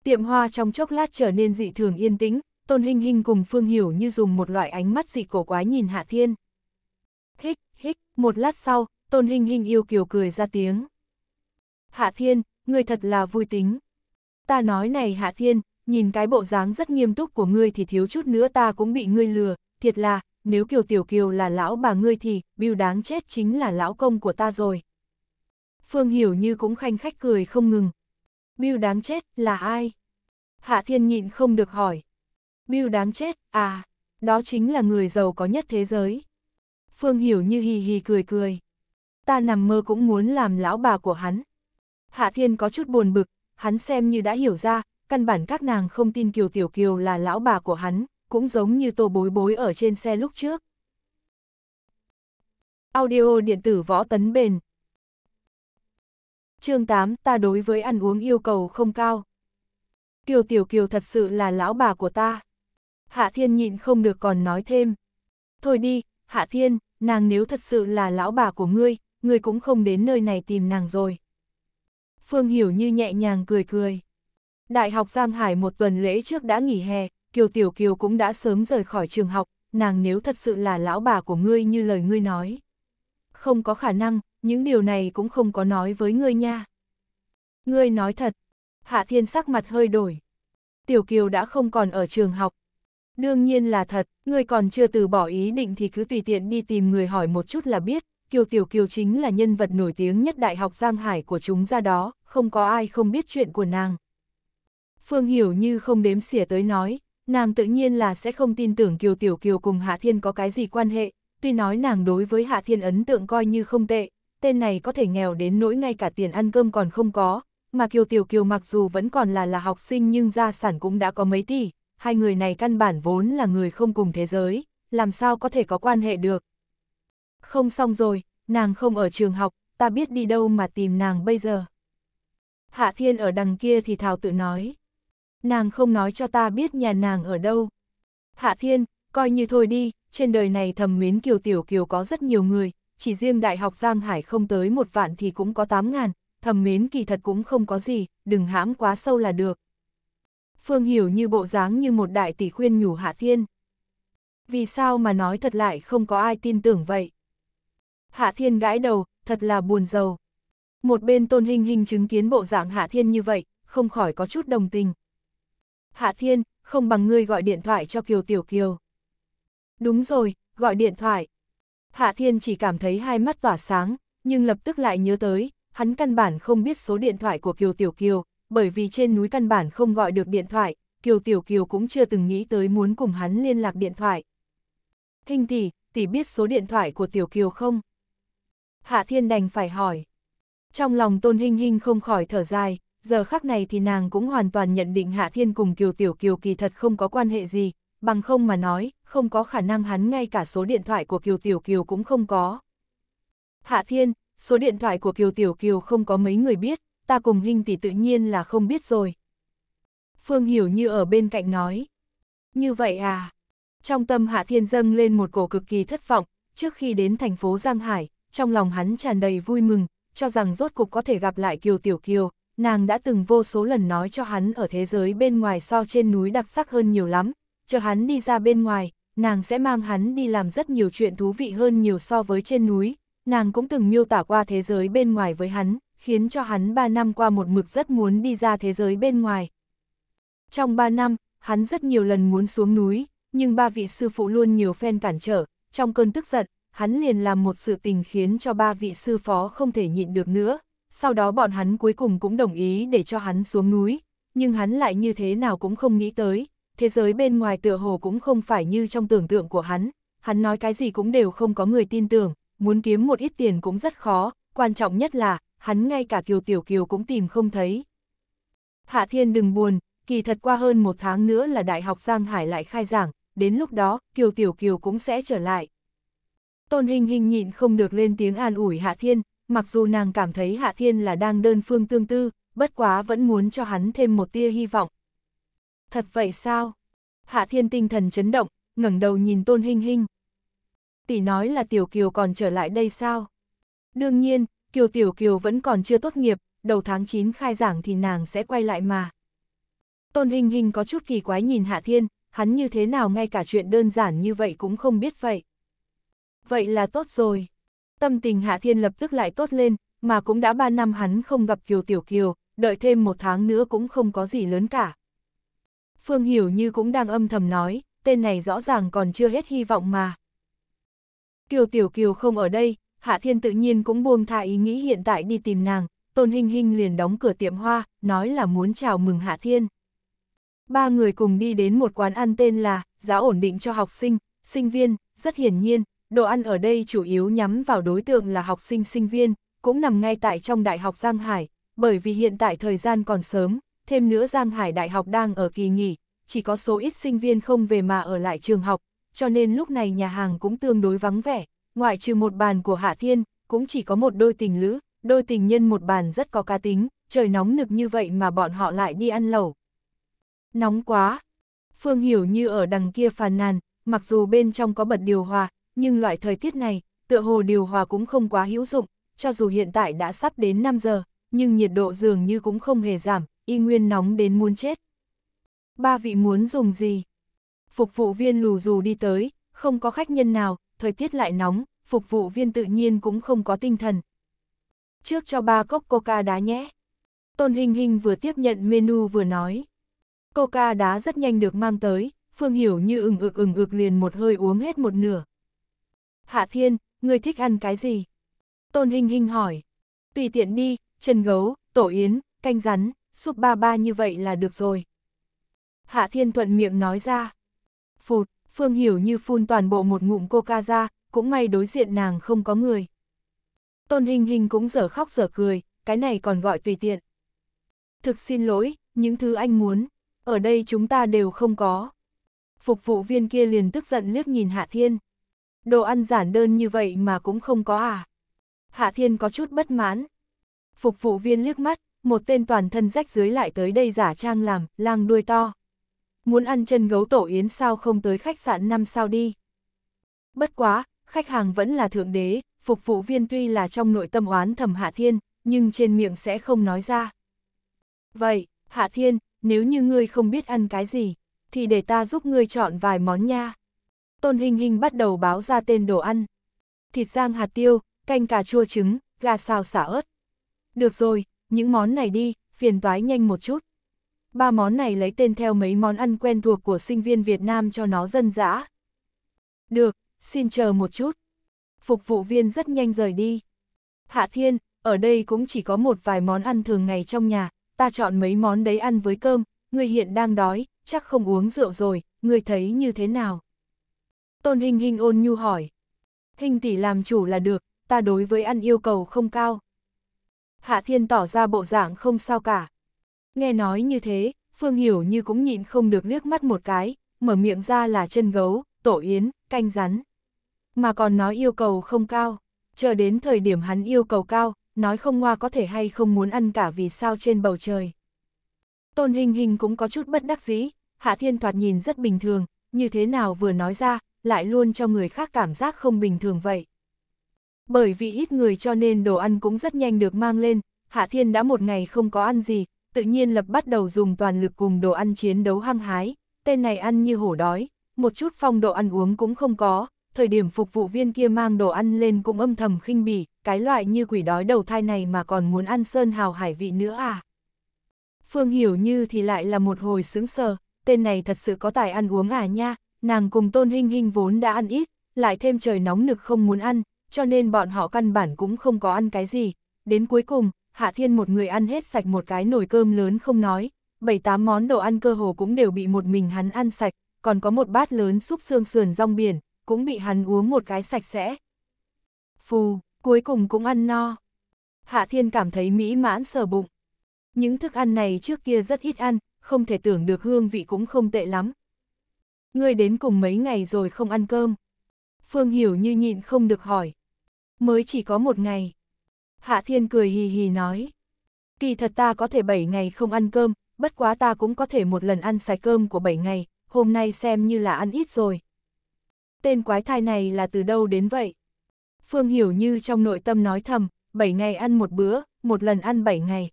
Tiệm hoa trong chốc lát trở nên dị thường yên tĩnh, Tôn Hinh Hinh cùng Phương Hiểu như dùng một loại ánh mắt dị cổ quái nhìn Hạ Thiên. Hích, hích, một lát sau, Tôn Hinh Hinh yêu kiều cười ra tiếng. Hạ Thiên, ngươi thật là vui tính. Ta nói này Hạ Thiên, nhìn cái bộ dáng rất nghiêm túc của ngươi thì thiếu chút nữa ta cũng bị ngươi lừa, thiệt là, nếu Kiều Tiểu Kiều là lão bà ngươi thì, biêu đáng chết chính là lão công của ta rồi. Phương Hiểu Như cũng khanh khách cười không ngừng. Biêu đáng chết là ai? Hạ Thiên nhịn không được hỏi. Bill đáng chết, à, đó chính là người giàu có nhất thế giới. Phương Hiểu như hì hì cười cười. Ta nằm mơ cũng muốn làm lão bà của hắn. Hạ Thiên có chút buồn bực, hắn xem như đã hiểu ra, căn bản các nàng không tin Kiều Tiểu Kiều là lão bà của hắn, cũng giống như tô bối bối ở trên xe lúc trước. Audio điện tử võ tấn bền chương 8 ta đối với ăn uống yêu cầu không cao. Kiều Tiểu Kiều thật sự là lão bà của ta. Hạ Thiên nhịn không được còn nói thêm. Thôi đi, Hạ Thiên, nàng nếu thật sự là lão bà của ngươi, ngươi cũng không đến nơi này tìm nàng rồi. Phương Hiểu Như nhẹ nhàng cười cười. Đại học Giang Hải một tuần lễ trước đã nghỉ hè, Kiều Tiểu Kiều cũng đã sớm rời khỏi trường học, nàng nếu thật sự là lão bà của ngươi như lời ngươi nói. Không có khả năng, những điều này cũng không có nói với ngươi nha. Ngươi nói thật, Hạ Thiên sắc mặt hơi đổi. Tiểu Kiều đã không còn ở trường học. Đương nhiên là thật, ngươi còn chưa từ bỏ ý định thì cứ tùy tiện đi tìm người hỏi một chút là biết, Kiều Tiểu Kiều chính là nhân vật nổi tiếng nhất Đại học Giang Hải của chúng ra đó, không có ai không biết chuyện của nàng. Phương Hiểu như không đếm xỉa tới nói, nàng tự nhiên là sẽ không tin tưởng Kiều Tiểu Kiều cùng Hạ Thiên có cái gì quan hệ, tuy nói nàng đối với Hạ Thiên ấn tượng coi như không tệ, tên này có thể nghèo đến nỗi ngay cả tiền ăn cơm còn không có, mà Kiều Tiểu Kiều mặc dù vẫn còn là là học sinh nhưng gia sản cũng đã có mấy tỷ, hai người này căn bản vốn là người không cùng thế giới, làm sao có thể có quan hệ được, không xong rồi, nàng không ở trường học, ta biết đi đâu mà tìm nàng bây giờ. Hạ Thiên ở đằng kia thì Thảo tự nói. Nàng không nói cho ta biết nhà nàng ở đâu. Hạ Thiên, coi như thôi đi, trên đời này thầm mến Kiều Tiểu Kiều có rất nhiều người, chỉ riêng Đại học Giang Hải không tới một vạn thì cũng có tám ngàn, thầm mến kỳ thật cũng không có gì, đừng hãm quá sâu là được. Phương Hiểu như bộ dáng như một đại tỷ khuyên nhủ Hạ Thiên. Vì sao mà nói thật lại không có ai tin tưởng vậy? Hạ Thiên gãi đầu, thật là buồn giàu. Một bên Tôn Hình Hình chứng kiến bộ dạng Hạ Thiên như vậy, không khỏi có chút đồng tình. Hạ Thiên, không bằng ngươi gọi điện thoại cho Kiều Tiểu Kiều. Đúng rồi, gọi điện thoại. Hạ Thiên chỉ cảm thấy hai mắt tỏa sáng, nhưng lập tức lại nhớ tới, hắn căn bản không biết số điện thoại của Kiều Tiểu Kiều, bởi vì trên núi căn bản không gọi được điện thoại, Kiều Tiểu Kiều cũng chưa từng nghĩ tới muốn cùng hắn liên lạc điện thoại. Hình tỷ, tỷ biết số điện thoại của Tiểu Kiều không? Hạ Thiên đành phải hỏi. Trong lòng Tôn Hinh Hinh không khỏi thở dài, giờ khắc này thì nàng cũng hoàn toàn nhận định Hạ Thiên cùng Kiều Tiểu Kiều kỳ thật không có quan hệ gì, bằng không mà nói, không có khả năng hắn ngay cả số điện thoại của Kiều Tiểu Kiều cũng không có. Hạ Thiên, số điện thoại của Kiều Tiểu Kiều không có mấy người biết, ta cùng Hinh tỷ tự nhiên là không biết rồi. Phương Hiểu như ở bên cạnh nói. Như vậy à? Trong tâm Hạ Thiên dâng lên một cổ cực kỳ thất vọng, trước khi đến thành phố Giang Hải, trong lòng hắn tràn đầy vui mừng, cho rằng rốt cục có thể gặp lại Kiều Tiểu Kiều, nàng đã từng vô số lần nói cho hắn ở thế giới bên ngoài so trên núi đặc sắc hơn nhiều lắm, chờ hắn đi ra bên ngoài, nàng sẽ mang hắn đi làm rất nhiều chuyện thú vị hơn nhiều so với trên núi, nàng cũng từng miêu tả qua thế giới bên ngoài với hắn, khiến cho hắn 3 năm qua một mực rất muốn đi ra thế giới bên ngoài. Trong 3 năm, hắn rất nhiều lần muốn xuống núi, nhưng ba vị sư phụ luôn nhiều phen cản trở, trong cơn tức giận, hắn liền làm một sự tình khiến cho ba vị sư phó không thể nhịn được nữa, sau đó bọn hắn cuối cùng cũng đồng ý để cho hắn xuống núi, nhưng hắn lại như thế nào cũng không nghĩ tới, thế giới bên ngoài tựa hồ cũng không phải như trong tưởng tượng của hắn, hắn nói cái gì cũng đều không có người tin tưởng, muốn kiếm một ít tiền cũng rất khó, quan trọng nhất là, hắn ngay cả Kiều Tiểu Kiều cũng tìm không thấy. Hạ Thiên đừng buồn, kỳ thật qua hơn một tháng nữa là Đại học Giang Hải lại khai giảng, đến lúc đó, Kiều Tiểu Kiều cũng sẽ trở lại. Tôn Hình Hình nhịn không được lên tiếng an ủi Hạ Thiên, mặc dù nàng cảm thấy Hạ Thiên là đang đơn phương tương tư, bất quá vẫn muốn cho hắn thêm một tia hy vọng. Thật vậy sao? Hạ Thiên tinh thần chấn động, ngẩng đầu nhìn Tôn Hình Hình. Tỷ nói là Tiểu Kiều còn trở lại đây sao? Đương nhiên, Kiều Tiểu Kiều vẫn còn chưa tốt nghiệp, đầu tháng 9 khai giảng thì nàng sẽ quay lại mà. Tôn Hình Hình có chút kỳ quái nhìn Hạ Thiên, hắn như thế nào ngay cả chuyện đơn giản như vậy cũng không biết vậy vậy là tốt rồi. Tâm tình Hạ Thiên lập tức lại tốt lên, mà cũng đã 3 năm hắn không gặp Kiều Tiểu Kiều, đợi thêm một tháng nữa cũng không có gì lớn cả. Phương Hiểu Như cũng đang âm thầm nói, tên này rõ ràng còn chưa hết hy vọng mà. Kiều Tiểu Kiều không ở đây, Hạ Thiên tự nhiên cũng buông tha ý nghĩ hiện tại đi tìm nàng, Tôn Hinh Hinh liền đóng cửa tiệm hoa, nói là muốn chào mừng Hạ Thiên. Ba người cùng đi đến một quán ăn tên là, giá ổn định cho học sinh, sinh viên, rất hiển nhiên, đồ ăn ở đây chủ yếu nhắm vào đối tượng là học sinh sinh viên, cũng nằm ngay tại trong Đại học Giang Hải, bởi vì hiện tại thời gian còn sớm, thêm nữa Giang Hải Đại học đang ở kỳ nghỉ, chỉ có số ít sinh viên không về mà ở lại trường học, cho nên lúc này nhà hàng cũng tương đối vắng vẻ, ngoại trừ một bàn của Hạ Thiên, cũng chỉ có một đôi tình lữ, đôi tình nhân một bàn rất có cá tính, trời nóng nực như vậy mà bọn họ lại đi ăn lẩu. Nóng quá! Phương Hiểu như ở đằng kia phàn nàn, mặc dù bên trong có bật điều hòa, nhưng loại thời tiết này, tựa hồ điều hòa cũng không quá hữu dụng, cho dù hiện tại đã sắp đến 5 giờ, nhưng nhiệt độ dường như cũng không hề giảm, y nguyên nóng đến muốn chết. Ba vị muốn dùng gì? Phục vụ viên lù dù đi tới, không có khách nhân nào, thời tiết lại nóng, phục vụ viên tự nhiên cũng không có tinh thần. Trước cho ba cốc coca đá nhé. Tôn Hình Hình vừa tiếp nhận menu vừa nói. Coca đá rất nhanh được mang tới, Phương Hiểu như ừng ực ừng ực liền một hơi uống hết một nửa, Hạ Thiên, người thích ăn cái gì? Tôn Hinh Hinh hỏi. Tùy tiện đi, chân gấu, tổ yến, canh rắn, súp ba ba như vậy là được rồi. Hạ Thiên thuận miệng nói ra. Phụt, Phương Hiểu như phun toàn bộ một ngụm coca ra, cũng may đối diện nàng không có người. Tôn Hinh Hinh cũng dở khóc dở cười, cái này còn gọi tùy tiện. Thực xin lỗi, những thứ anh muốn, ở đây chúng ta đều không có. Phục vụ viên kia liền tức giận liếc nhìn Hạ Thiên. Đồ ăn giản đơn như vậy mà cũng không có à. Hạ Thiên có chút bất mãn. Phục vụ viên liếc mắt, một tên toàn thân rách dưới lại tới đây giả trang làm, lang đuôi to. Muốn ăn chân gấu tổ yến sao không tới khách sạn năm sao đi. Bất quá, khách hàng vẫn là thượng đế, phục vụ viên tuy là trong nội tâm oán thầm Hạ Thiên, nhưng trên miệng sẽ không nói ra. Vậy, Hạ Thiên, nếu như ngươi không biết ăn cái gì, thì để ta giúp ngươi chọn vài món nha. Tôn Hình Hình bắt đầu báo ra tên đồ ăn. Thịt rang hạt tiêu, canh cà chua trứng, gà xào xả ớt. Được rồi, những món này đi, phiền toái nhanh một chút. Ba món này lấy tên theo mấy món ăn quen thuộc của sinh viên Việt Nam cho nó dân dã. Được, xin chờ một chút. Phục vụ viên rất nhanh rời đi. Hạ Thiên, ở đây cũng chỉ có một vài món ăn thường ngày trong nhà, ta chọn mấy món đấy ăn với cơm, người hiện đang đói, chắc không uống rượu rồi, người thấy như thế nào? Tôn Hình Hình ôn nhu hỏi. Hình tỷ làm chủ là được, ta đối với ăn yêu cầu không cao. Hạ Thiên tỏ ra bộ dạng không sao cả. Nghe nói như thế, Phương Hiểu như cũng nhịn không được liếc mắt một cái, mở miệng ra là chân gấu, tổ yến, canh rắn. Mà còn nói yêu cầu không cao, chờ đến thời điểm hắn yêu cầu cao, nói không ngoa có thể hay không muốn ăn cả vì sao trên bầu trời. Tôn Hình Hình cũng có chút bất đắc dĩ, Hạ Thiên thoạt nhìn rất bình thường, như thế nào vừa nói ra, lại luôn cho người khác cảm giác không bình thường vậy. Bởi vì ít người cho nên đồ ăn cũng rất nhanh được mang lên, Hạ Thiên đã một ngày không có ăn gì, tự nhiên lập bắt đầu dùng toàn lực cùng đồ ăn chiến đấu hăng hái, tên này ăn như hổ đói, một chút phong độ ăn uống cũng không có, thời điểm phục vụ viên kia mang đồ ăn lên cũng âm thầm khinh bỉ, cái loại như quỷ đói đầu thai này mà còn muốn ăn sơn hào hải vị nữa à. Phương Hiểu Như thì lại là một hồi sướng sờ, tên này thật sự có tài ăn uống à nha, nàng cùng Tôn Hinh Hinh vốn đã ăn ít, lại thêm trời nóng nực không muốn ăn, cho nên bọn họ căn bản cũng không có ăn cái gì. Đến cuối cùng, Hạ Thiên một người ăn hết sạch một cái nồi cơm lớn không nói, bảy tám món đồ ăn cơ hồ cũng đều bị một mình hắn ăn sạch, còn có một bát lớn súp xương sườn rong biển, cũng bị hắn uống một cái sạch sẽ. Phù, cuối cùng cũng ăn no. Hạ Thiên cảm thấy mỹ mãn sờ bụng. Những thức ăn này trước kia rất ít ăn, không thể tưởng được hương vị cũng không tệ lắm, Ngươi đến cùng mấy ngày rồi không ăn cơm. Phương Hiểu như nhịn không được hỏi. Mới chỉ có một ngày. Hạ Thiên cười hì hì nói. Kỳ thật ta có thể bảy ngày không ăn cơm, bất quá ta cũng có thể một lần ăn xài cơm của bảy ngày, hôm nay xem như là ăn ít rồi. Tên quái thai này là từ đâu đến vậy? Phương Hiểu như trong nội tâm nói thầm, Bảy ngày ăn một bữa, một lần ăn bảy ngày.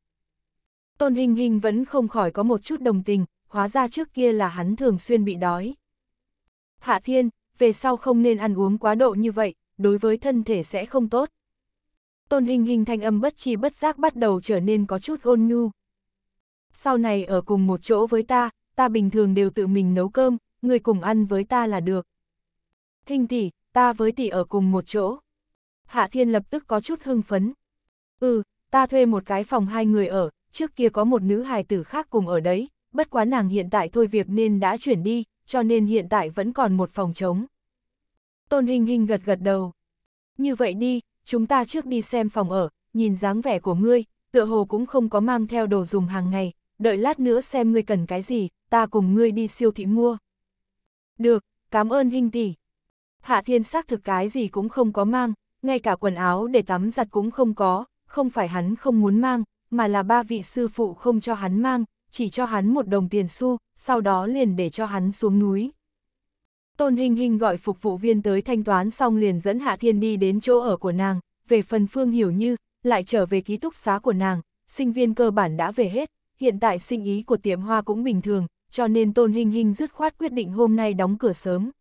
Tôn Hình Hình vẫn không khỏi có một chút đồng tình, hóa ra trước kia là hắn thường xuyên bị đói. Hạ Thiên, về sau không nên ăn uống quá độ như vậy, đối với thân thể sẽ không tốt. Tôn hình hình thanh âm bất chi bất giác bắt đầu trở nên có chút ôn nhu. Sau này ở cùng một chỗ với ta, ta bình thường đều tự mình nấu cơm, người cùng ăn với ta là được. Hình tỷ, ta với tỷ ở cùng một chỗ. Hạ Thiên lập tức có chút hưng phấn. Ừ, ta thuê một cái phòng hai người ở, trước kia có một nữ hài tử khác cùng ở đấy, bất quá nàng hiện tại thôi việc nên đã chuyển đi, cho nên hiện tại vẫn còn một phòng trống. Tôn Hình Hình gật gật đầu. Như vậy đi, chúng ta trước đi xem phòng ở, nhìn dáng vẻ của ngươi, tựa hồ cũng không có mang theo đồ dùng hàng ngày, đợi lát nữa xem ngươi cần cái gì, ta cùng ngươi đi siêu thị mua. Được, cảm ơn Hình tỷ. Hạ Thiên xác thực cái gì cũng không có mang, ngay cả quần áo để tắm giặt cũng không có, không phải hắn không muốn mang, mà là ba vị sư phụ không cho hắn mang, chỉ cho hắn một đồng tiền xu, sau đó liền để cho hắn xuống núi. Tôn Hình Hình gọi phục vụ viên tới thanh toán xong liền dẫn Hạ Thiên đi đến chỗ ở của nàng, về phần Phương Hiểu Như, lại trở về ký túc xá của nàng, sinh viên cơ bản đã về hết, hiện tại sinh ý của tiệm hoa cũng bình thường, cho nên Tôn Hình Hình dứt khoát quyết định hôm nay đóng cửa sớm.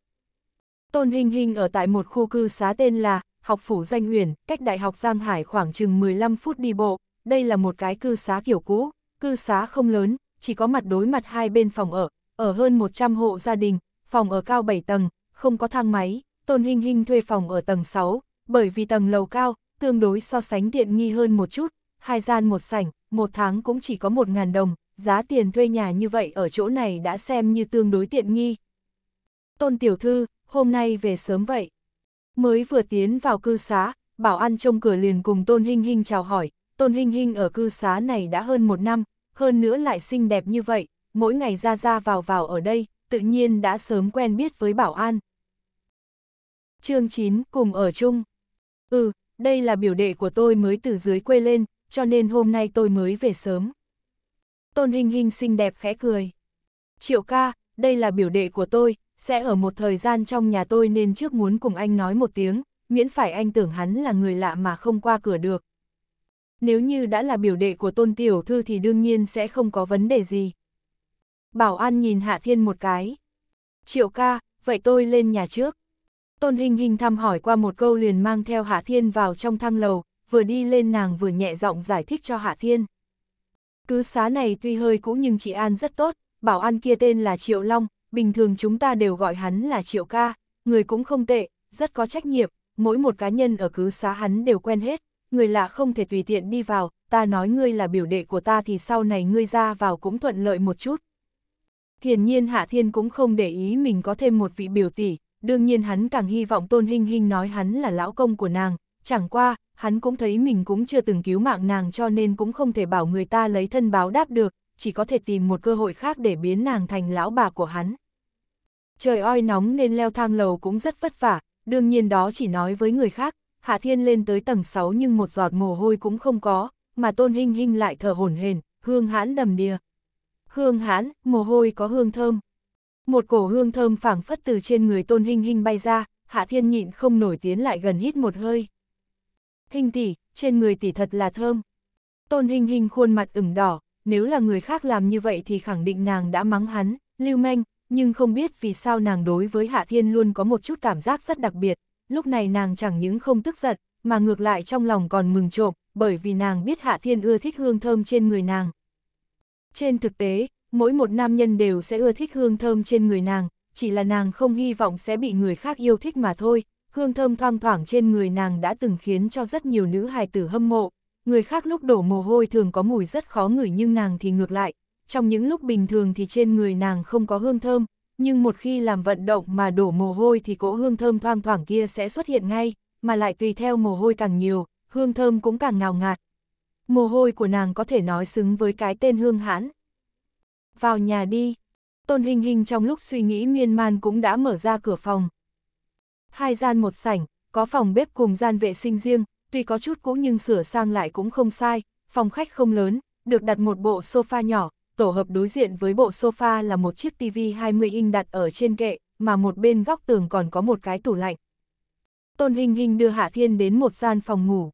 Tôn Hình Hình ở tại một khu cư xá tên là Học Phủ Danh Huyền, cách Đại học Giang Hải khoảng chừng 15 phút đi bộ, đây là một cái cư xá kiểu cũ, cư xá không lớn, chỉ có mặt đối mặt hai bên phòng ở, ở hơn 100 hộ gia đình, phòng ở cao 7 tầng, không có thang máy, Tôn Hinh Hinh thuê phòng ở tầng 6, bởi vì tầng lầu cao, tương đối so sánh tiện nghi hơn một chút, hai gian một sảnh, một tháng cũng chỉ có 1.000 đồng, giá tiền thuê nhà như vậy ở chỗ này đã xem như tương đối tiện nghi. Tôn Tiểu Thư, hôm nay về sớm vậy. Mới vừa tiến vào cư xá, bảo ăn trông cửa liền cùng Tôn Hinh Hinh chào hỏi, Tôn Hinh Hinh ở cư xá này đã hơn một năm, hơn nữa lại xinh đẹp như vậy, mỗi ngày ra ra vào vào ở đây, tự nhiên đã sớm quen biết với bảo an. chương 9 cùng ở chung. Ừ, đây là biểu đệ của tôi mới từ dưới quê lên, cho nên hôm nay tôi mới về sớm. Tôn Hinh Hinh xinh đẹp khẽ cười. Triệu ca, đây là biểu đệ của tôi, sẽ ở một thời gian trong nhà tôi nên trước muốn cùng anh nói một tiếng, miễn phải anh tưởng hắn là người lạ mà không qua cửa được, nếu như đã là biểu đệ của tôn tiểu thư thì đương nhiên sẽ không có vấn đề gì. Bảo An nhìn Hạ Thiên một cái. Triệu ca, vậy tôi lên nhà trước. Tôn Hình Hình thăm hỏi qua một câu liền mang theo Hạ Thiên vào trong thang lầu, vừa đi lên nàng vừa nhẹ giọng giải thích cho Hạ Thiên. Cứ xá này tuy hơi cũ nhưng chị An rất tốt, Bảo An kia tên là Triệu Long, bình thường chúng ta đều gọi hắn là Triệu ca, người cũng không tệ, rất có trách nhiệm, mỗi một cá nhân ở cứ xá hắn đều quen hết người lạ không thể tùy tiện đi vào, ta nói ngươi là biểu đệ của ta thì sau này ngươi ra vào cũng thuận lợi một chút. Hiển nhiên Hạ Thiên cũng không để ý mình có thêm một vị biểu tỷ, đương nhiên hắn càng hy vọng Tôn Hinh Hinh nói hắn là lão công của nàng, chẳng qua, hắn cũng thấy mình cũng chưa từng cứu mạng nàng cho nên cũng không thể bảo người ta lấy thân báo đáp được, chỉ có thể tìm một cơ hội khác để biến nàng thành lão bà của hắn. Trời oi nóng nên leo thang lầu cũng rất vất vả, đương nhiên đó chỉ nói với người khác, Hạ Thiên lên tới tầng 6 nhưng một giọt mồ hôi cũng không có, mà Tôn Hinh Hinh lại thở hổn hển, hương hãn đầm đìa. Hương hãn, mồ hôi có hương thơm. Một cổ hương thơm phảng phất từ trên người Tôn Hinh Hinh bay ra, Hạ Thiên nhịn không nổi tiến lại gần hít một hơi. Hinh tỷ, trên người tỷ thật là thơm. Tôn Hinh Hinh khuôn mặt ửng đỏ, nếu là người khác làm như vậy thì khẳng định nàng đã mắng hắn, lưu manh, nhưng không biết vì sao nàng đối với Hạ Thiên luôn có một chút cảm giác rất đặc biệt, lúc này nàng chẳng những không tức giận, mà ngược lại trong lòng còn mừng trộm, bởi vì nàng biết Hạ Thiên ưa thích hương thơm trên người nàng. Trên thực tế, mỗi một nam nhân đều sẽ ưa thích hương thơm trên người nàng, chỉ là nàng không hy vọng sẽ bị người khác yêu thích mà thôi. Hương thơm thoang thoảng trên người nàng đã từng khiến cho rất nhiều nữ hài tử hâm mộ. Người khác lúc đổ mồ hôi thường có mùi rất khó ngửi nhưng nàng thì ngược lại. Trong những lúc bình thường thì trên người nàng không có hương thơm, nhưng một khi làm vận động mà đổ mồ hôi thì cỗ hương thơm thoang thoảng kia sẽ xuất hiện ngay, mà lại tùy theo mồ hôi càng nhiều, hương thơm cũng càng ngào ngạt. Mồ hôi của nàng có thể nói xứng với cái tên hương hãn. Vào nhà đi. Tôn Hình Hình trong lúc suy nghĩ miên man cũng đã mở ra cửa phòng. Hai gian một sảnh, có phòng bếp cùng gian vệ sinh riêng, tuy có chút cũ nhưng sửa sang lại cũng không sai, phòng khách không lớn, được đặt một bộ sofa nhỏ, tổ hợp đối diện với bộ sofa là một chiếc TV 20 inch đặt ở trên kệ, mà một bên góc tường còn có một cái tủ lạnh. Tôn Hình Hình đưa Hạ Thiên đến một gian phòng ngủ.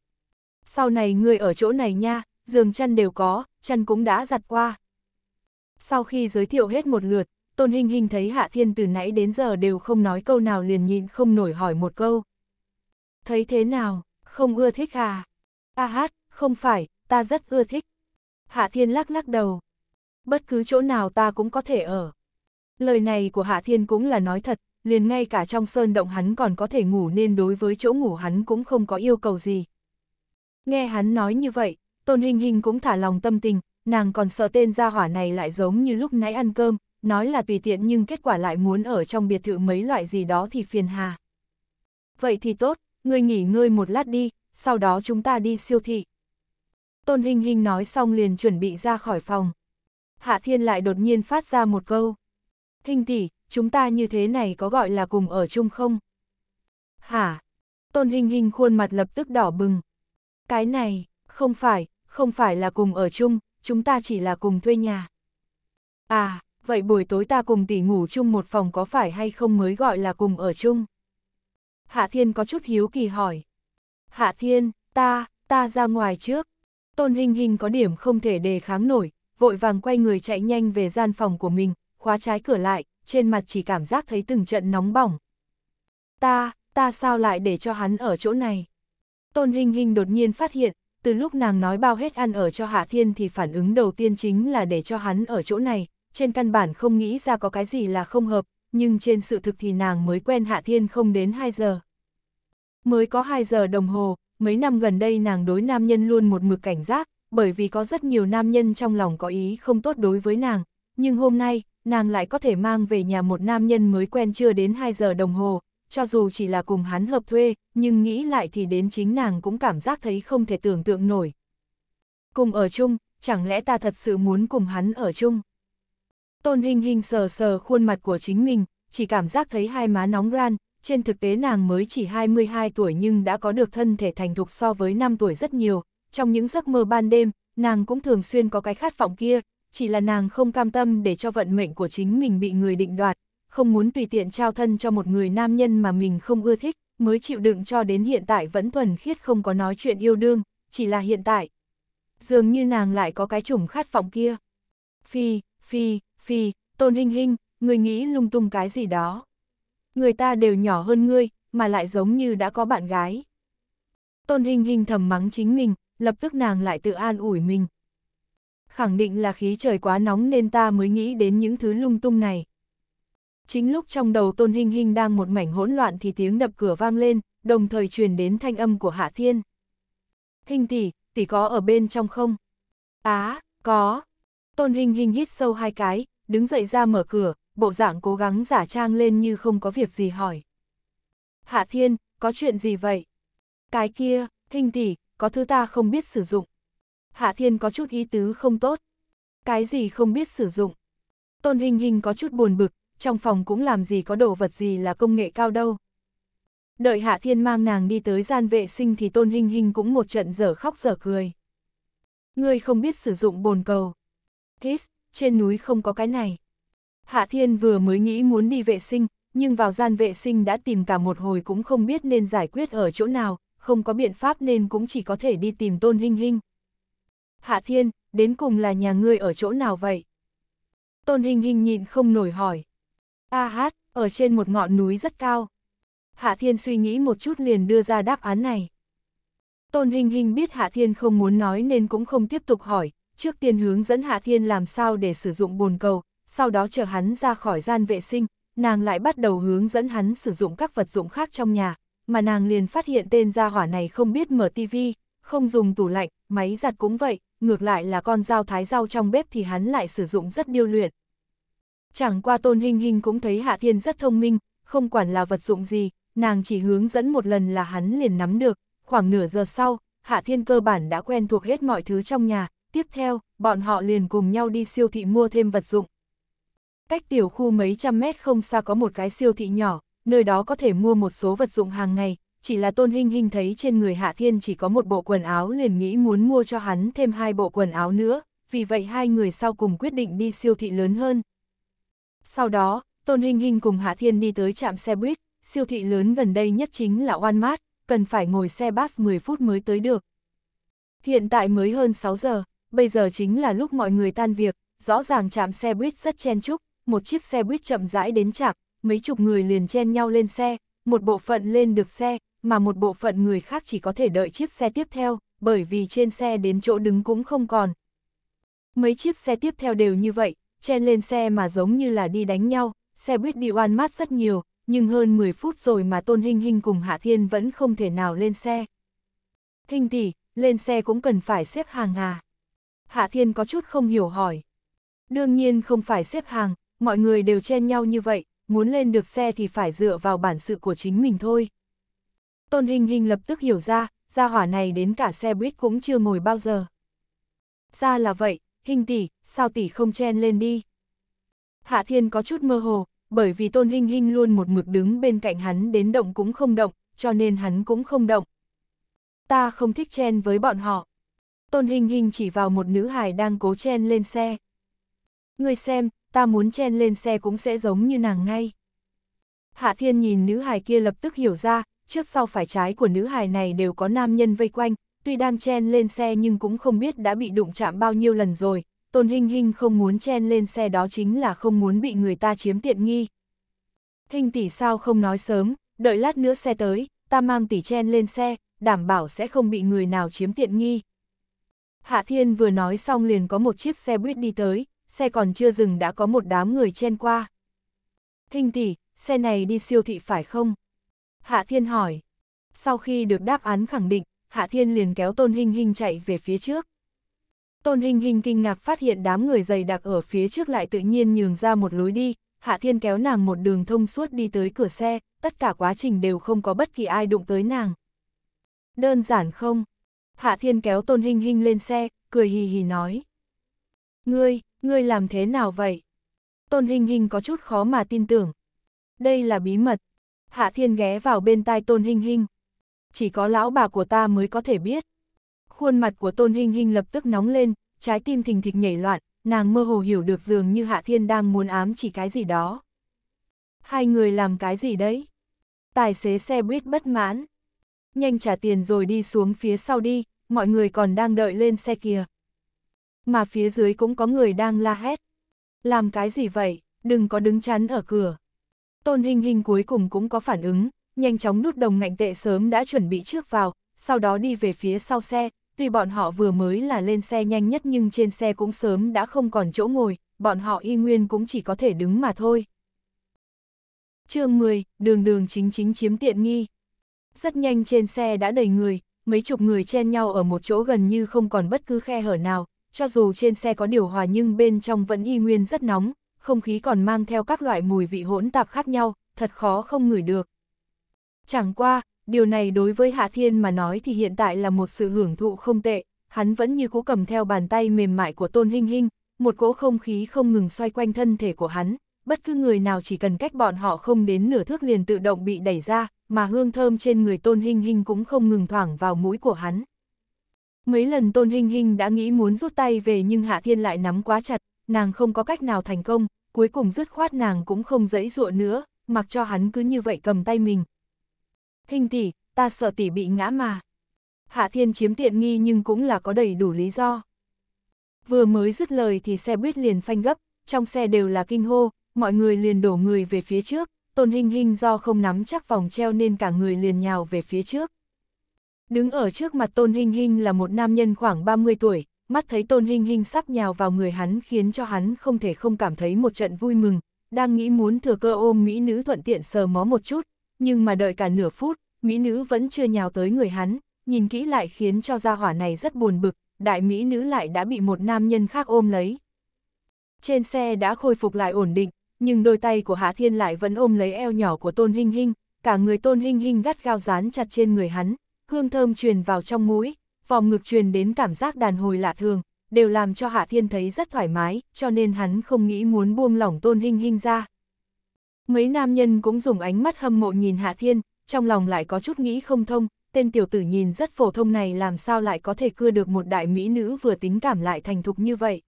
Sau này ngươi ở chỗ này nha, giường chăn đều có, chăn cũng đã giặt qua. Sau khi giới thiệu hết một lượt, Tôn Hình Hình thấy Hạ Thiên từ nãy đến giờ đều không nói câu nào liền nhịn không nổi hỏi một câu. Thấy thế nào, không ưa thích à? A hát, không phải, ta rất ưa thích. Hạ Thiên lắc lắc đầu, bất cứ chỗ nào ta cũng có thể ở. Lời này của Hạ Thiên cũng là nói thật, liền ngay cả trong sơn động hắn còn có thể ngủ nên đối với chỗ ngủ hắn cũng không có yêu cầu gì. Nghe hắn nói như vậy, Tôn Hình Hình cũng thả lòng tâm tình, nàng còn sợ tên gia hỏa này lại giống như lúc nãy ăn cơm, nói là tùy tiện nhưng kết quả lại muốn ở trong biệt thự mấy loại gì đó thì phiền hà. Vậy thì tốt, ngươi nghỉ ngơi một lát đi, sau đó chúng ta đi siêu thị. Tôn Hình Hình nói xong liền chuẩn bị ra khỏi phòng. Hạ Thiên lại đột nhiên phát ra một câu. Hình tỷ, chúng ta như thế này có gọi là cùng ở chung không? Hả? Tôn Hình Hình khuôn mặt lập tức đỏ bừng. Cái này, không phải, không phải là cùng ở chung, chúng ta chỉ là cùng thuê nhà. À, vậy buổi tối ta cùng tỷ ngủ chung một phòng có phải hay không mới gọi là cùng ở chung? Hạ Thiên có chút hiếu kỳ hỏi. Hạ Thiên, ta, ta ra ngoài trước. Tôn Hình Hình có điểm không thể đề kháng nổi, vội vàng quay người chạy nhanh về gian phòng của mình, khóa trái cửa lại, trên mặt chỉ cảm giác thấy từng trận nóng bỏng. Ta, ta sao lại để cho hắn ở chỗ này? Tôn Hinh Hinh đột nhiên phát hiện, từ lúc nàng nói bao hết ăn ở cho Hạ Thiên thì phản ứng đầu tiên chính là để cho hắn ở chỗ này, trên căn bản không nghĩ ra có cái gì là không hợp, nhưng trên sự thực thì nàng mới quen Hạ Thiên không đến 2 giờ. Mới có 2 giờ đồng hồ, mấy năm gần đây nàng đối nam nhân luôn một mực cảnh giác, bởi vì có rất nhiều nam nhân trong lòng có ý không tốt đối với nàng, nhưng hôm nay, nàng lại có thể mang về nhà một nam nhân mới quen chưa đến 2 giờ đồng hồ, cho dù chỉ là cùng hắn hợp thuê, nhưng nghĩ lại thì đến chính nàng cũng cảm giác thấy không thể tưởng tượng nổi. Cùng ở chung, chẳng lẽ ta thật sự muốn cùng hắn ở chung? Tôn hình hình sờ sờ khuôn mặt của chính mình, chỉ cảm giác thấy hai má nóng ran, trên thực tế nàng mới chỉ 22 tuổi nhưng đã có được thân thể thành thục so với 5 tuổi rất nhiều, trong những giấc mơ ban đêm, nàng cũng thường xuyên có cái khát vọng kia, chỉ là nàng không cam tâm để cho vận mệnh của chính mình bị người định đoạt, không muốn tùy tiện trao thân cho một người nam nhân mà mình không ưa thích, mới chịu đựng cho đến hiện tại vẫn thuần khiết không có nói chuyện yêu đương, chỉ là hiện tại. Dường như nàng lại có cái chủng khát vọng kia. Phi, phi, phi, tôn hình hình, người nghĩ lung tung cái gì đó. Người ta đều nhỏ hơn ngươi, mà lại giống như đã có bạn gái. Tôn hình hình thầm mắng chính mình, lập tức nàng lại tự an ủi mình. Khẳng định là khí trời quá nóng nên ta mới nghĩ đến những thứ lung tung này. Chính lúc trong đầu Tôn Hinh Hinh đang một mảnh hỗn loạn thì tiếng đập cửa vang lên, đồng thời truyền đến thanh âm của Hạ Thiên. Hinh tỷ, tỷ có ở bên trong không? Á, có. Tôn Hinh Hinh hít sâu hai cái, đứng dậy ra mở cửa, bộ dạng cố gắng giả trang lên như không có việc gì hỏi. Hạ Thiên, có chuyện gì vậy? Cái kia, Hinh tỷ, có thứ ta không biết sử dụng. Hạ Thiên có chút ý tứ không tốt. Cái gì không biết sử dụng? Tôn Hình Hình có chút buồn bực, trong phòng cũng làm gì có đồ vật gì là công nghệ cao đâu. Đợi Hạ Thiên mang nàng đi tới gian vệ sinh thì Tôn Hình Hình cũng một trận dở khóc dở cười. Ngươi không biết sử dụng bồn cầu. Hít, trên núi không có cái này. Hạ Thiên vừa mới nghĩ muốn đi vệ sinh, nhưng vào gian vệ sinh đã tìm cả một hồi cũng không biết nên giải quyết ở chỗ nào, không có biện pháp nên cũng chỉ có thể đi tìm Tôn Hinh Hinh. Hạ Thiên, đến cùng là nhà ngươi ở chỗ nào vậy? Tôn Hinh Hinh nhịn không nổi hỏi. A hát, ở trên một ngọn núi rất cao. Hạ Thiên suy nghĩ một chút liền đưa ra đáp án này. Tôn Hinh Hinh biết Hạ Thiên không muốn nói nên cũng không tiếp tục hỏi, trước tiên hướng dẫn Hạ Thiên làm sao để sử dụng bồn cầu, sau đó chờ hắn ra khỏi gian vệ sinh, nàng lại bắt đầu hướng dẫn hắn sử dụng các vật dụng khác trong nhà, mà nàng liền phát hiện tên gia hỏa này không biết mở tivi, không dùng tủ lạnh, máy giặt cũng vậy, ngược lại là con dao thái rau trong bếp thì hắn lại sử dụng rất điêu luyện. Chẳng qua tôn hình hình cũng thấy Hạ Thiên rất thông minh, không quản là vật dụng gì, nàng chỉ hướng dẫn một lần là hắn liền nắm được, khoảng nửa giờ sau, Hạ Thiên cơ bản đã quen thuộc hết mọi thứ trong nhà, tiếp theo, bọn họ liền cùng nhau đi siêu thị mua thêm vật dụng. Cách tiểu khu mấy trăm mét không xa có một cái siêu thị nhỏ, nơi đó có thể mua một số vật dụng hàng ngày, chỉ là Tôn Hinh Hinh thấy trên người Hạ Thiên chỉ có một bộ quần áo liền nghĩ muốn mua cho hắn thêm hai bộ quần áo nữa, vì vậy hai người sau cùng quyết định đi siêu thị lớn hơn. Sau đó, Tôn Hinh Hinh cùng Hạ Thiên đi tới trạm xe buýt, siêu thị lớn gần đây nhất chính là Walmart, cần phải ngồi xe bus 10 phút mới tới được. Hiện tại mới hơn 6 giờ, bây giờ chính là lúc mọi người tan việc, rõ ràng trạm xe buýt rất chen chúc, một chiếc xe buýt chậm rãi đến trạm, mấy chục người liền chen nhau lên xe, một bộ phận lên được xe, mà một bộ phận người khác chỉ có thể đợi chiếc xe tiếp theo, bởi vì trên xe đến chỗ đứng cũng không còn. Mấy chiếc xe tiếp theo đều như vậy, chen lên xe mà giống như là đi đánh nhau, xe buýt đi oan mát rất nhiều, nhưng hơn 10 phút rồi mà Tôn Hinh Hinh cùng Hạ Thiên vẫn không thể nào lên xe. Hinh tỷ, lên xe cũng cần phải xếp hàng à? Hạ Thiên có chút không hiểu hỏi. Đương nhiên không phải xếp hàng, mọi người đều chen nhau như vậy, muốn lên được xe thì phải dựa vào bản sự của chính mình thôi. Tôn Hình Hình lập tức hiểu ra, gia hỏa này đến cả xe buýt cũng chưa ngồi bao giờ. Ra là vậy, Hình tỷ, sao tỷ không chen lên đi? Hạ Thiên có chút mơ hồ, bởi vì Tôn Hình Hình luôn một mực đứng bên cạnh hắn đến động cũng không động, cho nên hắn cũng không động. Ta không thích chen với bọn họ. Tôn Hình Hình chỉ vào một nữ hài đang cố chen lên xe. Người xem, ta muốn chen lên xe cũng sẽ giống như nàng ngay. Hạ Thiên nhìn nữ hài kia lập tức hiểu ra, trước sau phải trái của nữ hài này đều có nam nhân vây quanh, tuy đang chen lên xe nhưng cũng không biết đã bị đụng chạm bao nhiêu lần rồi, Tôn Hinh Hinh không muốn chen lên xe đó chính là không muốn bị người ta chiếm tiện nghi. Hinh tỷ sao không nói sớm, đợi lát nữa xe tới, ta mang tỷ chen lên xe, đảm bảo sẽ không bị người nào chiếm tiện nghi. Hạ Thiên vừa nói xong liền có một chiếc xe buýt đi tới, xe còn chưa dừng đã có một đám người chen qua. Thinh tỷ, xe này đi siêu thị phải không? Hạ Thiên hỏi. Sau khi được đáp án khẳng định, Hạ Thiên liền kéo Tôn Hinh Hinh chạy về phía trước. Tôn Hinh Hinh kinh ngạc phát hiện đám người dày đặc ở phía trước lại tự nhiên nhường ra một lối đi, Hạ Thiên kéo nàng một đường thông suốt đi tới cửa xe, tất cả quá trình đều không có bất kỳ ai đụng tới nàng. Đơn giản không? Hạ Thiên kéo Tôn Hinh Hinh lên xe, cười hì hì nói. Ngươi, ngươi làm thế nào vậy? Tôn Hình Hình có chút khó mà tin tưởng. Đây là bí mật. Hạ Thiên ghé vào bên tai Tôn Hình Hình. Chỉ có lão bà của ta mới có thể biết. Khuôn mặt của Tôn Hình Hình lập tức nóng lên, trái tim thình thịch nhảy loạn, nàng mơ hồ hiểu được dường như Hạ Thiên đang muốn ám chỉ cái gì đó. Hai người làm cái gì đấy? Tài xế xe buýt bất mãn. Nhanh trả tiền rồi đi xuống phía sau đi, mọi người còn đang đợi lên xe kìa mà phía dưới cũng có người đang la hét. Làm cái gì vậy, đừng có đứng chắn ở cửa. Tôn Hình Hình cuối cùng cũng có phản ứng, nhanh chóng nút đồng ngạnh tệ sớm đã chuẩn bị trước vào, sau đó đi về phía sau xe, tuy bọn họ vừa mới là lên xe nhanh nhất nhưng trên xe cũng sớm đã không còn chỗ ngồi, bọn họ y nguyên cũng chỉ có thể đứng mà thôi. chương 10, đường đường chính chính chiếm tiện nghi. Rất nhanh trên xe đã đầy người, mấy chục người chen nhau ở một chỗ gần như không còn bất cứ khe hở nào, cho dù trên xe có điều hòa nhưng bên trong vẫn y nguyên rất nóng, không khí còn mang theo các loại mùi vị hỗn tạp khác nhau, thật khó không ngửi được. Chẳng qua, điều này đối với Hạ Thiên mà nói thì hiện tại là một sự hưởng thụ không tệ, hắn vẫn như cú cầm theo bàn tay mềm mại của Tôn Hinh Hinh, một cỗ không khí không ngừng xoay quanh thân thể của hắn, bất cứ người nào chỉ cần cách bọn họ không đến nửa thước liền tự động bị đẩy ra, mà hương thơm trên người Tôn Hinh Hinh cũng không ngừng thoảng vào mũi của hắn. Mấy lần Tôn Hình Hình đã nghĩ muốn rút tay về nhưng Hạ Thiên lại nắm quá chặt, nàng không có cách nào thành công, cuối cùng dứt khoát nàng cũng không dẫy dụa nữa, mặc cho hắn cứ như vậy cầm tay mình. Hình tỷ, ta sợ tỷ bị ngã mà. Hạ Thiên chiếm tiện nghi nhưng cũng là có đầy đủ lý do. Vừa mới dứt lời thì xe buýt liền phanh gấp, trong xe đều là kinh hô, mọi người liền đổ người về phía trước, Tôn Hình Hình do không nắm chắc vòng treo nên cả người liền nhào về phía trước. Đứng ở trước mặt Tôn Hinh Hinh là một nam nhân khoảng 30 tuổi, mắt thấy Tôn Hinh Hinh sắp nhào vào người hắn khiến cho hắn không thể không cảm thấy một trận vui mừng, đang nghĩ muốn thừa cơ ôm mỹ nữ thuận tiện sờ mó một chút, nhưng mà đợi cả nửa phút, mỹ nữ vẫn chưa nhào tới người hắn, nhìn kỹ lại khiến cho gia hỏa này rất buồn bực, đại mỹ nữ lại đã bị một nam nhân khác ôm lấy. Trên xe đã khôi phục lại ổn định, nhưng đôi tay của Hạ Thiên lại vẫn ôm lấy eo nhỏ của Tôn Hinh Hinh, cả người Tôn Hinh Hinh gắt gao dán chặt trên người hắn, hương thơm truyền vào trong mũi, vòng ngực truyền đến cảm giác đàn hồi lạ thường, đều làm cho Hạ Thiên thấy rất thoải mái, cho nên hắn không nghĩ muốn buông lỏng Tôn Hinh Hinh ra. Mấy nam nhân cũng dùng ánh mắt hâm mộ nhìn Hạ Thiên, trong lòng lại có chút nghĩ không thông, tên tiểu tử nhìn rất phổ thông này làm sao lại có thể cưa được một đại mỹ nữ vừa tính cảm lại thành thục như vậy.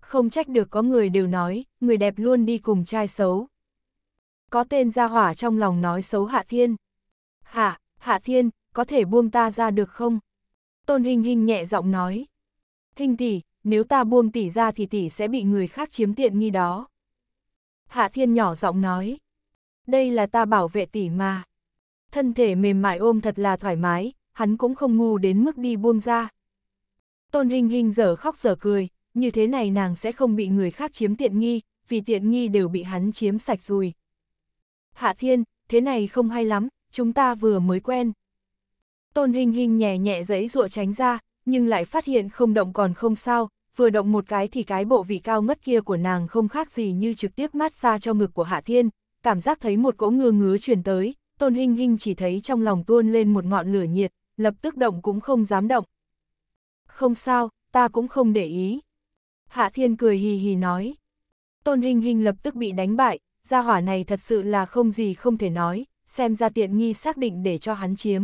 Không trách được có người đều nói, người đẹp luôn đi cùng trai xấu. Có tên gia hỏa trong lòng nói xấu Hạ Thiên. Hạ, Hạ Thiên, có thể buông ta ra được không? Tôn Hình Hình nhẹ giọng nói. Hình tỷ, nếu ta buông tỷ ra thì tỷ sẽ bị người khác chiếm tiện nghi đó. Hạ Thiên nhỏ giọng nói. Đây là ta bảo vệ tỷ mà. Thân thể mềm mại ôm thật là thoải mái, hắn cũng không ngu đến mức đi buông ra. Tôn Hình Hình dở khóc dở cười, như thế này nàng sẽ không bị người khác chiếm tiện nghi, vì tiện nghi đều bị hắn chiếm sạch rồi. Hạ Thiên, thế này không hay lắm, chúng ta vừa mới quen, Tôn Hình Hình nhẹ nhẹ giấy rụa tránh ra, nhưng lại phát hiện không động còn không sao, vừa động một cái thì cái bộ vị cao ngất kia của nàng không khác gì như trực tiếp mát xa cho ngực của Hạ Thiên, cảm giác thấy một cỗ ngứa ngứa truyền tới, Tôn Hình Hình chỉ thấy trong lòng tuôn lên một ngọn lửa nhiệt, lập tức động cũng không dám động. Không sao, ta cũng không để ý. Hạ Thiên cười hì hì nói. Tôn Hình Hình lập tức bị đánh bại, gia hỏa này thật sự là không gì không thể nói, xem ra tiện nghi xác định để cho hắn chiếm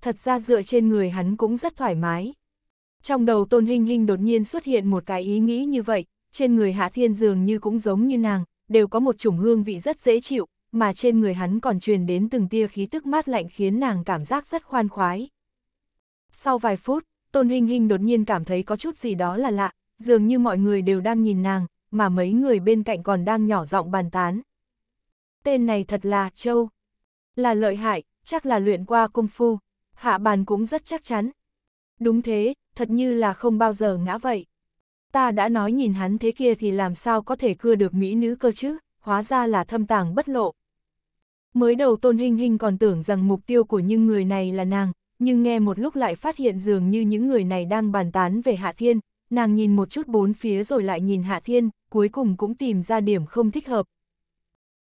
thật ra dựa trên người hắn cũng rất thoải mái. Trong đầu Tôn Hinh Hinh đột nhiên xuất hiện một cái ý nghĩ như vậy, trên người Hạ Thiên dường như cũng giống như nàng, đều có một chủng hương vị rất dễ chịu, mà trên người hắn còn truyền đến từng tia khí tức mát lạnh khiến nàng cảm giác rất khoan khoái. Sau vài phút, Tôn Hinh Hinh đột nhiên cảm thấy có chút gì đó là lạ, dường như mọi người đều đang nhìn nàng, mà mấy người bên cạnh còn đang nhỏ giọng bàn tán. Tên này thật là Châu, là lợi hại, chắc là luyện qua công phu, hạ bàn cũng rất chắc chắn. Đúng thế, thật như là không bao giờ ngã vậy. Ta đã nói nhìn hắn thế kia thì làm sao có thể cưa được mỹ nữ cơ chứ, hóa ra là thâm tàng bất lộ. Mới đầu Tôn Hinh Hinh còn tưởng rằng mục tiêu của những người này là nàng, nhưng nghe một lúc lại phát hiện dường như những người này đang bàn tán về Hạ Thiên, nàng nhìn một chút bốn phía rồi lại nhìn Hạ Thiên, cuối cùng cũng tìm ra điểm không thích hợp.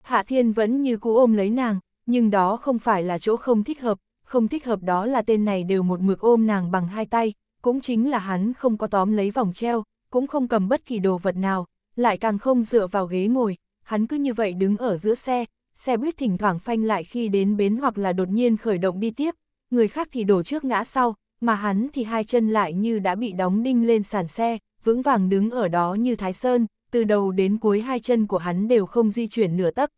Hạ Thiên vẫn như cú ôm lấy nàng, nhưng đó không phải là chỗ không thích hợp, không thích hợp đó là tên này đều một mực ôm nàng bằng hai tay, cũng chính là hắn không có tóm lấy vòng treo, cũng không cầm bất kỳ đồ vật nào, lại càng không dựa vào ghế ngồi, hắn cứ như vậy đứng ở giữa xe, xe buýt thỉnh thoảng phanh lại khi đến bến hoặc là đột nhiên khởi động đi tiếp, người khác thì đổ trước ngã sau, mà hắn thì hai chân lại như đã bị đóng đinh lên sàn xe, vững vàng đứng ở đó như Thái Sơn, từ đầu đến cuối hai chân của hắn đều không di chuyển nửa tấc,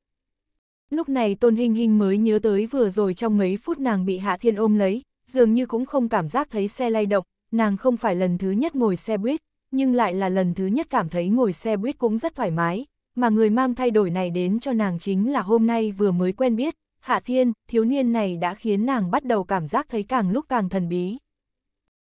Lúc này Tôn hình hình mới nhớ tới vừa rồi trong mấy phút nàng bị Hạ Thiên ôm lấy, dường như cũng không cảm giác thấy xe lay động, nàng không phải lần thứ nhất ngồi xe buýt, nhưng lại là lần thứ nhất cảm thấy ngồi xe buýt cũng rất thoải mái, mà người mang thay đổi này đến cho nàng chính là hôm nay vừa mới quen biết, Hạ Thiên, thiếu niên này đã khiến nàng bắt đầu cảm giác thấy càng lúc càng thần bí.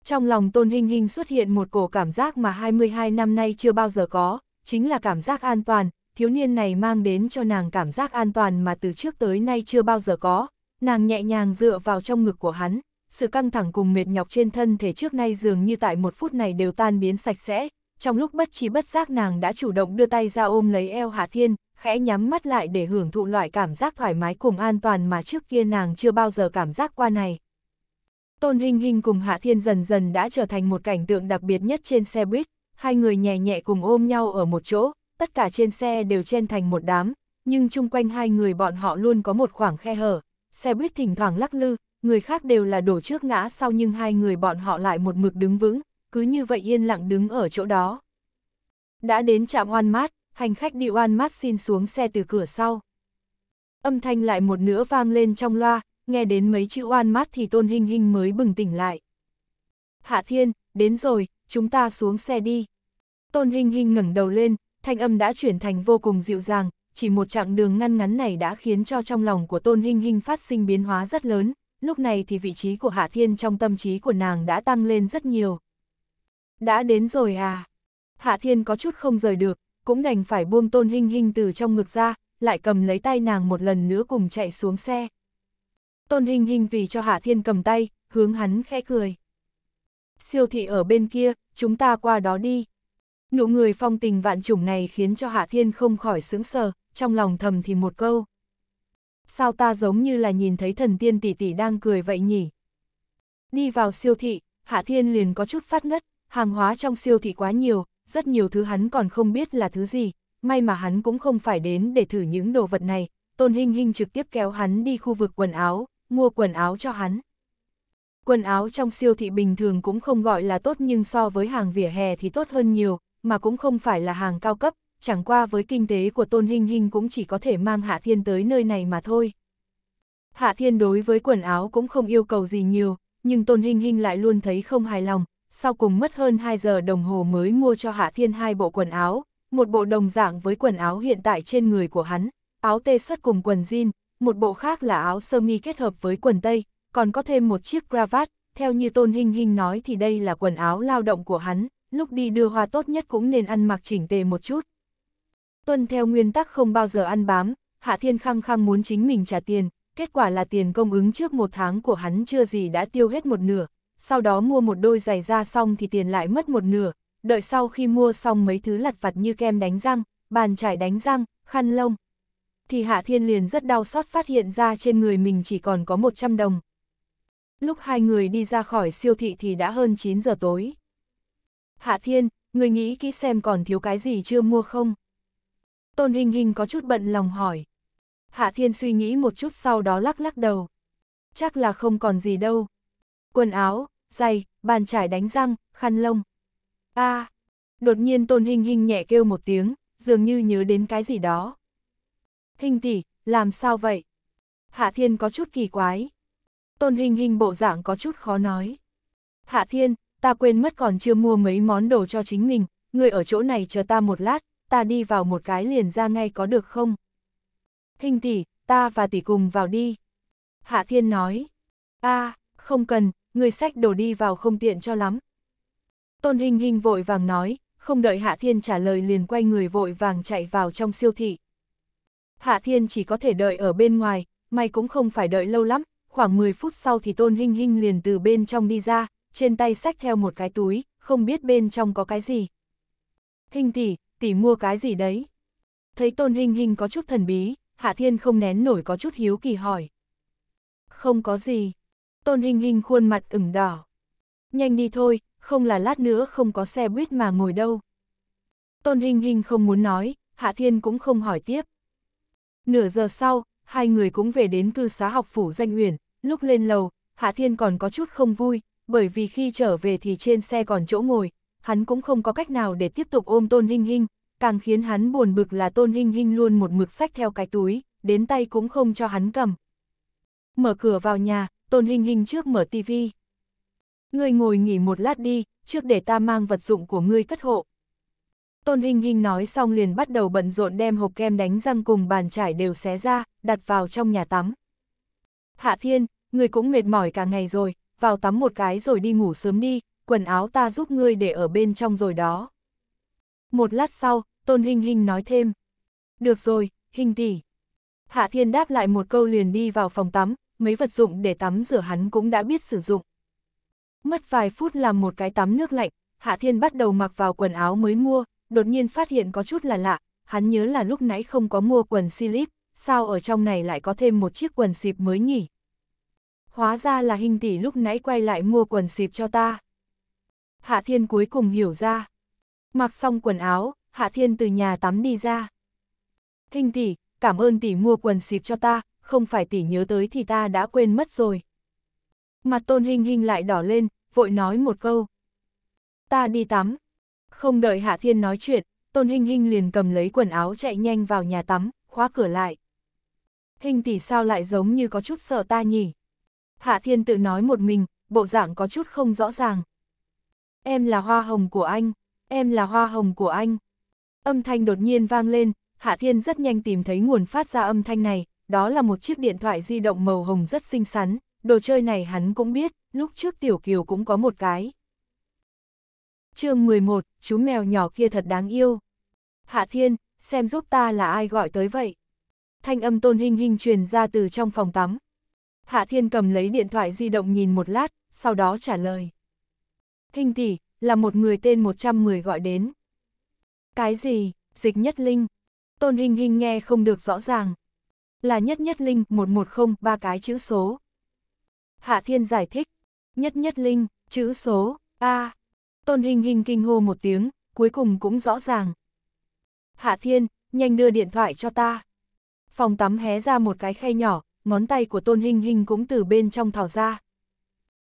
Trong lòng Tôn hình hình xuất hiện một cổ cảm giác mà 22 năm nay chưa bao giờ có, chính là cảm giác an toàn, thiếu niên này mang đến cho nàng cảm giác an toàn mà từ trước tới nay chưa bao giờ có, nàng nhẹ nhàng dựa vào trong ngực của hắn, sự căng thẳng cùng mệt nhọc trên thân thể trước nay dường như tại một phút này đều tan biến sạch sẽ, trong lúc bất trí bất giác nàng đã chủ động đưa tay ra ôm lấy eo Hạ Thiên, khẽ nhắm mắt lại để hưởng thụ loại cảm giác thoải mái cùng an toàn mà trước kia nàng chưa bao giờ cảm giác qua này. Tôn Hinh Hinh cùng Hạ Thiên dần dần đã trở thành một cảnh tượng đặc biệt nhất trên xe buýt, hai người nhẹ nhẹ cùng ôm nhau ở một chỗ, tất cả trên xe đều chen thành một đám, nhưng chung quanh hai người bọn họ luôn có một khoảng khe hở. Xe buýt thỉnh thoảng lắc lư, người khác đều là đổ trước ngã sau nhưng hai người bọn họ lại một mực đứng vững, cứ như vậy yên lặng đứng ở chỗ đó. Đã đến trạm oan mát, hành khách đi oan mát xin xuống xe từ cửa sau. Âm thanh lại một nữa vang lên trong loa, nghe đến mấy chữ oan mát thì tôn hình hình mới bừng tỉnh lại. Hạ Thiên, đến rồi, chúng ta xuống xe đi. Tôn Hình Hình ngẩng đầu lên, thanh âm đã chuyển thành vô cùng dịu dàng, chỉ một chặng đường ngăn ngắn này đã khiến cho trong lòng của Tôn Hinh Hinh phát sinh biến hóa rất lớn, lúc này thì vị trí của Hạ Thiên trong tâm trí của nàng đã tăng lên rất nhiều. Đã đến rồi à? Hạ Thiên có chút không rời được, cũng đành phải buông Tôn Hinh Hinh từ trong ngực ra, lại cầm lấy tay nàng một lần nữa cùng chạy xuống xe. Tôn Hinh Hinh vì cho Hạ Thiên cầm tay, hướng hắn khẽ cười. Siêu thị ở bên kia, chúng ta qua đó đi. Nụ người phong tình vạn chủng này khiến cho Hạ Thiên không khỏi sững sờ, trong lòng thầm thì một câu. Sao ta giống như là nhìn thấy thần tiên tỷ tỷ đang cười vậy nhỉ? Đi vào siêu thị, Hạ Thiên liền có chút phát ngất, hàng hóa trong siêu thị quá nhiều, rất nhiều thứ hắn còn không biết là thứ gì, may mà hắn cũng không phải đến để thử những đồ vật này, Tôn Hinh Hinh trực tiếp kéo hắn đi khu vực quần áo, mua quần áo cho hắn. Quần áo trong siêu thị bình thường cũng không gọi là tốt nhưng so với hàng vỉa hè thì tốt hơn nhiều, mà cũng không phải là hàng cao cấp, chẳng qua với kinh tế của Tôn Hinh Hinh cũng chỉ có thể mang Hạ Thiên tới nơi này mà thôi. Hạ Thiên đối với quần áo cũng không yêu cầu gì nhiều, nhưng Tôn Hinh Hinh lại luôn thấy không hài lòng, sau cùng mất hơn 2 giờ đồng hồ mới mua cho Hạ Thiên hai bộ quần áo, một bộ đồng dạng với quần áo hiện tại trên người của hắn, áo tê xuất cùng quần jean, một bộ khác là áo sơ mi kết hợp với quần tây, còn có thêm một chiếc cravat, theo như Tôn Hinh Hinh nói thì đây là quần áo lao động của hắn, lúc đi đưa hoa tốt nhất cũng nên ăn mặc chỉnh tề một chút. Tuân theo nguyên tắc không bao giờ ăn bám, Hạ Thiên khăng khăng muốn chính mình trả tiền, kết quả là tiền công ứng trước một tháng của hắn chưa gì đã tiêu hết một nửa, sau đó mua một đôi giày ra xong thì tiền lại mất một nửa, đợi sau khi mua xong mấy thứ lặt vặt như kem đánh răng, bàn chải đánh răng, khăn lông. Thì Hạ Thiên liền rất đau xót phát hiện ra trên người mình chỉ còn có 100 đồng. Lúc hai người đi ra khỏi siêu thị thì đã hơn 9 giờ tối. Hạ Thiên, người nghĩ kỹ xem còn thiếu cái gì chưa mua không? Tôn Hình Hình có chút bận lòng hỏi. Hạ Thiên suy nghĩ một chút sau đó lắc lắc đầu. Chắc là không còn gì đâu. Quần áo, giày, bàn chải đánh răng, khăn lông. a à, đột nhiên Tôn Hình Hình nhẹ kêu một tiếng, dường như nhớ đến cái gì đó. Hình tỷ, làm sao vậy? Hạ Thiên có chút kỳ quái. Tôn Hình Hình bộ dạng có chút khó nói. Hạ Thiên, ta quên mất còn chưa mua mấy món đồ cho chính mình, người ở chỗ này chờ ta một lát, ta đi vào một cái liền ra ngay có được không? Hình tỷ, ta và tỷ cùng vào đi. Hạ Thiên nói, a không cần, người sách đồ đi vào không tiện cho lắm. Tôn Hình Hình vội vàng nói, không đợi Hạ Thiên trả lời liền quay người vội vàng chạy vào trong siêu thị. Hạ Thiên chỉ có thể đợi ở bên ngoài, may cũng không phải đợi lâu lắm, khoảng 10 phút sau thì Tôn hình hình liền từ bên trong đi ra, trên tay sách theo một cái túi, không biết bên trong có cái gì. Hình tỷ, tỷ mua cái gì đấy? Thấy tôn hình hình có chút thần bí, Hạ Thiên không nén nổi có chút hiếu kỳ hỏi. Không có gì. Tôn hình hình khuôn mặt ửng đỏ. Nhanh đi thôi, không là lát nữa không có xe buýt mà ngồi đâu. Tôn hình hình không muốn nói, Hạ Thiên cũng không hỏi tiếp. Nửa giờ sau, hai người cũng về đến cư xá học phủ danh uyển, lúc lên lầu, Hạ Thiên còn có chút không vui, bởi vì khi trở về thì trên xe còn chỗ ngồi, hắn cũng không có cách nào để tiếp tục ôm Tôn Hinh Hinh, càng khiến hắn buồn bực là Tôn Hinh Hinh luôn một mực sách theo cái túi, đến tay cũng không cho hắn cầm. Mở cửa vào nhà, Tôn Hinh Hinh trước mở tivi. Ngươi ngồi nghỉ một lát đi, trước để ta mang vật dụng của ngươi cất hộ. Tôn Hinh Hinh nói xong liền bắt đầu bận rộn đem hộp kem đánh răng cùng bàn chải đều xé ra, đặt vào trong nhà tắm. Hạ Thiên, ngươi cũng mệt mỏi cả ngày rồi, vào tắm một cái rồi đi ngủ sớm đi, quần áo ta giúp ngươi để ở bên trong rồi đó. Một lát sau, Tôn Hinh Hinh nói thêm. Được rồi, Hinh tỷ. Hạ Thiên đáp lại một câu liền đi vào phòng tắm, mấy vật dụng để tắm rửa hắn cũng đã biết sử dụng. Mất vài phút làm một cái tắm nước lạnh, Hạ Thiên bắt đầu mặc vào quần áo mới mua, đột nhiên phát hiện có chút là lạ, hắn nhớ là lúc nãy không có mua quần silip, sao ở trong này lại có thêm một chiếc quần xịp mới nhỉ? hóa ra là hình tỷ lúc nãy quay lại mua quần xịp cho ta. Hạ Thiên cuối cùng hiểu ra. Mặc xong quần áo, Hạ Thiên từ nhà tắm đi ra. Hình tỷ, cảm ơn tỷ mua quần xịp cho ta, không phải tỷ nhớ tới thì ta đã quên mất rồi. Mặt tôn hình hình lại đỏ lên, vội nói một câu. Ta đi tắm. Không đợi Hạ Thiên nói chuyện, tôn hình hình liền cầm lấy quần áo chạy nhanh vào nhà tắm, khóa cửa lại. Hình tỷ sao lại giống như có chút sợ ta nhỉ? Hạ Thiên tự nói một mình, bộ dạng có chút không rõ ràng. Em là hoa hồng của anh, em là hoa hồng của anh. Âm thanh đột nhiên vang lên, Hạ Thiên rất nhanh tìm thấy nguồn phát ra âm thanh này, đó là một chiếc điện thoại di động màu hồng rất xinh xắn, đồ chơi này hắn cũng biết, lúc trước Tiểu Kiều cũng có một cái. chương 11, chú mèo nhỏ kia thật đáng yêu. Hạ Thiên, xem giúp ta là ai gọi tới vậy. Thanh âm tôn hình hình truyền ra từ trong phòng tắm, Hạ Thiên cầm lấy điện thoại di động nhìn một lát, sau đó trả lời. Hình tỷ, là một người tên 110 gọi đến. Cái gì, dịch nhất linh? Tôn Hình Hình nghe không được rõ ràng. Là nhất nhất linh 110 ba cái chữ số. Hạ Thiên giải thích, nhất nhất linh, chữ số, A. Tôn Hình Hình kinh hô một tiếng, cuối cùng cũng rõ ràng. Hạ Thiên, nhanh đưa điện thoại cho ta. Phòng tắm hé ra một cái khe nhỏ, ngón tay của Tôn Hinh Hinh cũng từ bên trong thỏ ra.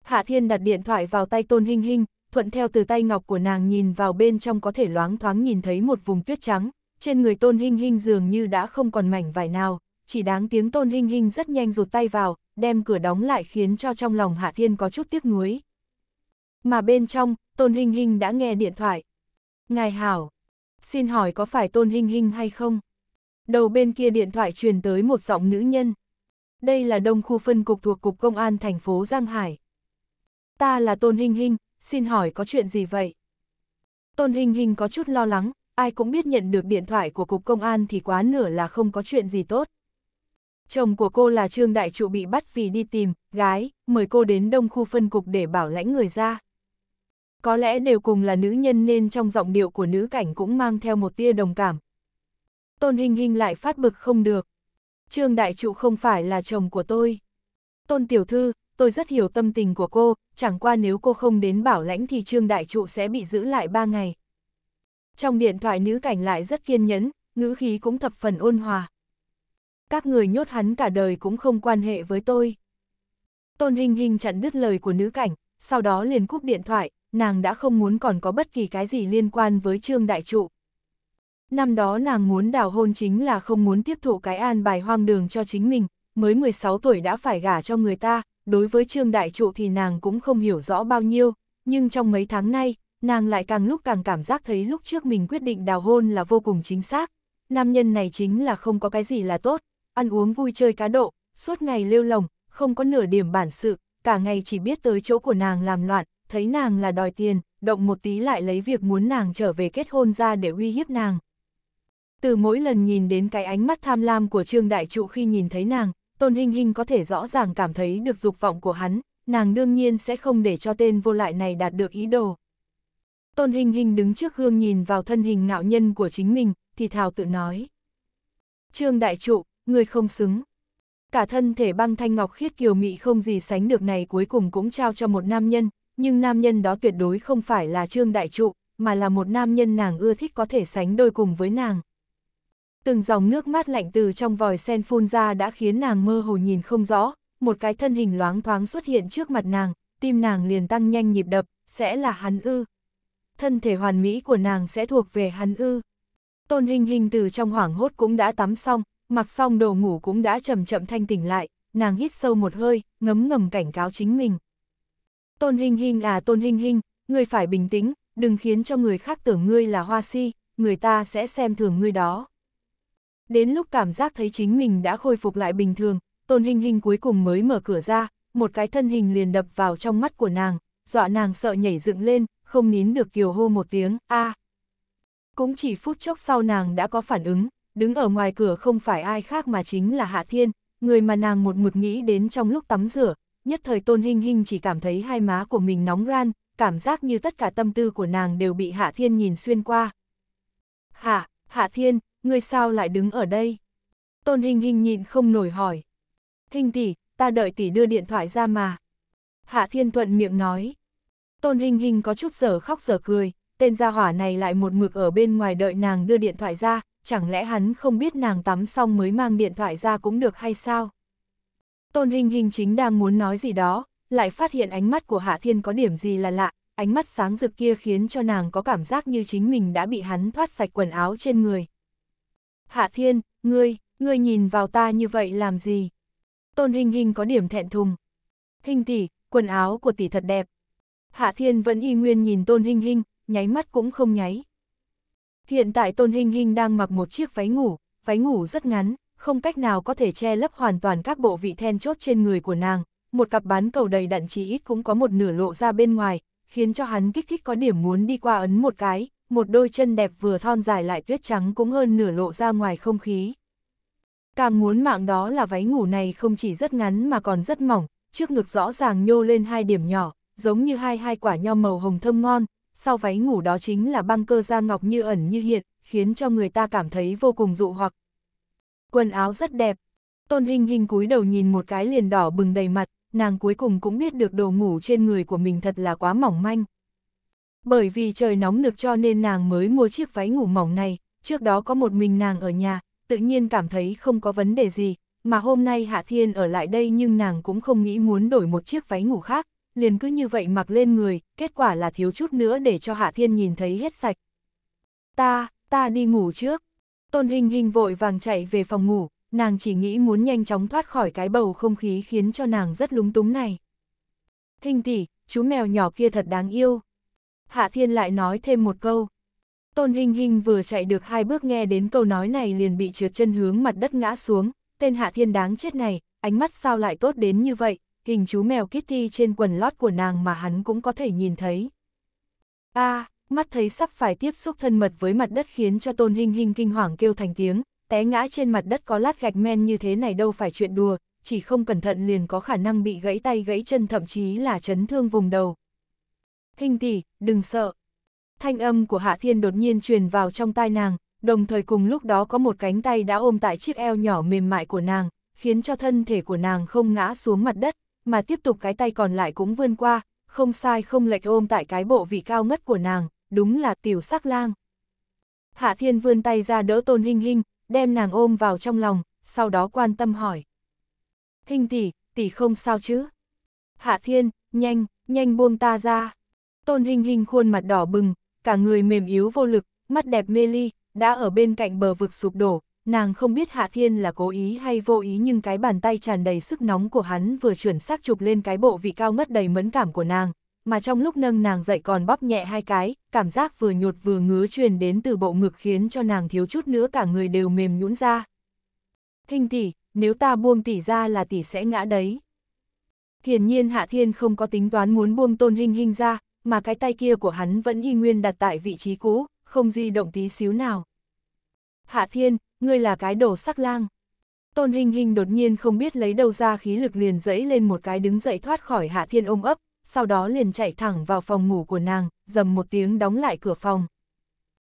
Hạ Thiên đặt điện thoại vào tay Tôn Hinh Hinh, thuận theo từ tay ngọc của nàng nhìn vào bên trong có thể loáng thoáng nhìn thấy một vùng tuyết trắng, trên người Tôn Hinh Hinh dường như đã không còn mảnh vải nào, chỉ đáng tiếng Tôn Hinh Hinh rất nhanh rụt tay vào, đem cửa đóng lại khiến cho trong lòng Hạ Thiên có chút tiếc nuối. Mà bên trong, Tôn Hinh Hinh đã nghe điện thoại. Ngài Hảo, xin hỏi có phải Tôn Hinh Hinh hay không? Đầu bên kia điện thoại truyền tới một giọng nữ nhân đây là đông khu phân cục thuộc Cục Công an thành phố Giang Hải. Ta là Tôn Hinh Hinh, xin hỏi có chuyện gì vậy? Tôn Hinh Hinh có chút lo lắng, ai cũng biết nhận được điện thoại của Cục Công an thì quá nửa là không có chuyện gì tốt. Chồng của cô là Trương Đại Trụ bị bắt vì đi tìm, gái, mời cô đến đông khu phân cục để bảo lãnh người ra. Có lẽ đều cùng là nữ nhân nên trong giọng điệu của nữ cảnh cũng mang theo một tia đồng cảm. Tôn Hình Hình lại phát bực không được. Trương Đại Trụ không phải là chồng của tôi. Tôn Tiểu Thư, tôi rất hiểu tâm tình của cô, chẳng qua nếu cô không đến bảo lãnh thì Trương Đại Trụ sẽ bị giữ lại ba ngày. Trong điện thoại nữ cảnh lại rất kiên nhẫn, ngữ khí cũng thập phần ôn hòa. Các người nhốt hắn cả đời cũng không quan hệ với tôi. Tôn Hình Hình chặn đứt lời của nữ cảnh, sau đó liền cúp điện thoại, nàng đã không muốn còn có bất kỳ cái gì liên quan với Trương Đại Trụ. Năm đó nàng muốn đào hôn chính là không muốn tiếp thụ cái an bài hoang đường cho chính mình, mới 16 tuổi đã phải gả cho người ta, đối với Trương Đại Trụ thì nàng cũng không hiểu rõ bao nhiêu, nhưng trong mấy tháng nay, nàng lại càng lúc càng cảm giác thấy lúc trước mình quyết định đào hôn là vô cùng chính xác. Nam nhân này chính là không có cái gì là tốt, ăn uống vui chơi cá độ, suốt ngày lêu lồng, không có nửa điểm bản sự, cả ngày chỉ biết tới chỗ của nàng làm loạn, thấy nàng là đòi tiền, động một tí lại lấy việc muốn nàng trở về kết hôn ra để uy hiếp nàng. Từ mỗi lần nhìn đến cái ánh mắt tham lam của Trương Đại Trụ khi nhìn thấy nàng, Tôn Hinh Hinh có thể rõ ràng cảm thấy được dục vọng của hắn, nàng đương nhiên sẽ không để cho tên vô lại này đạt được ý đồ. Tôn Hinh Hinh đứng trước gương nhìn vào thân hình ngạo nhân của chính mình, thì thào tự nói. Trương Đại Trụ, người không xứng. Cả thân thể băng thanh ngọc khiết kiều mị không gì sánh được này cuối cùng cũng trao cho một nam nhân, nhưng nam nhân đó tuyệt đối không phải là Trương Đại Trụ, mà là một nam nhân nàng ưa thích có thể sánh đôi cùng với nàng từng dòng nước mát lạnh từ trong vòi sen phun ra đã khiến nàng mơ hồ nhìn không rõ, một cái thân hình loáng thoáng xuất hiện trước mặt nàng, tim nàng liền tăng nhanh nhịp đập, sẽ là hắn ư. Thân thể hoàn mỹ của nàng sẽ thuộc về hắn ư. Tôn hình hình từ trong hoảng hốt cũng đã tắm xong, mặc xong đồ ngủ cũng đã chậm chậm thanh tỉnh lại, nàng hít sâu một hơi, ngấm ngầm cảnh cáo chính mình. Tôn hình hình là tôn hình hình, người phải bình tĩnh, đừng khiến cho người khác tưởng ngươi là hoa si, người ta sẽ xem thường ngươi đó. Đến lúc cảm giác thấy chính mình đã khôi phục lại bình thường, Tôn Hình Hình cuối cùng mới mở cửa ra, một cái thân hình liền đập vào trong mắt của nàng, dọa nàng sợ nhảy dựng lên, không nín được kiều hô một tiếng, a. Cũng chỉ phút chốc sau nàng đã có phản ứng, đứng ở ngoài cửa không phải ai khác mà chính là Hạ Thiên, người mà nàng một mực nghĩ đến trong lúc tắm rửa, nhất thời Tôn hình hình chỉ cảm thấy hai má của mình nóng ran, cảm giác như tất cả tâm tư của nàng đều bị Hạ Thiên nhìn xuyên qua. Hạ, Hạ Thiên, ngươi sao lại đứng ở đây? Tôn Hình Hình nhìn không nổi hỏi. Hình tỷ, ta đợi tỷ đưa điện thoại ra mà. Hạ Thiên Thuận miệng nói. Tôn Hình Hình có chút sở khóc sở cười, tên gia hỏa này lại một mực ở bên ngoài đợi nàng đưa điện thoại ra, chẳng lẽ hắn không biết nàng tắm xong mới mang điện thoại ra cũng được hay sao? Tôn Hình Hình chính đang muốn nói gì đó, lại phát hiện ánh mắt của Hạ Thiên có điểm gì là lạ, ánh mắt sáng rực kia khiến cho nàng có cảm giác như chính mình đã bị hắn thoát sạch quần áo trên người, Hạ Thiên, ngươi, ngươi nhìn vào ta như vậy làm gì? Tôn Hình Hình có điểm thẹn thùng. Hình tỷ, quần áo của tỷ thật đẹp. Hạ Thiên vẫn y nguyên nhìn Tôn Hình Hình, nháy mắt cũng không nháy. Hiện tại Tôn Hình Hình đang mặc một chiếc váy ngủ, váy ngủ rất ngắn, không cách nào có thể che lấp hoàn toàn các bộ vị then chốt trên người của nàng. Một cặp bán cầu đầy đặn chỉ ít cũng có một nửa lộ ra bên ngoài, khiến cho hắn kích thích có điểm muốn đi qua ấn một cái, một đôi chân đẹp vừa thon dài lại tuyết trắng cũng hơn nửa lộ ra ngoài không khí. Càng muốn mạng đó là váy ngủ này không chỉ rất ngắn mà còn rất mỏng, trước ngực rõ ràng nhô lên hai điểm nhỏ, giống như hai hai quả nho màu hồng thơm ngon, sau váy ngủ đó chính là băng cơ da ngọc như ẩn như hiện, khiến cho người ta cảm thấy vô cùng dụ hoặc. Quần áo rất đẹp, tôn hình hình cúi đầu nhìn một cái liền đỏ bừng đầy mặt, nàng cuối cùng cũng biết được đồ ngủ trên người của mình thật là quá mỏng manh bởi vì trời nóng nực cho nên nàng mới mua chiếc váy ngủ mỏng này, trước đó có một mình nàng ở nhà, tự nhiên cảm thấy không có vấn đề gì, mà hôm nay Hạ Thiên ở lại đây nhưng nàng cũng không nghĩ muốn đổi một chiếc váy ngủ khác, liền cứ như vậy mặc lên người, kết quả là thiếu chút nữa để cho Hạ Thiên nhìn thấy hết sạch. Ta, ta đi ngủ trước. Tôn Hình Hình vội vàng chạy về phòng ngủ, nàng chỉ nghĩ muốn nhanh chóng thoát khỏi cái bầu không khí khiến cho nàng rất lúng túng này. Hình tỷ, chú mèo nhỏ kia thật đáng yêu, Hạ Thiên lại nói thêm một câu. Tôn Hinh Hinh vừa chạy được hai bước nghe đến câu nói này liền bị trượt chân hướng mặt đất ngã xuống, tên Hạ Thiên đáng chết này, ánh mắt sao lại tốt đến như vậy, hình chú mèo Kitty trên quần lót của nàng mà hắn cũng có thể nhìn thấy. a à, mắt thấy sắp phải tiếp xúc thân mật với mặt đất khiến cho Tôn Hinh Hinh kinh hoàng kêu thành tiếng, té ngã trên mặt đất có lát gạch men như thế này đâu phải chuyện đùa, chỉ không cẩn thận liền có khả năng bị gãy tay gãy chân thậm chí là chấn thương vùng đầu, Hình tỷ, đừng sợ. Thanh âm của Hạ Thiên đột nhiên truyền vào trong tai nàng, đồng thời cùng lúc đó có một cánh tay đã ôm tại chiếc eo nhỏ mềm mại của nàng, khiến cho thân thể của nàng không ngã xuống mặt đất, mà tiếp tục cái tay còn lại cũng vươn qua, không sai không lệch ôm tại cái bộ vị cao ngất của nàng, đúng là tiểu sắc lang. Hạ Thiên vươn tay ra đỡ Tôn Hinh Hinh, đem nàng ôm vào trong lòng, sau đó quan tâm hỏi. Hình tỷ, tỷ không sao chứ? Hạ Thiên, nhanh, nhanh buông ta ra. Tôn Hình Hình khuôn mặt đỏ bừng, cả người mềm yếu vô lực, mắt đẹp mê ly, đã ở bên cạnh bờ vực sụp đổ, nàng không biết Hạ Thiên là cố ý hay vô ý nhưng cái bàn tay tràn đầy sức nóng của hắn vừa chuyển xác chụp lên cái bộ vị cao ngất đầy mẫn cảm của nàng, mà trong lúc nâng nàng dậy còn bóp nhẹ hai cái, cảm giác vừa nhột vừa ngứa truyền đến từ bộ ngực khiến cho nàng thiếu chút nữa cả người đều mềm nhũn ra. Hình tỷ, nếu ta buông tỷ ra là tỷ sẽ ngã đấy. Hiển nhiên Hạ Thiên không có tính toán muốn buông Tôn Hinh Hinh ra, mà cái tay kia của hắn vẫn y nguyên đặt tại vị trí cũ, không di động tí xíu nào. Hạ Thiên, ngươi là cái đồ sắc lang. Tôn Hình Hình đột nhiên không biết lấy đâu ra khí lực liền dẫy lên một cái đứng dậy thoát khỏi Hạ Thiên ôm ấp, sau đó liền chạy thẳng vào phòng ngủ của nàng, dầm một tiếng đóng lại cửa phòng.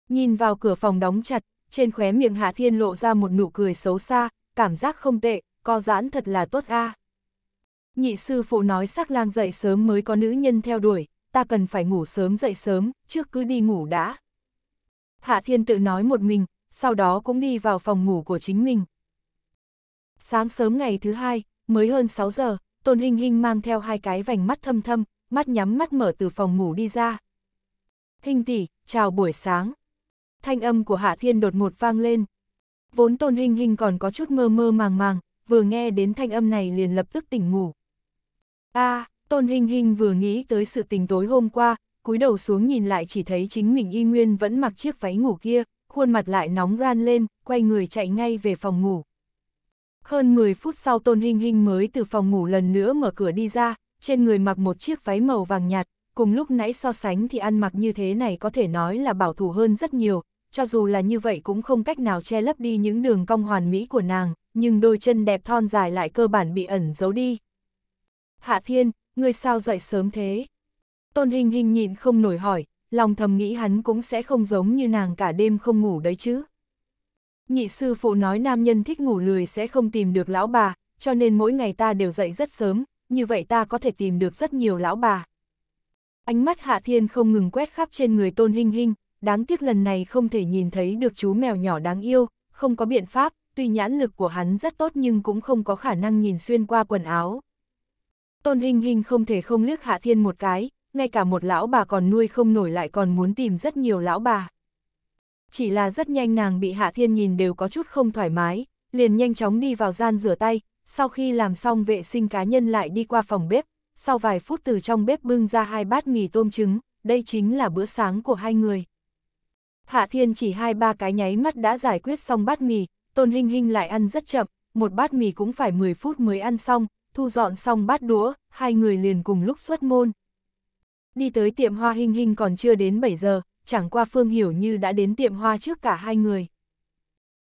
Nhìn vào cửa phòng đóng chặt, trên khóe miệng Hạ Thiên lộ ra một nụ cười xấu xa, cảm giác không tệ, co giãn thật là tốt a. Nhị sư phụ nói sắc lang dậy sớm mới có nữ nhân theo đuổi, ta cần phải ngủ sớm dậy sớm, trước cứ đi ngủ đã. Hạ Thiên tự nói một mình, sau đó cũng đi vào phòng ngủ của chính mình. Sáng sớm ngày thứ hai, mới hơn 6 giờ, Tôn Hinh Hinh mang theo hai cái vành mắt thâm thâm, mắt nhắm mắt mở từ phòng ngủ đi ra. Hinh tỷ, chào buổi sáng. Thanh âm của Hạ Thiên đột ngột vang lên. Vốn Tôn Hinh Hinh còn có chút mơ mơ màng màng, vừa nghe đến thanh âm này liền lập tức tỉnh ngủ. A, à, Tôn Hinh Hinh vừa nghĩ tới sự tình tối hôm qua, cúi đầu xuống nhìn lại chỉ thấy chính mình y nguyên vẫn mặc chiếc váy ngủ kia, khuôn mặt lại nóng ran lên, quay người chạy ngay về phòng ngủ. Hơn 10 phút sau Tôn Hinh Hinh mới từ phòng ngủ lần nữa mở cửa đi ra, trên người mặc một chiếc váy màu vàng nhạt, cùng lúc nãy so sánh thì ăn mặc như thế này có thể nói là bảo thủ hơn rất nhiều, cho dù là như vậy cũng không cách nào che lấp đi những đường cong hoàn mỹ của nàng, nhưng đôi chân đẹp thon dài lại cơ bản bị ẩn giấu đi. Hạ Thiên, ngươi sao dậy sớm thế? Tôn hình hình nhịn không nổi hỏi, lòng thầm nghĩ hắn cũng sẽ không giống như nàng cả đêm không ngủ đấy chứ. Nhị sư phụ nói nam nhân thích ngủ lười sẽ không tìm được lão bà, cho nên mỗi ngày ta đều dậy rất sớm, như vậy ta có thể tìm được rất nhiều lão bà. Ánh mắt Hạ Thiên không ngừng quét khắp trên người Tôn Hinh Hinh, đáng tiếc lần này không thể nhìn thấy được chú mèo nhỏ đáng yêu, không có biện pháp, tuy nhãn lực của hắn rất tốt nhưng cũng không có khả năng nhìn xuyên qua quần áo. Tôn Hình Hình không thể không liếc Hạ Thiên một cái, ngay cả một lão bà còn nuôi không nổi lại còn muốn tìm rất nhiều lão bà. Chỉ là rất nhanh nàng bị Hạ Thiên nhìn đều có chút không thoải mái, liền nhanh chóng đi vào gian rửa tay, sau khi làm xong vệ sinh cá nhân lại đi qua phòng bếp, sau vài phút từ trong bếp bưng ra hai bát mì tôm trứng, đây chính là bữa sáng của hai người. Hạ Thiên chỉ hai ba cái nháy mắt đã giải quyết xong bát mì, Tôn Hinh Hinh lại ăn rất chậm, một bát mì cũng phải 10 phút mới ăn xong, thu dọn xong bát đũa, hai người liền cùng lúc xuất môn. Đi tới tiệm hoa hình hình còn chưa đến 7 giờ, chẳng qua Phương Hiểu Như đã đến tiệm hoa trước cả hai người.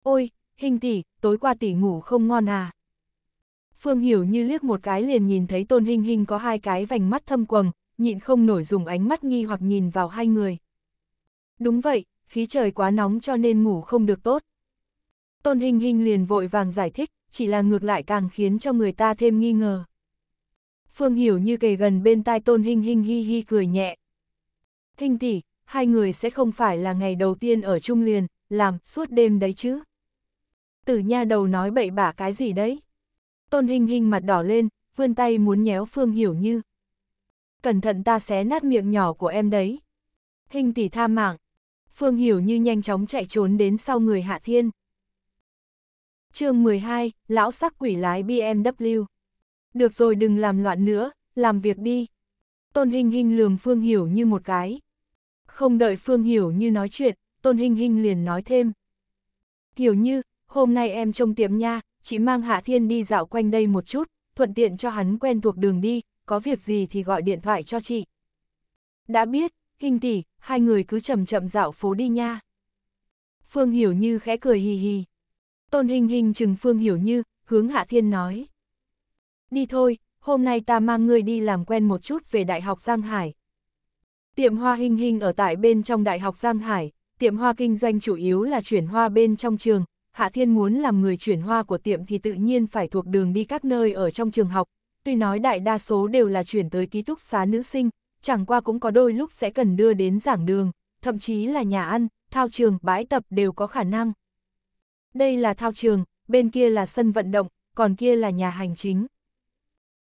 Ôi, hình tỷ, tối qua tỷ ngủ không ngon à. Phương Hiểu Như liếc một cái liền nhìn thấy Tôn Hình Hình có hai cái vành mắt thâm quầng, nhịn không nổi dùng ánh mắt nghi hoặc nhìn vào hai người. Đúng vậy, khí trời quá nóng cho nên ngủ không được tốt. Tôn Hình Hình liền vội vàng giải thích, chỉ là ngược lại càng khiến cho người ta thêm nghi ngờ. Phương Hiểu như kề gần bên tai Tôn Hinh Hinh hi hi cười nhẹ. Hinh tỷ, hai người sẽ không phải là ngày đầu tiên ở chung liền, làm suốt đêm đấy chứ. Tử nha đầu nói bậy bạ cái gì đấy. Tôn Hinh Hinh mặt đỏ lên, vươn tay muốn nhéo Phương Hiểu như. Cẩn thận ta xé nát miệng nhỏ của em đấy. Hinh tỷ tha mạng. Phương Hiểu như nhanh chóng chạy trốn đến sau người Hạ Thiên chương 12, lão sắc quỷ lái BMW. Được rồi đừng làm loạn nữa, làm việc đi. Tôn hình hình lườm Phương Hiểu như một cái. Không đợi Phương Hiểu như nói chuyện, Tôn hình hình liền nói thêm. Hiểu như, hôm nay em trông tiệm nha, chỉ mang Hạ Thiên đi dạo quanh đây một chút, thuận tiện cho hắn quen thuộc đường đi, có việc gì thì gọi điện thoại cho chị. Đã biết, hình tỷ, hai người cứ chậm chậm dạo phố đi nha. Phương Hiểu Như khẽ cười hì hì. Tôn Hình Hình chừng Phương Hiểu Như, hướng Hạ Thiên nói. Đi thôi, hôm nay ta mang ngươi đi làm quen một chút về Đại học Giang Hải. Tiệm hoa Hình Hình ở tại bên trong Đại học Giang Hải, tiệm hoa kinh doanh chủ yếu là chuyển hoa bên trong trường. Hạ Thiên muốn làm người chuyển hoa của tiệm thì tự nhiên phải thuộc đường đi các nơi ở trong trường học. Tuy nói đại đa số đều là chuyển tới ký túc xá nữ sinh, chẳng qua cũng có đôi lúc sẽ cần đưa đến giảng đường, thậm chí là nhà ăn, thao trường, bãi tập đều có khả năng. Đây là thao trường, bên kia là sân vận động, còn kia là nhà hành chính.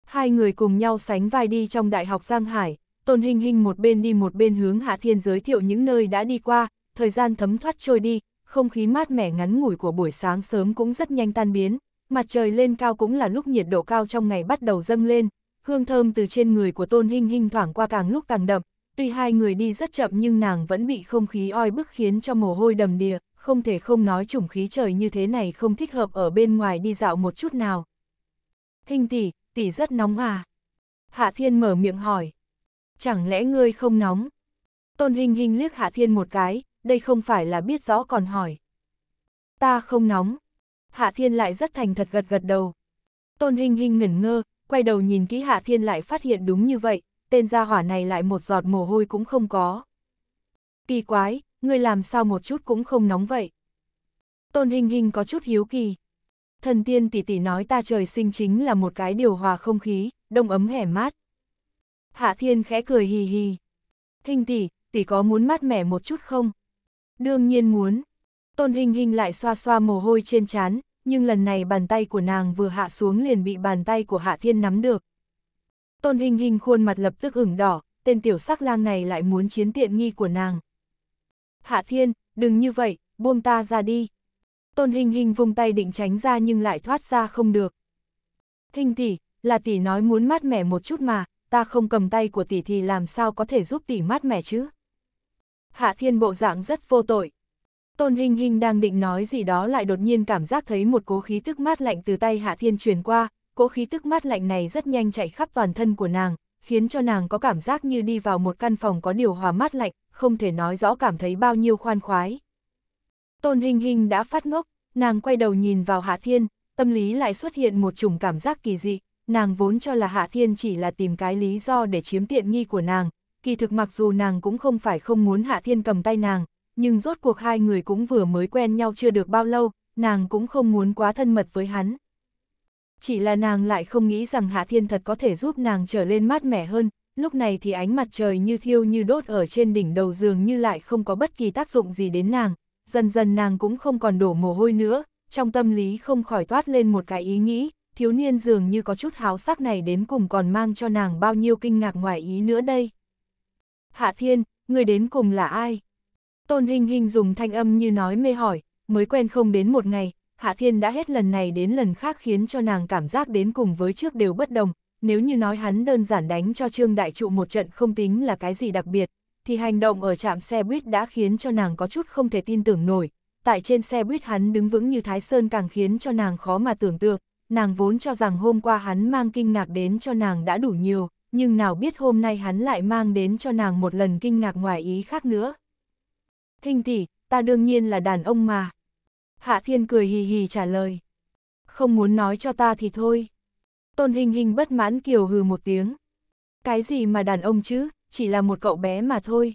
Hai người cùng nhau sánh vai đi trong Đại học Giang Hải, Tôn Hình Hình một bên đi một bên hướng Hạ Thiên giới thiệu những nơi đã đi qua, thời gian thấm thoát trôi đi, không khí mát mẻ ngắn ngủi của buổi sáng sớm cũng rất nhanh tan biến, mặt trời lên cao cũng là lúc nhiệt độ cao trong ngày bắt đầu dâng lên, hương thơm từ trên người của Tôn hình hình thoảng qua càng lúc càng đậm, Tuy hai người đi rất chậm nhưng nàng vẫn bị không khí oi bức khiến cho mồ hôi đầm đìa, không thể không nói chủng khí trời như thế này không thích hợp ở bên ngoài đi dạo một chút nào. Hình tỷ, tỷ rất nóng à? Hạ Thiên mở miệng hỏi. Chẳng lẽ ngươi không nóng? Tôn Hình Hình liếc Hạ Thiên một cái, đây không phải là biết rõ còn hỏi. Ta không nóng. Hạ Thiên lại rất thành thật gật gật đầu. Tôn Hình Hình ngẩn ngơ, quay đầu nhìn kỹ Hạ Thiên lại phát hiện đúng như vậy, tên gia hỏa này lại một giọt mồ hôi cũng không có. Kỳ quái, ngươi làm sao một chút cũng không nóng vậy? Tôn Hình Hình có chút hiếu kỳ. Thần tiên tỷ tỷ nói ta trời sinh chính là một cái điều hòa không khí, đông ấm hẻ mát. Hạ Thiên khẽ cười hì hì. Hình tỷ, tỷ có muốn mát mẻ một chút không? Đương nhiên muốn. Tôn Hình Hình lại xoa xoa mồ hôi trên trán, nhưng lần này bàn tay của nàng vừa hạ xuống liền bị bàn tay của Hạ Thiên nắm được, Tôn Hình Hình khuôn mặt lập tức ửng đỏ, tên tiểu sắc lang này lại muốn chiến tiện nghi của nàng. Hạ Thiên, đừng như vậy, buông ta ra đi. Tôn Hình Hình vùng tay định tránh ra nhưng lại thoát ra không được. Hình tỷ, là tỷ nói muốn mát mẻ một chút mà, ta không cầm tay của tỷ thì làm sao có thể giúp tỷ mát mẻ chứ? Hạ Thiên bộ dạng rất vô tội. Tôn Hình Hình đang định nói gì đó lại đột nhiên cảm giác thấy một cố khí tức mát lạnh từ tay Hạ Thiên truyền qua, cỗ khí tức mát lạnh này rất nhanh chạy khắp toàn thân của nàng, khiến cho nàng có cảm giác như đi vào một căn phòng có điều hòa mát lạnh, không thể nói rõ cảm thấy bao nhiêu khoan khoái. Tôn Hình Hình đã phát ngốc, nàng quay đầu nhìn vào Hạ Thiên, tâm lý lại xuất hiện một chủng cảm giác kỳ dị, nàng vốn cho là Hạ Thiên chỉ là tìm cái lý do để chiếm tiện nghi của nàng, kỳ thực mặc dù nàng cũng không phải không muốn Hạ Thiên cầm tay nàng, nhưng rốt cuộc hai người cũng vừa mới quen nhau chưa được bao lâu, nàng cũng không muốn quá thân mật với hắn. Chỉ là nàng lại không nghĩ rằng Hạ Thiên thật có thể giúp nàng trở lên mát mẻ hơn, lúc này thì ánh mặt trời như thiêu như đốt ở trên đỉnh đầu giường như lại không có bất kỳ tác dụng gì đến nàng, dần dần nàng cũng không còn đổ mồ hôi nữa, trong tâm lý không khỏi toát lên một cái ý nghĩ, thiếu niên dường như có chút háo sắc này đến cùng còn mang cho nàng bao nhiêu kinh ngạc ngoài ý nữa đây. Hạ Thiên, người đến cùng là ai? Tôn Hình Hình dùng thanh âm như nói mê hỏi, mới quen không đến một ngày, Hạ Thiên đã hết lần này đến lần khác khiến cho nàng cảm giác đến cùng với trước đều bất đồng, nếu như nói hắn đơn giản đánh cho Trương Đại Trụ một trận không tính là cái gì đặc biệt, thì hành động ở trạm xe buýt đã khiến cho nàng có chút không thể tin tưởng nổi. Tại trên xe buýt hắn đứng vững như Thái Sơn càng khiến cho nàng khó mà tưởng tượng, nàng vốn cho rằng hôm qua hắn mang kinh ngạc đến cho nàng đã đủ nhiều, nhưng nào biết hôm nay hắn lại mang đến cho nàng một lần kinh ngạc ngoài ý khác nữa. Thinh tỷ, ta đương nhiên là đàn ông mà. Hạ Thiên cười hì hì trả lời. Không muốn nói cho ta thì thôi. Tôn Hình Hình bất mãn kiều hừ một tiếng. Cái gì mà đàn ông chứ, chỉ là một cậu bé mà thôi.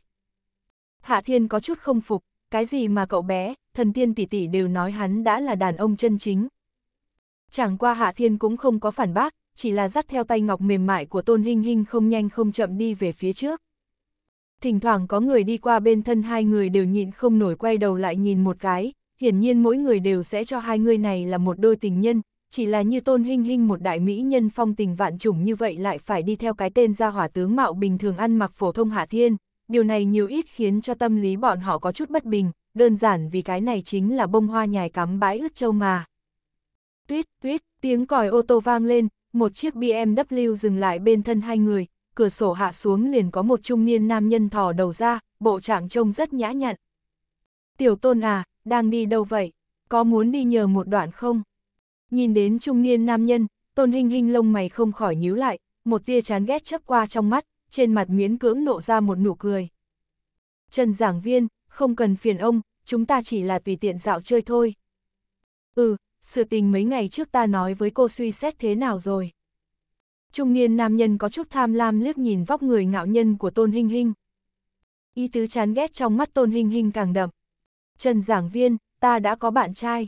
Hạ Thiên có chút không phục, cái gì mà cậu bé, thần tiên tỷ tỷ đều nói hắn đã là đàn ông chân chính. Chẳng qua Hạ Thiên cũng không có phản bác, chỉ là dắt theo tay ngọc mềm mại của Tôn Hinh Hinh không nhanh không chậm đi về phía trước. Thỉnh thoảng có người đi qua bên thân hai người đều nhịn không nổi quay đầu lại nhìn một cái, hiển nhiên mỗi người đều sẽ cho hai người này là một đôi tình nhân, chỉ là như tôn hinh hinh một đại mỹ nhân phong tình vạn trùng như vậy lại phải đi theo cái tên gia hỏa tướng mạo bình thường ăn mặc phổ thông hạ thiên, điều này nhiều ít khiến cho tâm lý bọn họ có chút bất bình, đơn giản vì cái này chính là bông hoa nhài cắm bãi ướt châu mà. Tuyết, tuyết, tiếng còi ô tô vang lên, một chiếc BMW dừng lại bên thân hai người, cửa sổ hạ xuống liền có một trung niên nam nhân thò đầu ra, bộ trạng trông rất nhã nhặn. Tiểu tôn à, đang đi đâu vậy? Có muốn đi nhờ một đoạn không? Nhìn đến trung niên nam nhân, tôn hình hình lông mày không khỏi nhíu lại, một tia chán ghét chấp qua trong mắt, trên mặt miễn cưỡng nộ ra một nụ cười. Trần giảng viên, không cần phiền ông, chúng ta chỉ là tùy tiện dạo chơi thôi. Ừ, sự tình mấy ngày trước ta nói với cô suy xét thế nào rồi. Trung niên nam nhân có chút tham lam liếc nhìn vóc người ngạo nhân của Tôn Hinh Hinh. Ý tứ chán ghét trong mắt Tôn Hinh Hinh càng đậm. Trần giảng viên, ta đã có bạn trai.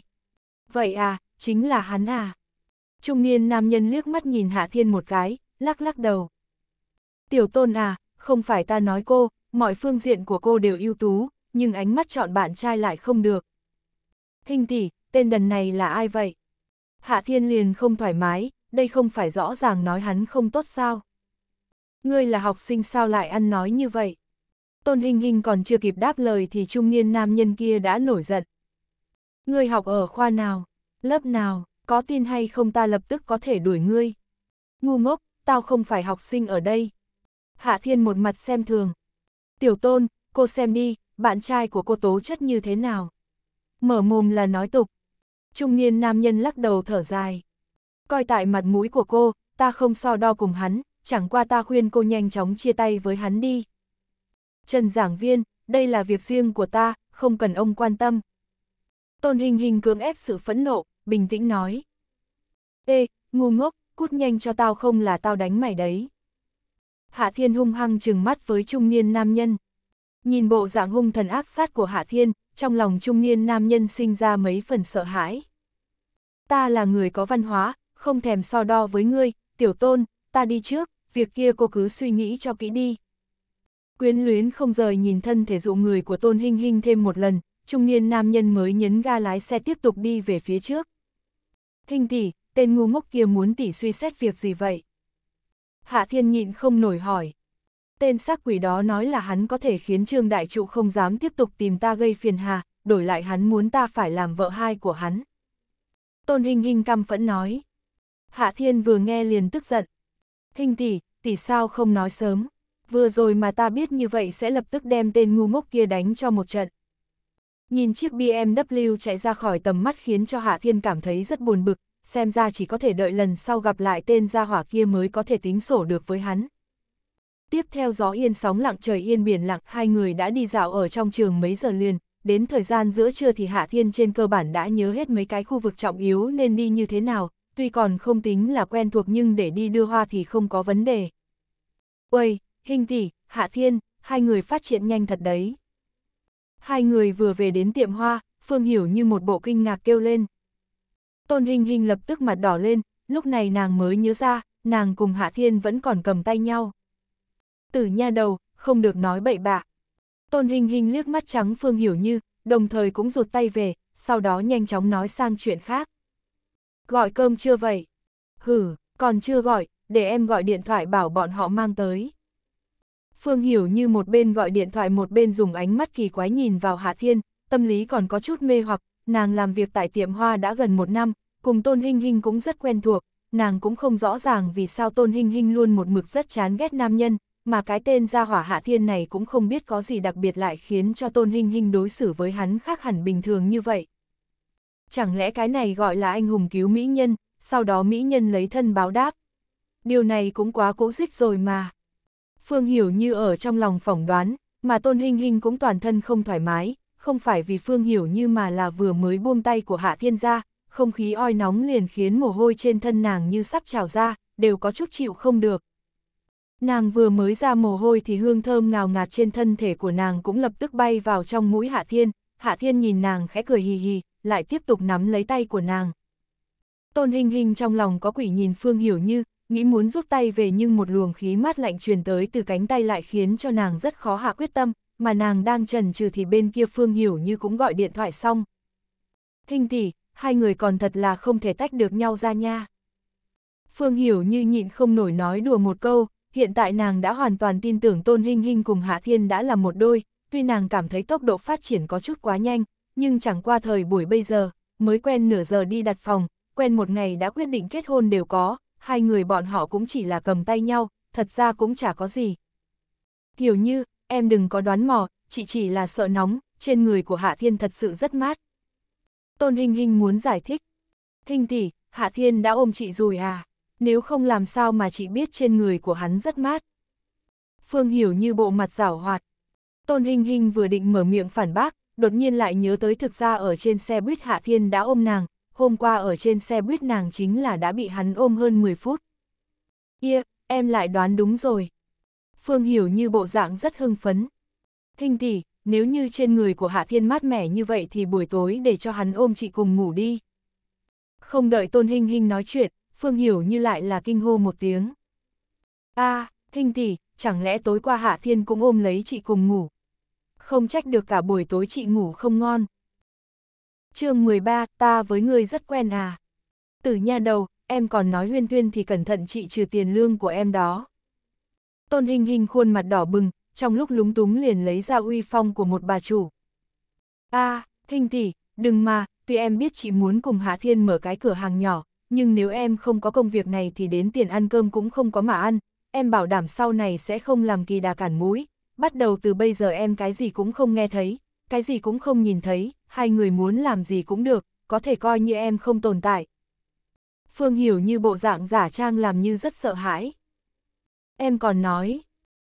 Vậy à, chính là hắn à. Trung niên nam nhân liếc mắt nhìn Hạ Thiên một cái, lắc lắc đầu. Tiểu tôn à, không phải ta nói cô, mọi phương diện của cô đều ưu tú, nhưng ánh mắt chọn bạn trai lại không được. Hình tỷ, tên đần này là ai vậy? Hạ Thiên liền không thoải mái, đây không phải rõ ràng nói hắn không tốt sao? Ngươi là học sinh sao lại ăn nói như vậy? Tôn Hình Hình còn chưa kịp đáp lời thì trung niên nam nhân kia đã nổi giận. Ngươi học ở khoa nào, lớp nào, có tin hay không ta lập tức có thể đuổi ngươi. Ngu ngốc, tao không phải học sinh ở đây. Hạ Thiên một mặt xem thường. Tiểu Tôn, cô xem đi, bạn trai của cô tố chất như thế nào. Mở mồm là nói tục. Trung niên nam nhân lắc đầu thở dài. Coi tại mặt mũi của cô, ta không so đo cùng hắn, chẳng qua ta khuyên cô nhanh chóng chia tay với hắn đi. Trần giảng viên, đây là việc riêng của ta, không cần ông quan tâm. Tôn hình hình cưỡng ép sự phẫn nộ, bình tĩnh nói. Ê, ngu ngốc, cút nhanh cho tao không là tao đánh mày đấy. Hạ Thiên hung hăng trừng mắt với trung niên nam nhân. Nhìn bộ dạng hung thần ác sát của Hạ Thiên, trong lòng trung niên nam nhân sinh ra mấy phần sợ hãi. Ta là người có văn hóa, không thèm so đo với ngươi, tiểu tôn, ta đi trước, việc kia cô cứ suy nghĩ cho kỹ đi. Quyến luyến không rời nhìn thân thể dụ người của Tôn Hinh Hinh thêm một lần, trung niên nam nhân mới nhấn ga lái xe tiếp tục đi về phía trước. Hinh tỷ, tên ngu ngốc kia muốn tỷ suy xét việc gì vậy? Hạ thiên nhịn không nổi hỏi. Tên xác quỷ đó nói là hắn có thể khiến Trương Đại Trụ không dám tiếp tục tìm ta gây phiền hà, đổi lại hắn muốn ta phải làm vợ hai của hắn. Tôn Hinh Hinh căm phẫn nói. Hạ thiên vừa nghe liền tức giận. Hinh tỷ, tỷ sao không nói sớm? vừa rồi mà ta biết như vậy sẽ lập tức đem tên ngu ngốc kia đánh cho một trận. Nhìn chiếc BMW chạy ra khỏi tầm mắt khiến cho Hạ Thiên cảm thấy rất buồn bực, xem ra chỉ có thể đợi lần sau gặp lại tên gia hỏa kia mới có thể tính sổ được với hắn. Tiếp theo gió yên sóng lặng trời yên biển lặng, hai người đã đi dạo ở trong trường mấy giờ liền, đến thời gian giữa trưa thì Hạ Thiên trên cơ bản đã nhớ hết mấy cái khu vực trọng yếu nên đi như thế nào, tuy còn không tính là quen thuộc nhưng để đi đưa hoa thì không có vấn đề. Uầy, Hình tỷ, Hạ Thiên, hai người phát triển nhanh thật đấy. Hai người vừa về đến tiệm hoa, Phương Hiểu như một bộ kinh ngạc kêu lên. Tôn Hình Hình lập tức mặt đỏ lên, lúc này nàng mới nhớ ra, nàng cùng Hạ Thiên vẫn còn cầm tay nhau. Tử nha đầu, không được nói bậy bạ. Tôn Hình Hình liếc mắt trắng Phương Hiểu Như, đồng thời cũng rụt tay về, sau đó nhanh chóng nói sang chuyện khác. Gọi cơm chưa vậy? Hử, còn chưa gọi, để em gọi điện thoại bảo bọn họ mang tới. Phương Hiểu như một bên gọi điện thoại một bên dùng ánh mắt kỳ quái nhìn vào Hạ Thiên, tâm lý còn có chút mê hoặc, nàng làm việc tại tiệm hoa đã gần một năm, cùng Tôn Hinh Hinh cũng rất quen thuộc, nàng cũng không rõ ràng vì sao Tôn Hinh Hinh luôn một mực rất chán ghét nam nhân, mà cái tên gia hỏa Hạ Thiên này cũng không biết có gì đặc biệt lại khiến cho Tôn Hinh Hinh đối xử với hắn khác hẳn bình thường như vậy. Chẳng lẽ cái này gọi là anh hùng cứu mỹ nhân, sau đó mỹ nhân lấy thân báo đáp. Điều này cũng quá cố dích rồi mà. Phương Hiểu Như ở trong lòng phỏng đoán, mà Tôn Hinh Hinh cũng toàn thân không thoải mái, không phải vì Phương Hiểu Như mà là vừa mới buông tay của Hạ Thiên gia, không khí oi nóng liền khiến mồ hôi trên thân nàng như sắp trào ra, đều có chút chịu không được. Nàng vừa mới ra mồ hôi thì hương thơm ngào ngạt trên thân thể của nàng cũng lập tức bay vào trong mũi Hạ Thiên, Hạ Thiên nhìn nàng khẽ cười hì hì, lại tiếp tục nắm lấy tay của nàng. Tôn Hinh Hinh trong lòng có quỷ nhìn Phương Hiểu Như, nghĩ muốn rút tay về nhưng một luồng khí mát lạnh truyền tới từ cánh tay lại khiến cho nàng rất khó hạ quyết tâm, mà nàng đang trần trừ thì bên kia Phương Hiểu như cũng gọi điện thoại xong. Thinh tỷ, hai người còn thật là không thể tách được nhau ra nha. Phương Hiểu như nhịn không nổi nói đùa một câu, hiện tại nàng đã hoàn toàn tin tưởng Tôn Hinh Hinh cùng Hạ Thiên đã là một đôi, tuy nàng cảm thấy tốc độ phát triển có chút quá nhanh, nhưng chẳng qua thời buổi bây giờ, mới quen nửa giờ đi đặt phòng, quen một ngày đã quyết định kết hôn đều có, hai người bọn họ cũng chỉ là cầm tay nhau, thật ra cũng chả có gì. Kiểu như, em đừng có đoán mò, chị chỉ là sợ nóng, trên người của Hạ Thiên thật sự rất mát. Tôn Hình Hình muốn giải thích. Hình tỷ, Hạ Thiên đã ôm chị rồi à? Nếu không làm sao mà chị biết trên người của hắn rất mát. Phương Hiểu như bộ mặt rảo hoạt. Tôn Hình Hình vừa định mở miệng phản bác, đột nhiên lại nhớ tới thực ra ở trên xe buýt Hạ Thiên đã ôm nàng, hôm qua ở trên xe buýt nàng chính là đã bị hắn ôm hơn 10 phút. Ia, yeah, em lại đoán đúng rồi. Phương Hiểu như bộ dạng rất hưng phấn. Thinh tỷ, nếu như trên người của Hạ Thiên mát mẻ như vậy thì buổi tối để cho hắn ôm chị cùng ngủ đi. Không đợi Tôn Hinh Hinh nói chuyện, Phương Hiểu như lại là kinh hô một tiếng. a à, Thinh tỷ, chẳng lẽ tối qua Hạ Thiên cũng ôm lấy chị cùng ngủ. Không trách được cả buổi tối chị ngủ không ngon chương 13, ta với ngươi rất quen à. Tử nha đầu, em còn nói huyên thuyên thì cẩn thận chị trừ tiền lương của em đó. Tôn hình hình khuôn mặt đỏ bừng, trong lúc lúng túng liền lấy ra uy phong của một bà chủ. a à, hình tỷ, đừng mà, tuy em biết chị muốn cùng Hạ Thiên mở cái cửa hàng nhỏ, nhưng nếu em không có công việc này thì đến tiền ăn cơm cũng không có mà ăn, em bảo đảm sau này sẽ không làm kỳ đà cản mũi, bắt đầu từ bây giờ em cái gì cũng không nghe thấy, cái gì cũng không nhìn thấy, hai người muốn làm gì cũng được, có thể coi như em không tồn tại. Phương Hiểu như bộ dạng giả trang làm như rất sợ hãi. Em còn nói,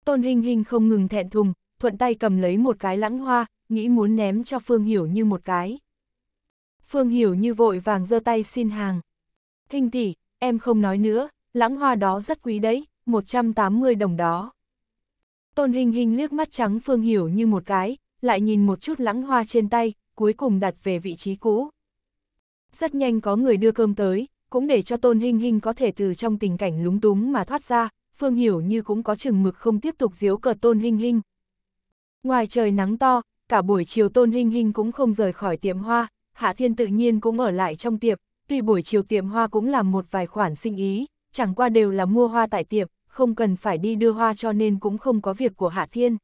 Tôn hình hình không ngừng thẹn thùng, thuận tay cầm lấy một cái lãng hoa, nghĩ muốn ném cho Phương Hiểu như một cái. Phương Hiểu như vội vàng giơ tay xin hàng. hình tỷ, em không nói nữa, lãng hoa đó rất quý đấy, 180 đồng đó. Tôn hình hình liếc mắt trắng Phương Hiểu như một cái, lại nhìn một chút lãng hoa trên tay, cuối cùng đặt về vị trí cũ. Rất nhanh có người đưa cơm tới, cũng để cho Tôn Hinh Hinh có thể từ trong tình cảnh lúng túng mà thoát ra, Phương Hiểu như cũng có chừng mực không tiếp tục diếu cợt Tôn Hinh Hinh. Ngoài trời nắng to, cả buổi chiều Tôn Hinh Hinh cũng không rời khỏi tiệm hoa, Hạ Thiên tự nhiên cũng ở lại trong tiệm, tuy buổi chiều tiệm hoa cũng làm một vài khoản sinh ý, chẳng qua đều là mua hoa tại tiệm, không cần phải đi đưa hoa cho nên cũng không có việc của Hạ Thiên.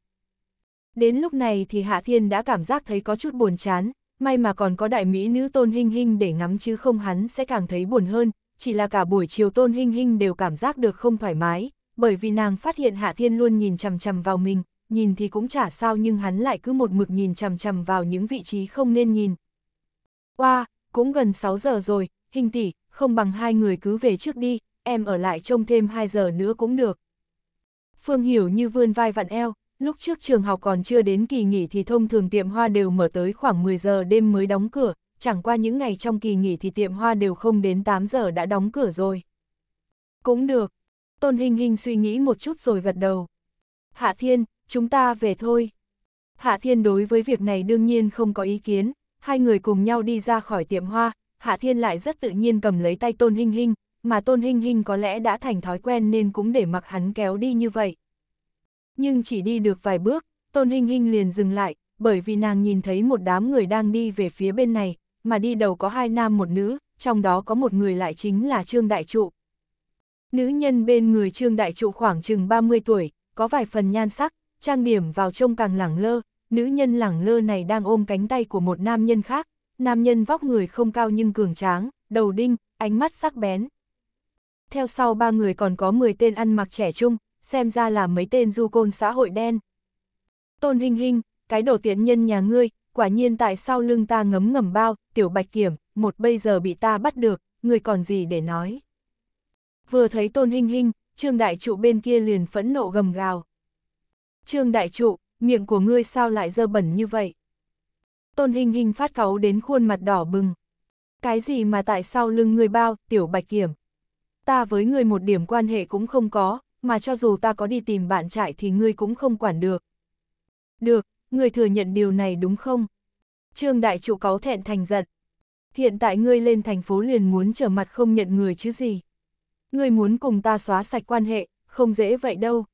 Đến lúc này thì Hạ Thiên đã cảm giác thấy có chút buồn chán, may mà còn có đại mỹ nữ tôn hinh hinh để ngắm chứ không hắn sẽ càng thấy buồn hơn, chỉ là cả buổi chiều tôn hinh hinh đều cảm giác được không thoải mái, bởi vì nàng phát hiện Hạ Thiên luôn nhìn chằm chằm vào mình, nhìn thì cũng chả sao nhưng hắn lại cứ một mực nhìn chằm chằm vào những vị trí không nên nhìn. Qua wow, cũng gần 6 giờ rồi, hình tỷ, không bằng hai người cứ về trước đi, em ở lại trông thêm 2 giờ nữa cũng được. Phương Hiểu như vươn vai vặn eo, Lúc trước trường học còn chưa đến kỳ nghỉ thì thông thường tiệm hoa đều mở tới khoảng 10 giờ đêm mới đóng cửa, chẳng qua những ngày trong kỳ nghỉ thì tiệm hoa đều không đến 8 giờ đã đóng cửa rồi. Cũng được. Tôn Hình Hình suy nghĩ một chút rồi gật đầu. Hạ Thiên, chúng ta về thôi. Hạ Thiên đối với việc này đương nhiên không có ý kiến, hai người cùng nhau đi ra khỏi tiệm hoa, Hạ Thiên lại rất tự nhiên cầm lấy tay Tôn hình hình, mà Tôn hình hình có lẽ đã thành thói quen nên cũng để mặc hắn kéo đi như vậy nhưng chỉ đi được vài bước, Tôn Hinh Hinh liền dừng lại, bởi vì nàng nhìn thấy một đám người đang đi về phía bên này, mà đi đầu có hai nam một nữ, trong đó có một người lại chính là Trương Đại Trụ. Nữ nhân bên người Trương Đại Trụ khoảng chừng 30 tuổi, có vài phần nhan sắc, trang điểm vào trông càng lẳng lơ, nữ nhân lẳng lơ này đang ôm cánh tay của một nam nhân khác, nam nhân vóc người không cao nhưng cường tráng, đầu đinh, ánh mắt sắc bén. Theo sau ba người còn có 10 tên ăn mặc trẻ trung, xem ra là mấy tên du côn xã hội đen. Tôn Hinh Hinh, cái đồ tiện nhân nhà ngươi, quả nhiên tại sao lưng ta ngấm ngầm bao, tiểu bạch kiểm, một bây giờ bị ta bắt được, ngươi còn gì để nói. Vừa thấy Tôn Hinh Hinh, Trương Đại Trụ bên kia liền phẫn nộ gầm gào. Trương Đại Trụ, miệng của ngươi sao lại dơ bẩn như vậy? Tôn Hinh Hinh phát cáu đến khuôn mặt đỏ bừng. Cái gì mà tại sao lưng ngươi bao, tiểu bạch kiểm? Ta với ngươi một điểm quan hệ cũng không có, mà cho dù ta có đi tìm bạn trại thì ngươi cũng không quản được. Được, ngươi thừa nhận điều này đúng không? Trương đại trụ cáu thẹn thành giận. Hiện tại ngươi lên thành phố liền muốn trở mặt không nhận người chứ gì. Ngươi muốn cùng ta xóa sạch quan hệ, không dễ vậy đâu.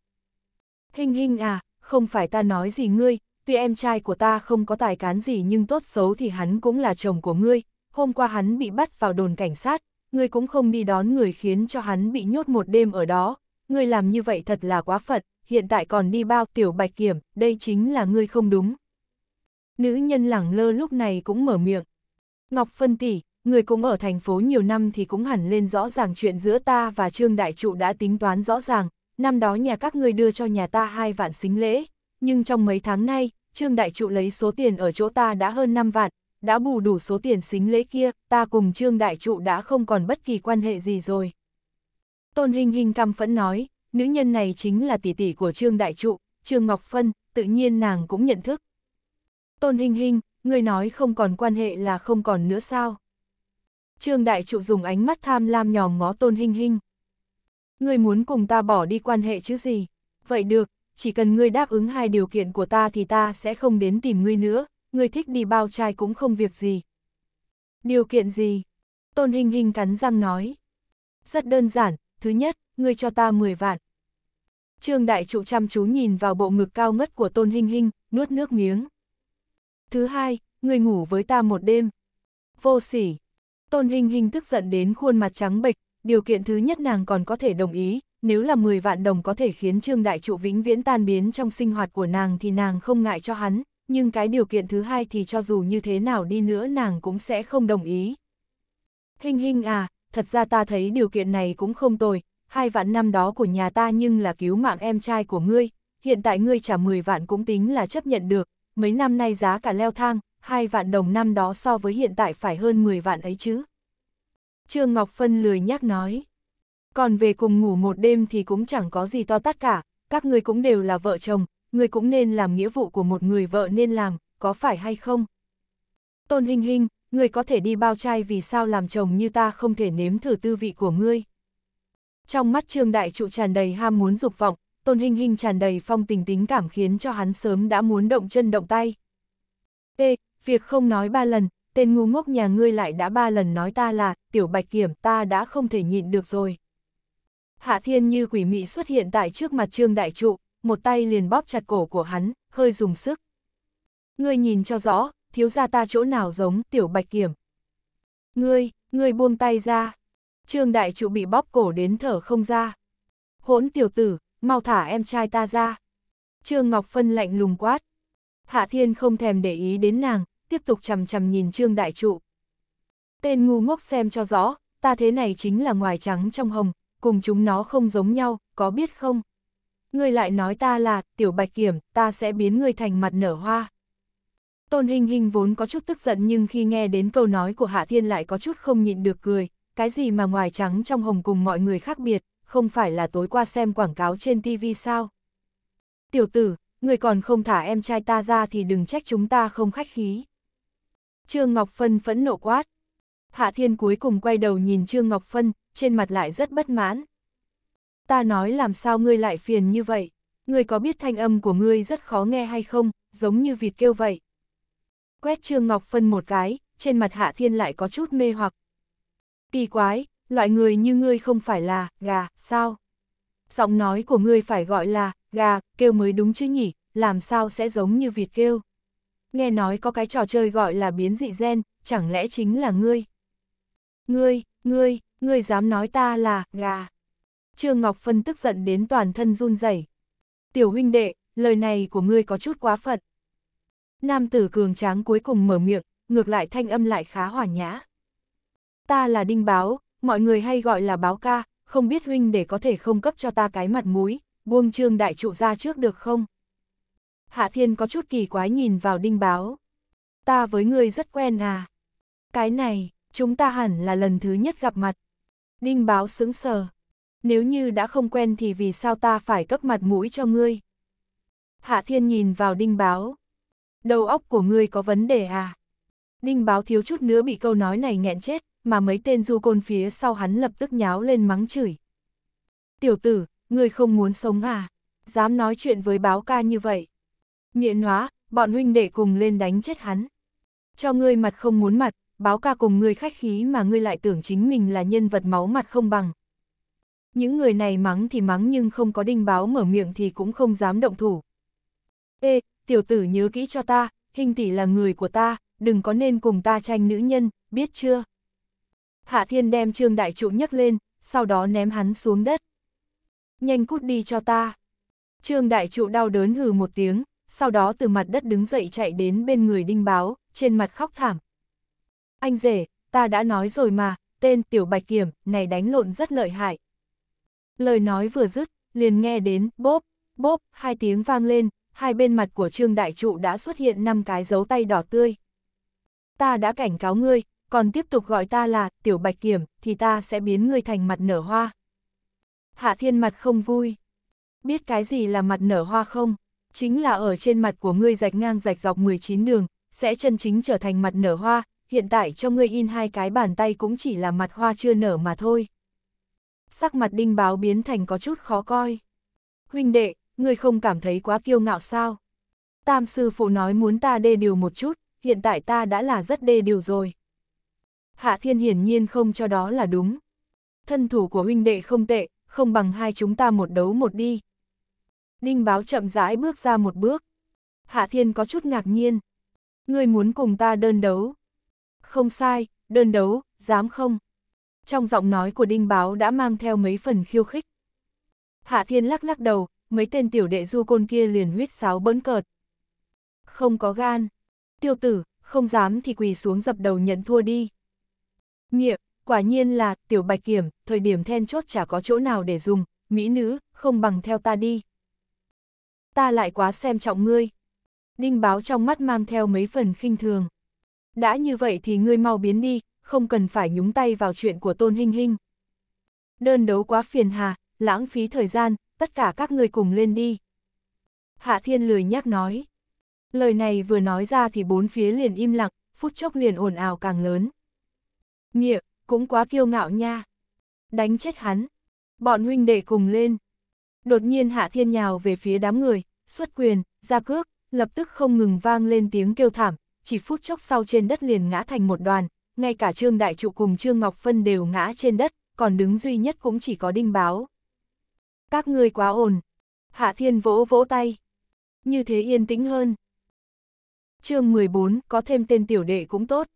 Hình hình à, không phải ta nói gì ngươi, tuy em trai của ta không có tài cán gì nhưng tốt xấu thì hắn cũng là chồng của ngươi. Hôm qua hắn bị bắt vào đồn cảnh sát, ngươi cũng không đi đón người khiến cho hắn bị nhốt một đêm ở đó, ngươi làm như vậy thật là quá phật, hiện tại còn đi bao tiểu bạch kiểm, đây chính là ngươi không đúng. Nữ nhân lẳng lơ lúc này cũng mở miệng. Ngọc phân tỷ, người cũng ở thành phố nhiều năm thì cũng hẳn lên rõ ràng chuyện giữa ta và Trương Đại Trụ đã tính toán rõ ràng, năm đó nhà các ngươi đưa cho nhà ta hai vạn xính lễ, nhưng trong mấy tháng nay, Trương Đại Trụ lấy số tiền ở chỗ ta đã hơn 5 vạn, đã bù đủ số tiền xính lễ kia, ta cùng Trương Đại Trụ đã không còn bất kỳ quan hệ gì rồi. Tôn Hình Hình căm phẫn nói, nữ nhân này chính là tỷ tỷ của Trương Đại Trụ, Trương Ngọc Phân, tự nhiên nàng cũng nhận thức. Tôn Hình Hình, người nói không còn quan hệ là không còn nữa sao? Trương Đại Trụ dùng ánh mắt tham lam nhòm ngó Tôn Hình Hình. Người muốn cùng ta bỏ đi quan hệ chứ gì? Vậy được, chỉ cần ngươi đáp ứng hai điều kiện của ta thì ta sẽ không đến tìm ngươi nữa, ngươi thích đi bao trai cũng không việc gì. Điều kiện gì? Tôn Hình Hình cắn răng nói. Rất đơn giản, thứ nhất, ngươi cho ta 10 vạn. Trương Đại Trụ chăm chú nhìn vào bộ ngực cao ngất của Tôn Hinh Hinh, nuốt nước miếng. Thứ hai, ngươi ngủ với ta một đêm. Vô sỉ. Tôn Hinh Hinh tức giận đến khuôn mặt trắng bệch, điều kiện thứ nhất nàng còn có thể đồng ý, nếu là 10 vạn đồng có thể khiến Trương Đại Trụ vĩnh viễn tan biến trong sinh hoạt của nàng thì nàng không ngại cho hắn, nhưng cái điều kiện thứ hai thì cho dù như thế nào đi nữa nàng cũng sẽ không đồng ý. Hình hình à, thật ra ta thấy điều kiện này cũng không tồi, hai vạn năm đó của nhà ta nhưng là cứu mạng em trai của ngươi, hiện tại ngươi trả 10 vạn cũng tính là chấp nhận được, mấy năm nay giá cả leo thang, hai vạn đồng năm đó so với hiện tại phải hơn 10 vạn ấy chứ. Trương Ngọc Phân lười nhắc nói, còn về cùng ngủ một đêm thì cũng chẳng có gì to tát cả, các ngươi cũng đều là vợ chồng, ngươi cũng nên làm nghĩa vụ của một người vợ nên làm, có phải hay không? Tôn hình hình ngươi có thể đi bao trai vì sao làm chồng như ta không thể nếm thử tư vị của ngươi. Trong mắt Trương Đại Trụ tràn đầy ham muốn dục vọng, Tôn Hinh Hinh tràn đầy phong tình tính cảm khiến cho hắn sớm đã muốn động chân động tay. Ê, việc không nói ba lần, tên ngu ngốc nhà ngươi lại đã ba lần nói ta là, tiểu bạch kiểm ta đã không thể nhịn được rồi. Hạ thiên như quỷ mị xuất hiện tại trước mặt Trương Đại Trụ, một tay liền bóp chặt cổ của hắn, hơi dùng sức. Ngươi nhìn cho rõ, thiếu gia ta chỗ nào giống tiểu bạch kiểm. Ngươi, ngươi buông tay ra. Trương đại trụ bị bóp cổ đến thở không ra. Hỗn tiểu tử, mau thả em trai ta ra. Trương Ngọc Phân lạnh lùng quát. Hạ Thiên không thèm để ý đến nàng, tiếp tục chầm chầm nhìn Trương Đại Trụ. Tên ngu ngốc xem cho rõ, ta thế này chính là ngoài trắng trong hồng, cùng chúng nó không giống nhau, có biết không? Ngươi lại nói ta là, tiểu bạch kiểm, ta sẽ biến ngươi thành mặt nở hoa. Tôn Hình Hình vốn có chút tức giận nhưng khi nghe đến câu nói của Hạ Thiên lại có chút không nhịn được cười, cái gì mà ngoài trắng trong hồng cùng mọi người khác biệt, không phải là tối qua xem quảng cáo trên TV sao? Tiểu tử, người còn không thả em trai ta ra thì đừng trách chúng ta không khách khí. Trương Ngọc Phân phẫn nộ quát. Hạ Thiên cuối cùng quay đầu nhìn Trương Ngọc Phân, trên mặt lại rất bất mãn. Ta nói làm sao ngươi lại phiền như vậy? Ngươi có biết thanh âm của ngươi rất khó nghe hay không, giống như vịt kêu vậy? quét Trương Ngọc Phân một cái, trên mặt Hạ Thiên lại có chút mê hoặc. Kỳ quái, loại người như ngươi không phải là gà, sao? Giọng nói của ngươi phải gọi là gà, kêu mới đúng chứ nhỉ, làm sao sẽ giống như vịt kêu? Nghe nói có cái trò chơi gọi là biến dị gen, chẳng lẽ chính là ngươi? Ngươi, ngươi, ngươi dám nói ta là gà. Trương Ngọc Phân tức giận đến toàn thân run rẩy. Tiểu huynh đệ, lời này của ngươi có chút quá phận nam tử cường tráng cuối cùng mở miệng, ngược lại thanh âm lại khá hòa nhã. Ta là Đinh Báo, mọi người hay gọi là Báo ca, không biết huynh để có thể không cấp cho ta cái mặt mũi, buông trương đại trụ ra trước được không? Hạ Thiên có chút kỳ quái nhìn vào Đinh Báo. Ta với ngươi rất quen à? Cái này, chúng ta hẳn là lần thứ nhất gặp mặt. Đinh Báo sững sờ. Nếu như đã không quen thì vì sao ta phải cấp mặt mũi cho ngươi? Hạ Thiên nhìn vào Đinh Báo đầu óc của ngươi có vấn đề à? Đinh báo thiếu chút nữa bị câu nói này nghẹn chết, mà mấy tên du côn phía sau hắn lập tức nháo lên mắng chửi. Tiểu tử, ngươi không muốn sống à? Dám nói chuyện với báo ca như vậy. Miệng hóa, bọn huynh đệ cùng lên đánh chết hắn. Cho ngươi mặt không muốn mặt, báo ca cùng ngươi khách khí mà ngươi lại tưởng chính mình là nhân vật máu mặt không bằng. Những người này mắng thì mắng nhưng không có đinh báo mở miệng thì cũng không dám động thủ. Ê, tiểu tử nhớ kỹ cho ta, hình tỷ là người của ta, đừng có nên cùng ta tranh nữ nhân, biết chưa? Hạ Thiên đem Trương Đại Trụ nhấc lên, sau đó ném hắn xuống đất. Nhanh cút đi cho ta. Trương Đại Trụ đau đớn hừ một tiếng, sau đó từ mặt đất đứng dậy chạy đến bên người đinh báo, trên mặt khóc thảm. Anh rể, ta đã nói rồi mà, tên Tiểu Bạch Kiểm này đánh lộn rất lợi hại. Lời nói vừa dứt, liền nghe đến bốp, bốp, hai tiếng vang lên, hai bên mặt của Trương Đại Trụ đã xuất hiện năm cái dấu tay đỏ tươi. Ta đã cảnh cáo ngươi, còn tiếp tục gọi ta là Tiểu Bạch Kiểm, thì ta sẽ biến ngươi thành mặt nở hoa. Hạ Thiên mặt không vui. Biết cái gì là mặt nở hoa không? Chính là ở trên mặt của ngươi rạch ngang rạch dọc 19 đường, sẽ chân chính trở thành mặt nở hoa, hiện tại cho ngươi in hai cái bàn tay cũng chỉ là mặt hoa chưa nở mà thôi. Sắc mặt đinh báo biến thành có chút khó coi. Huynh đệ, ngươi không cảm thấy quá kiêu ngạo sao? Tam sư phụ nói muốn ta đê điều một chút, hiện tại ta đã là rất đê điều rồi. Hạ thiên hiển nhiên không cho đó là đúng. Thân thủ của huynh đệ không tệ, không bằng hai chúng ta một đấu một đi. Đinh báo chậm rãi bước ra một bước. Hạ thiên có chút ngạc nhiên. Ngươi muốn cùng ta đơn đấu. Không sai, đơn đấu, dám không? Trong giọng nói của đinh báo đã mang theo mấy phần khiêu khích. Hạ thiên lắc lắc đầu, mấy tên tiểu đệ du côn kia liền huyết sáo bỡn cợt. Không có gan. Tiêu tử, không dám thì quỳ xuống dập đầu nhận thua đi. Nghĩa, quả nhiên là, tiểu bạch kiểm, thời điểm then chốt chả có chỗ nào để dùng, mỹ nữ, không bằng theo ta đi. Ta lại quá xem trọng ngươi. Đinh báo trong mắt mang theo mấy phần khinh thường. Đã như vậy thì ngươi mau biến đi, không cần phải nhúng tay vào chuyện của tôn hinh hinh. Đơn đấu quá phiền hà, lãng phí thời gian, tất cả các người cùng lên đi. Hạ Thiên lười nhắc nói. Lời này vừa nói ra thì bốn phía liền im lặng, phút chốc liền ồn ào càng lớn. Nghĩa, cũng quá kiêu ngạo nha. Đánh chết hắn. Bọn huynh đệ cùng lên. Đột nhiên Hạ Thiên nhào về phía đám người, xuất quyền, ra cước, lập tức không ngừng vang lên tiếng kêu thảm, chỉ phút chốc sau trên đất liền ngã thành một đoàn, ngay cả Trương Đại Trụ cùng Trương Ngọc Phân đều ngã trên đất, còn đứng duy nhất cũng chỉ có Đinh Báo. Các ngươi quá ổn. Hạ Thiên vỗ vỗ tay. Như thế yên tĩnh hơn. chương 14, có thêm tên tiểu đệ cũng tốt.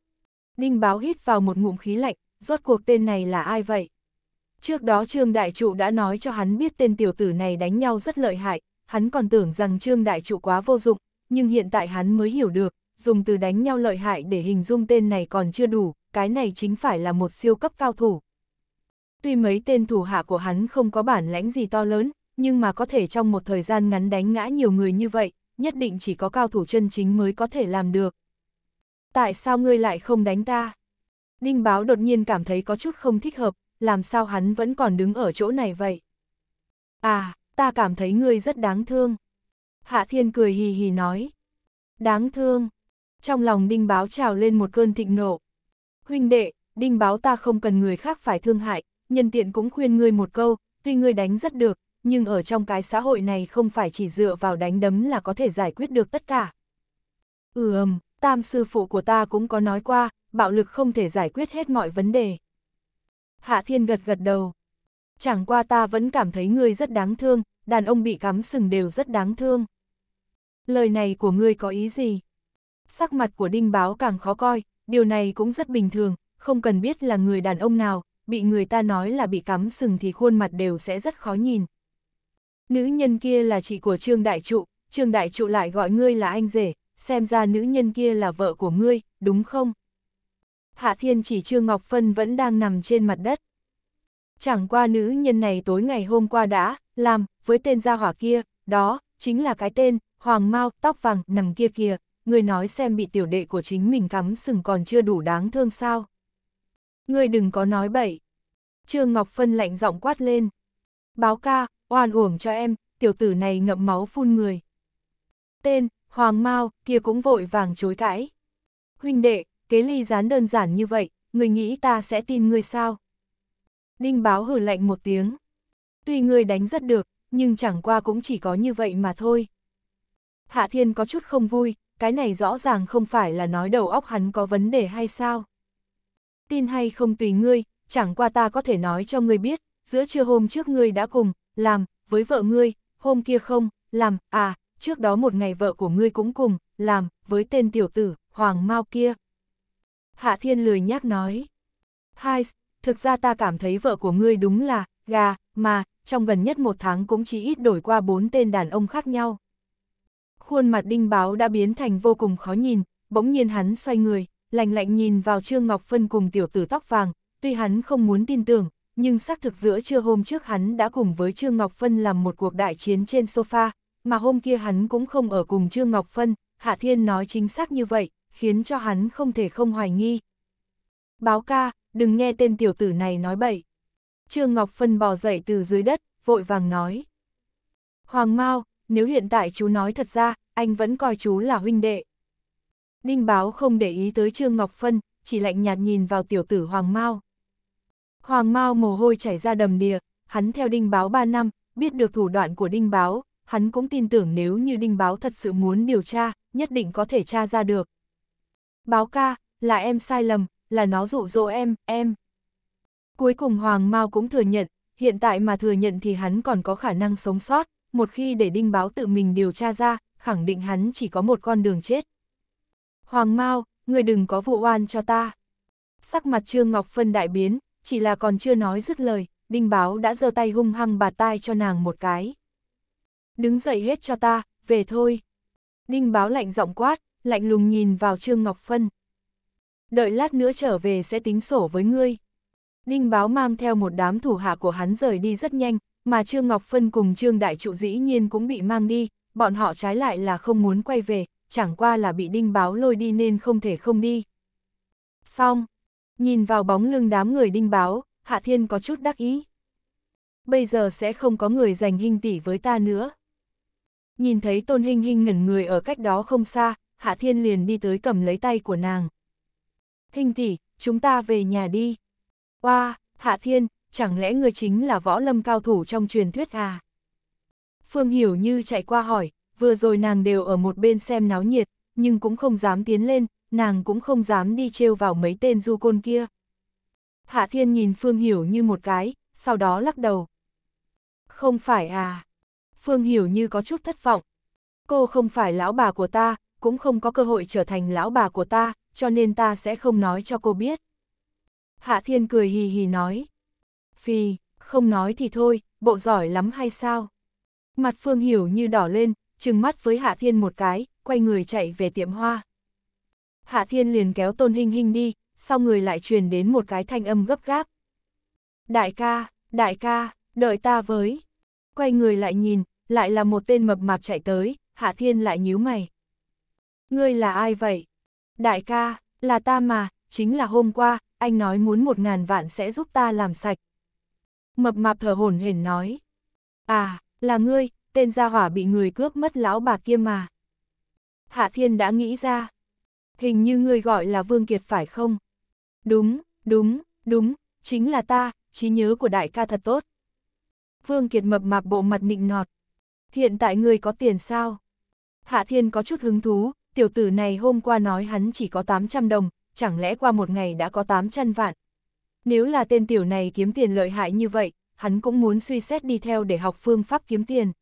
Đinh báo hít vào một ngụm khí lạnh, rốt cuộc tên này là ai vậy? Trước đó Trương Đại Trụ đã nói cho hắn biết tên tiểu tử này đánh nhau rất lợi hại, hắn còn tưởng rằng Trương Đại Trụ quá vô dụng, nhưng hiện tại hắn mới hiểu được, dùng từ đánh nhau lợi hại để hình dung tên này còn chưa đủ, cái này chính phải là một siêu cấp cao thủ. Tuy mấy tên thủ hạ của hắn không có bản lãnh gì to lớn, nhưng mà có thể trong một thời gian ngắn đánh ngã nhiều người như vậy, nhất định chỉ có cao thủ chân chính mới có thể làm được. Tại sao ngươi lại không đánh ta? Đinh báo đột nhiên cảm thấy có chút không thích hợp, làm sao hắn vẫn còn đứng ở chỗ này vậy? À, ta cảm thấy ngươi rất đáng thương. Hạ thiên cười hì hì nói. Đáng thương. Trong lòng đinh báo trào lên một cơn thịnh nộ. Huynh đệ, đinh báo ta không cần người khác phải thương hại, nhân tiện cũng khuyên ngươi một câu, tuy ngươi đánh rất được, nhưng ở trong cái xã hội này không phải chỉ dựa vào đánh đấm là có thể giải quyết được tất cả. Ừ, ừm, tam sư phụ của ta cũng có nói qua, bạo lực không thể giải quyết hết mọi vấn đề. Hạ thiên gật gật đầu. Chẳng qua ta vẫn cảm thấy ngươi rất đáng thương, đàn ông bị cắm sừng đều rất đáng thương. Lời này của ngươi có ý gì? Sắc mặt của đinh báo càng khó coi, điều này cũng rất bình thường, không cần biết là người đàn ông nào, bị người ta nói là bị cắm sừng thì khuôn mặt đều sẽ rất khó nhìn. Nữ nhân kia là chị của Trương Đại Trụ, Trương Đại Trụ lại gọi ngươi là anh rể, xem ra nữ nhân kia là vợ của ngươi, đúng không? Hạ Thiên chỉ Trương Ngọc Phân vẫn đang nằm trên mặt đất. Chẳng qua nữ nhân này tối ngày hôm qua đã, làm, với tên gia hỏa kia, đó, chính là cái tên, Hoàng Mao, tóc vàng, nằm kia kìa, người nói xem bị tiểu đệ của chính mình cắm sừng còn chưa đủ đáng thương sao ngươi đừng có nói bậy. Trương Ngọc Phân lạnh giọng quát lên. Báo ca, oan uổng cho em, tiểu tử này ngậm máu phun người. Tên, Hoàng Mao, kia cũng vội vàng chối cãi. Huynh đệ, kế ly gián đơn giản như vậy, người nghĩ ta sẽ tin người sao? Đinh báo hử lạnh một tiếng. Tuy người đánh rất được, nhưng chẳng qua cũng chỉ có như vậy mà thôi. Hạ Thiên có chút không vui, cái này rõ ràng không phải là nói đầu óc hắn có vấn đề hay sao? tin hay không tùy ngươi, chẳng qua ta có thể nói cho ngươi biết, giữa trưa hôm trước ngươi đã cùng, làm, với vợ ngươi, hôm kia không, làm, à, trước đó một ngày vợ của ngươi cũng cùng, làm, với tên tiểu tử, Hoàng Mao kia. Hạ Thiên lười nhác nói. Hai, thực ra ta cảm thấy vợ của ngươi đúng là, gà, mà, trong gần nhất một tháng cũng chỉ ít đổi qua bốn tên đàn ông khác nhau. Khuôn mặt đinh báo đã biến thành vô cùng khó nhìn, bỗng nhiên hắn xoay người, lạnh lạnh nhìn vào Trương Ngọc Phân cùng tiểu tử tóc vàng, tuy hắn không muốn tin tưởng, nhưng xác thực giữa trưa hôm trước hắn đã cùng với Trương Ngọc Phân làm một cuộc đại chiến trên sofa, mà hôm kia hắn cũng không ở cùng Trương Ngọc Phân, Hạ Thiên nói chính xác như vậy, khiến cho hắn không thể không hoài nghi. Báo ca, đừng nghe tên tiểu tử này nói bậy. Trương Ngọc Phân bò dậy từ dưới đất, vội vàng nói. Hoàng Mao, nếu hiện tại chú nói thật ra, anh vẫn coi chú là huynh đệ. Đinh báo không để ý tới Trương Ngọc Phân, chỉ lạnh nhạt nhìn vào tiểu tử Hoàng Mao. Hoàng Mao mồ hôi chảy ra đầm đìa, hắn theo Đinh báo 3 năm, biết được thủ đoạn của Đinh báo, hắn cũng tin tưởng nếu như Đinh báo thật sự muốn điều tra, nhất định có thể tra ra được. Báo ca, là em sai lầm, là nó dụ dỗ em, em. Cuối cùng Hoàng Mao cũng thừa nhận, hiện tại mà thừa nhận thì hắn còn có khả năng sống sót, một khi để Đinh báo tự mình điều tra ra, khẳng định hắn chỉ có một con đường chết. Hoàng Mao, người đừng có vụ oan cho ta. Sắc mặt Trương Ngọc Phân đại biến, chỉ là còn chưa nói dứt lời, Đinh Báo đã giơ tay hung hăng bà tai cho nàng một cái. Đứng dậy hết cho ta, về thôi. Đinh Báo lạnh giọng quát, lạnh lùng nhìn vào Trương Ngọc Phân. Đợi lát nữa trở về sẽ tính sổ với ngươi. Đinh Báo mang theo một đám thủ hạ của hắn rời đi rất nhanh, mà Trương Ngọc Phân cùng Trương Đại Trụ dĩ nhiên cũng bị mang đi, bọn họ trái lại là không muốn quay về, chẳng qua là bị đinh báo lôi đi nên không thể không đi. Xong, nhìn vào bóng lưng đám người đinh báo, Hạ Thiên có chút đắc ý. Bây giờ sẽ không có người giành hình tỷ với ta nữa. Nhìn thấy Tôn Hinh Hinh ngẩn người ở cách đó không xa, Hạ Thiên liền đi tới cầm lấy tay của nàng. Hinh tỷ, chúng ta về nhà đi. Oa, wow, Hạ Thiên, chẳng lẽ người chính là võ lâm cao thủ trong truyền thuyết à? Phương Hiểu Như chạy qua hỏi, vừa rồi nàng đều ở một bên xem náo nhiệt, nhưng cũng không dám tiến lên, nàng cũng không dám đi trêu vào mấy tên du côn kia. Hạ Thiên nhìn Phương Hiểu như một cái, sau đó lắc đầu. Không phải à? Phương Hiểu như có chút thất vọng. Cô không phải lão bà của ta, cũng không có cơ hội trở thành lão bà của ta, cho nên ta sẽ không nói cho cô biết. Hạ Thiên cười hì hì nói. Phì, không nói thì thôi, bộ giỏi lắm hay sao? Mặt Phương Hiểu như đỏ lên, trừng mắt với Hạ Thiên một cái, quay người chạy về tiệm hoa. Hạ Thiên liền kéo Tôn Hinh Hinh đi, sau người lại truyền đến một cái thanh âm gấp gáp. Đại ca, đại ca, đợi ta với. Quay người lại nhìn, lại là một tên mập mạp chạy tới, Hạ Thiên lại nhíu mày. Ngươi là ai vậy? Đại ca, là ta mà, chính là hôm qua, anh nói muốn một ngàn vạn sẽ giúp ta làm sạch. Mập mạp thở hổn hển nói. À, là ngươi, tên gia hỏa bị người cướp mất lão bà kia mà. Hạ Thiên đã nghĩ ra. Hình như người gọi là Vương Kiệt phải không? Đúng, đúng, đúng, chính là ta, trí nhớ của đại ca thật tốt. Vương Kiệt mập mạp bộ mặt nịnh nọt. Hiện tại người có tiền sao? Hạ Thiên có chút hứng thú, tiểu tử này hôm qua nói hắn chỉ có 800 đồng, chẳng lẽ qua một ngày đã có 800 vạn. Nếu là tên tiểu này kiếm tiền lợi hại như vậy, hắn cũng muốn suy xét đi theo để học phương pháp kiếm tiền.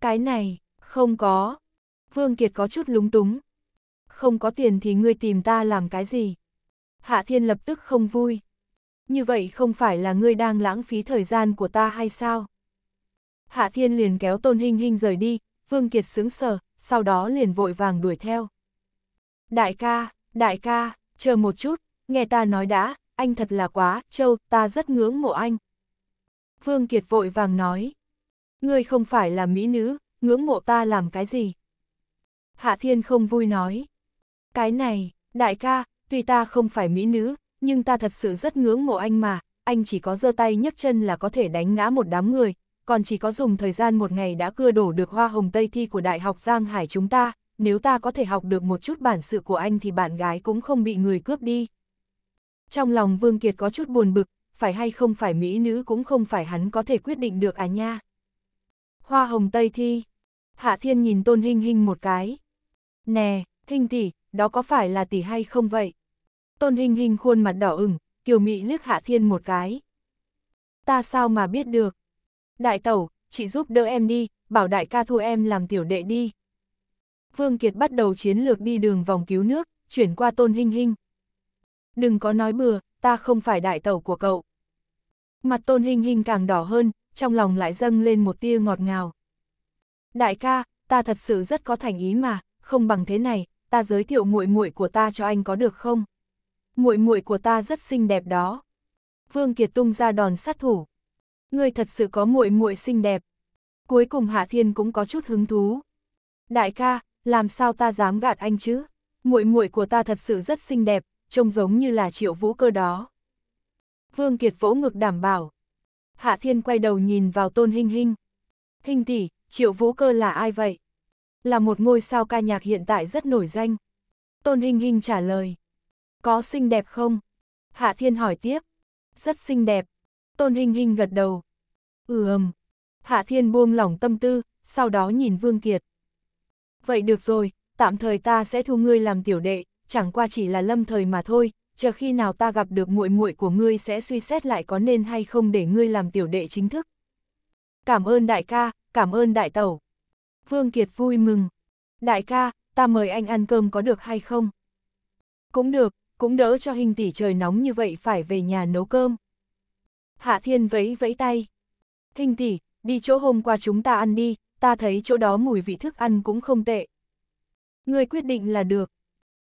Cái này, không có. Vương Kiệt có chút lúng túng. Không có tiền thì ngươi tìm ta làm cái gì? Hạ Thiên lập tức không vui. Như vậy không phải là ngươi đang lãng phí thời gian của ta hay sao? Hạ Thiên liền kéo Tôn Hinh Hinh rời đi, Vương Kiệt sướng sở sau đó liền vội vàng đuổi theo. Đại ca, đại ca, chờ một chút, nghe ta nói đã, anh thật là quá, Châu, ta rất ngưỡng mộ anh. Vương Kiệt vội vàng nói ngươi không phải là mỹ nữ, ngưỡng mộ ta làm cái gì? Hạ Thiên không vui nói. Cái này, đại ca, tuy ta không phải mỹ nữ, nhưng ta thật sự rất ngưỡng mộ anh mà, anh chỉ có giơ tay nhấc chân là có thể đánh ngã một đám người, còn chỉ có dùng thời gian một ngày đã cưa đổ được hoa hồng Tây Thi của Đại học Giang Hải chúng ta, nếu ta có thể học được một chút bản sự của anh thì bạn gái cũng không bị người cướp đi. Trong lòng Vương Kiệt có chút buồn bực, phải hay không phải mỹ nữ cũng không phải hắn có thể quyết định được à nha. Hoa hồng Tây Thi. Hạ Thiên nhìn Tôn hình hình một cái. Nè, hình tỷ, đó có phải là tỷ hay không vậy? Tôn hình hình khuôn mặt đỏ ửng, kiều mị liếc Hạ Thiên một cái. Ta sao mà biết được? Đại tẩu, chị giúp đỡ em đi, bảo đại ca thu em làm tiểu đệ đi. Vương Kiệt bắt đầu chiến lược đi đường vòng cứu nước, chuyển qua Tôn hình hình Đừng có nói bừa, ta không phải đại tẩu của cậu. Mặt Tôn hình hình càng đỏ hơn, trong lòng lại dâng lên một tia ngọt ngào. Đại ca, ta thật sự rất có thành ý mà, không bằng thế này, ta giới thiệu muội muội của ta cho anh có được không? Muội muội của ta rất xinh đẹp đó. Vương Kiệt tung ra đòn sát thủ. Ngươi thật sự có muội muội xinh đẹp. Cuối cùng Hạ Thiên cũng có chút hứng thú. Đại ca, làm sao ta dám gạt anh chứ? Muội muội của ta thật sự rất xinh đẹp, trông giống như là Triệu Vũ cơ đó. Vương Kiệt vỗ ngực đảm bảo. Hạ Thiên quay đầu nhìn vào Tôn Hinh Hinh. Hinh tỷ, Triệu Vũ Cơ là ai vậy? Là một ngôi sao ca nhạc hiện tại rất nổi danh. Tôn Hinh Hinh trả lời. Có xinh đẹp không? Hạ Thiên hỏi tiếp. Rất xinh đẹp. Tôn Hinh Hinh gật đầu. Ừ ừm. Hạ Thiên buông lỏng tâm tư, sau đó nhìn Vương Kiệt. Vậy được rồi, tạm thời ta sẽ thu ngươi làm tiểu đệ, chẳng qua chỉ là lâm thời mà thôi, chờ khi nào ta gặp được muội muội của ngươi sẽ suy xét lại có nên hay không để ngươi làm tiểu đệ chính thức. Cảm ơn đại ca, cảm ơn đại tẩu. Vương Kiệt vui mừng. Đại ca, ta mời anh ăn cơm có được hay không? Cũng được, cũng đỡ cho hình tỷ trời nóng như vậy phải về nhà nấu cơm. Hạ Thiên vẫy vẫy tay. Hình tỷ, đi chỗ hôm qua chúng ta ăn đi, ta thấy chỗ đó mùi vị thức ăn cũng không tệ. Người quyết định là được.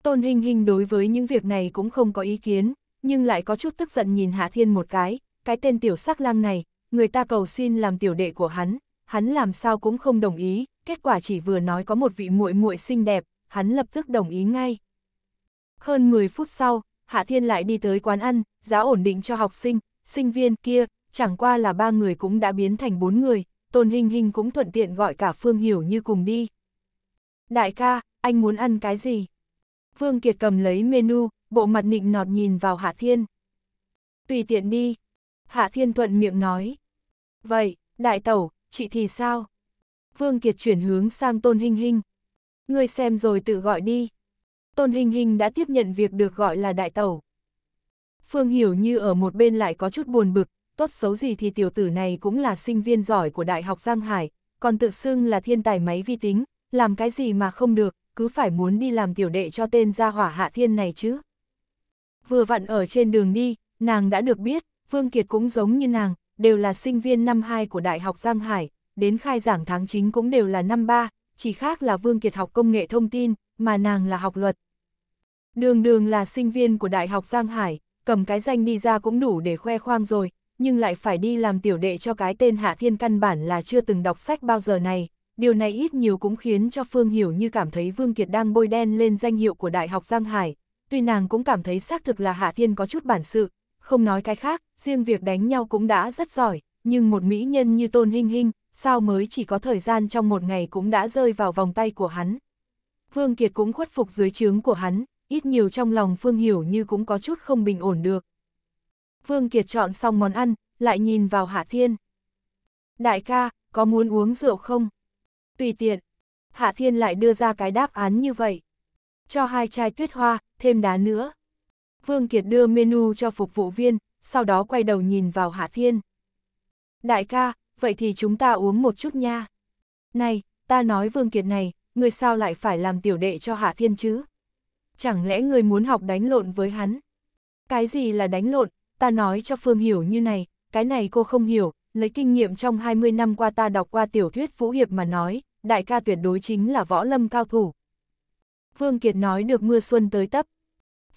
Tôn Hình Hình đối với những việc này cũng không có ý kiến, nhưng lại có chút tức giận nhìn Hạ Thiên một cái, cái tên tiểu sắc lang này, người ta cầu xin làm tiểu đệ của hắn, hắn làm sao cũng không đồng ý, kết quả chỉ vừa nói có một vị muội muội xinh đẹp, hắn lập tức đồng ý ngay. Hơn 10 phút sau, Hạ Thiên lại đi tới quán ăn, giá ổn định cho học sinh, sinh viên kia, chẳng qua là ba người cũng đã biến thành bốn người, Tôn Hình Hình cũng thuận tiện gọi cả Phương Hiểu Như cùng đi. Đại ca, anh muốn ăn cái gì? Vương Kiệt cầm lấy menu, bộ mặt nịnh nọt nhìn vào Hạ Thiên. Tùy tiện đi. Hạ Thiên thuận miệng nói. Vậy, đại tẩu, chị thì sao? Vương Kiệt chuyển hướng sang Tôn Hinh Hinh. Ngươi xem rồi tự gọi đi. Tôn Hinh Hinh đã tiếp nhận việc được gọi là đại tẩu. Phương Hiểu như ở một bên lại có chút buồn bực, tốt xấu gì thì tiểu tử này cũng là sinh viên giỏi của Đại học Giang Hải, còn tự xưng là thiên tài máy vi tính, làm cái gì mà không được, cứ phải muốn đi làm tiểu đệ cho tên gia hỏa hạ thiên này chứ. Vừa vặn ở trên đường đi, nàng đã được biết, Vương Kiệt cũng giống như nàng, đều là sinh viên năm 2 của Đại học Giang Hải, đến khai giảng tháng 9 cũng đều là năm 3, chỉ khác là Vương Kiệt học công nghệ thông tin, mà nàng là học luật. Đường đường là sinh viên của Đại học Giang Hải, cầm cái danh đi ra cũng đủ để khoe khoang rồi, nhưng lại phải đi làm tiểu đệ cho cái tên Hạ Thiên căn bản là chưa từng đọc sách bao giờ này, điều này ít nhiều cũng khiến cho Phương Hiểu như cảm thấy Vương Kiệt đang bôi đen lên danh hiệu của Đại học Giang Hải, tuy nàng cũng cảm thấy xác thực là Hạ Thiên có chút bản sự, không nói cái khác, riêng việc đánh nhau cũng đã rất giỏi, nhưng một mỹ nhân như Tôn Hinh Hinh, sao mới chỉ có thời gian trong một ngày cũng đã rơi vào vòng tay của hắn. Vương Kiệt cũng khuất phục dưới trướng của hắn, ít nhiều trong lòng Phương Hiểu như cũng có chút không bình ổn được. Vương Kiệt chọn xong món ăn, lại nhìn vào Hạ Thiên. Đại ca, có muốn uống rượu không? Tùy tiện, Hạ Thiên lại đưa ra cái đáp án như vậy. Cho hai chai tuyết hoa, thêm đá nữa. Vương Kiệt đưa menu cho phục vụ viên, sau đó quay đầu nhìn vào Hạ Thiên. Đại ca, vậy thì chúng ta uống một chút nha. Này, ta nói Vương Kiệt này, người sao lại phải làm tiểu đệ cho Hạ Thiên chứ? Chẳng lẽ người muốn học đánh lộn với hắn? Cái gì là đánh lộn, ta nói cho Phương hiểu như này, cái này cô không hiểu, lấy kinh nghiệm trong 20 năm qua ta đọc qua tiểu thuyết Vũ Hiệp mà nói, đại ca tuyệt đối chính là võ lâm cao thủ. Vương Kiệt nói được mưa xuân tới tấp.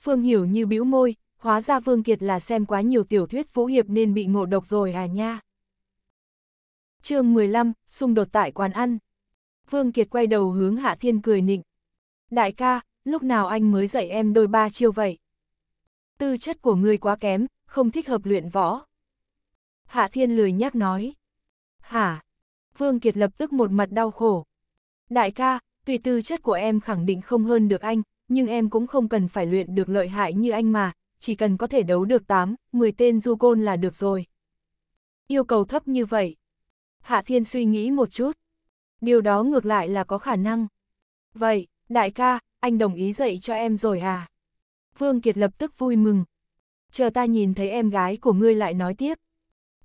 Phương Hiểu như bĩu môi, hóa ra Vương Kiệt là xem quá nhiều tiểu thuyết Vũ Hiệp nên bị ngộ độc rồi à nha. chương 15, xung đột tại quán ăn. Vương Kiệt quay đầu hướng Hạ Thiên cười nịnh. Đại ca, lúc nào anh mới dạy em đôi ba chiêu vậy? Tư chất của người quá kém, không thích hợp luyện võ. Hạ Thiên lười nhắc nói. Hả? Vương Kiệt lập tức một mặt đau khổ. Đại ca, tùy tư chất của em khẳng định không hơn được anh, nhưng em cũng không cần phải luyện được lợi hại như anh mà, chỉ cần có thể đấu được 8, 10 tên du côn là được rồi. Yêu cầu thấp như vậy. Hạ Thiên suy nghĩ một chút. Điều đó ngược lại là có khả năng. Vậy, đại ca, anh đồng ý dạy cho em rồi à? Vương Kiệt lập tức vui mừng. Chờ ta nhìn thấy em gái của ngươi lại nói tiếp.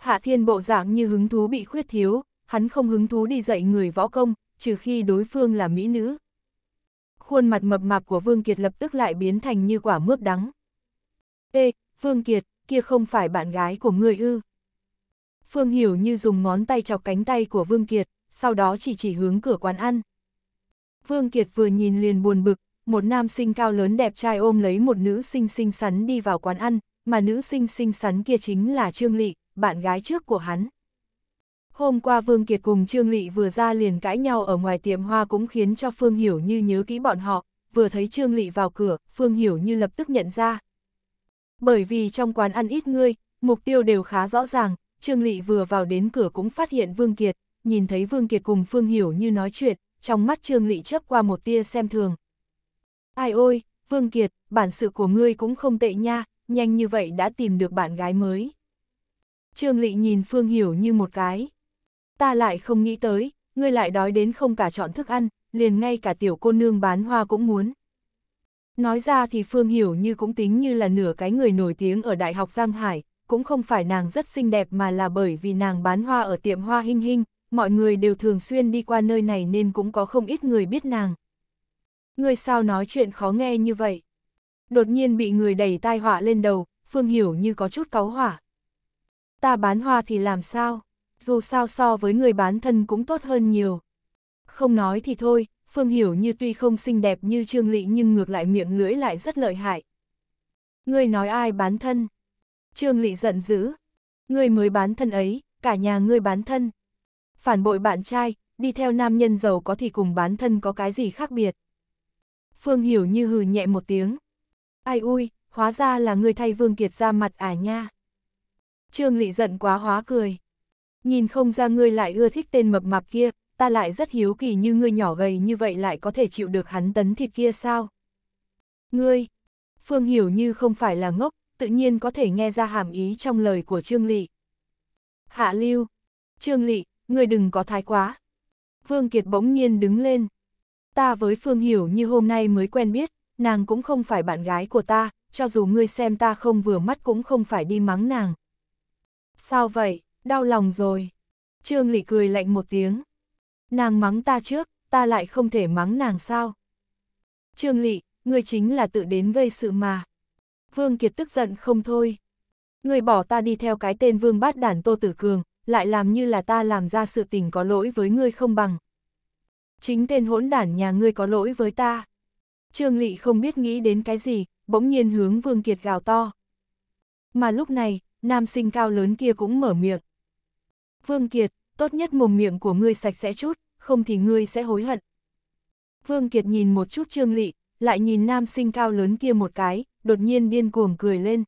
Hạ thiên bộ dạng như hứng thú bị khuyết thiếu, hắn không hứng thú đi dạy người võ công, trừ khi đối phương là mỹ nữ. Khuôn mặt mập mạp của Vương Kiệt lập tức lại biến thành như quả mướp đắng. Ê, Vương Kiệt, kia không phải bạn gái của người ư. Phương Hiểu như dùng ngón tay chọc cánh tay của Vương Kiệt, sau đó chỉ chỉ hướng cửa quán ăn. Vương Kiệt vừa nhìn liền buồn bực, một nam sinh cao lớn đẹp trai ôm lấy một nữ sinh xinh xắn đi vào quán ăn, mà nữ sinh xinh xắn kia chính là Trương Lị bạn gái trước của hắn. Hôm qua Vương Kiệt cùng Trương Lị vừa ra liền cãi nhau ở ngoài tiệm hoa cũng khiến cho Phương Hiểu như nhớ kỹ bọn họ, vừa thấy Trương Lị vào cửa, Phương Hiểu như lập tức nhận ra. Bởi vì trong quán ăn ít người, mục tiêu đều khá rõ ràng, Trương Lị vừa vào đến cửa cũng phát hiện Vương Kiệt, nhìn thấy Vương Kiệt cùng Phương Hiểu như nói chuyện, trong mắt Trương Lị chớp qua một tia xem thường. Ai ôi, Vương Kiệt, bản sự của ngươi cũng không tệ nha, nhanh như vậy đã tìm được bạn gái mới. Trương Lị nhìn Phương Hiểu như một cái. Ta lại không nghĩ tới, ngươi lại đói đến không cả chọn thức ăn, liền ngay cả tiểu cô nương bán hoa cũng muốn. Nói ra thì Phương Hiểu như cũng tính như là nửa cái người nổi tiếng ở Đại học Giang Hải, cũng không phải nàng rất xinh đẹp mà là bởi vì nàng bán hoa ở tiệm hoa hinh hinh, mọi người đều thường xuyên đi qua nơi này nên cũng có không ít người biết nàng. Ngươi sao nói chuyện khó nghe như vậy? Đột nhiên bị người đẩy tai họa lên đầu, Phương Hiểu như có chút cáu hỏa ta bán hoa thì làm sao, dù sao so với người bán thân cũng tốt hơn nhiều. Không nói thì thôi, Phương Hiểu như tuy không xinh đẹp như Trương Lị nhưng ngược lại miệng lưỡi lại rất lợi hại. Ngươi nói ai bán thân? Trương Lị giận dữ. Ngươi mới bán thân ấy, cả nhà ngươi bán thân. Phản bội bạn trai, đi theo nam nhân giàu có thì cùng bán thân có cái gì khác biệt. Phương Hiểu như hừ nhẹ một tiếng. Ai ui, hóa ra là ngươi thay Vương Kiệt ra mặt à nha. Trương Lị giận quá hóa cười. Nhìn không ra ngươi lại ưa thích tên mập mạp kia, ta lại rất hiếu kỳ như ngươi nhỏ gầy như vậy lại có thể chịu được hắn tấn thịt kia sao? Ngươi, Phương hiểu như không phải là ngốc, tự nhiên có thể nghe ra hàm ý trong lời của Trương Lị. Hạ lưu, Trương Lị, ngươi đừng có thái quá. Vương Kiệt bỗng nhiên đứng lên. Ta với Phương hiểu như hôm nay mới quen biết, nàng cũng không phải bạn gái của ta, cho dù ngươi xem ta không vừa mắt cũng không phải đi mắng nàng. Sao vậy, đau lòng rồi. Trương Lị cười lạnh một tiếng. Nàng mắng ta trước, ta lại không thể mắng nàng sao. Trương Lị, ngươi chính là tự đến gây sự mà. Vương Kiệt tức giận không thôi. Ngươi bỏ ta đi theo cái tên Vương Bát Đản Tô Tử Cường, lại làm như là ta làm ra sự tình có lỗi với ngươi không bằng. Chính tên hỗn đản nhà ngươi có lỗi với ta. Trương Lị không biết nghĩ đến cái gì, bỗng nhiên hướng Vương Kiệt gào to. Mà lúc này, nam sinh cao lớn kia cũng mở miệng. Vương Kiệt, tốt nhất mồm miệng của ngươi sạch sẽ chút, không thì ngươi sẽ hối hận. Vương Kiệt nhìn một chút Trương Lị, lại nhìn nam sinh cao lớn kia một cái, đột nhiên điên cuồng cười lên.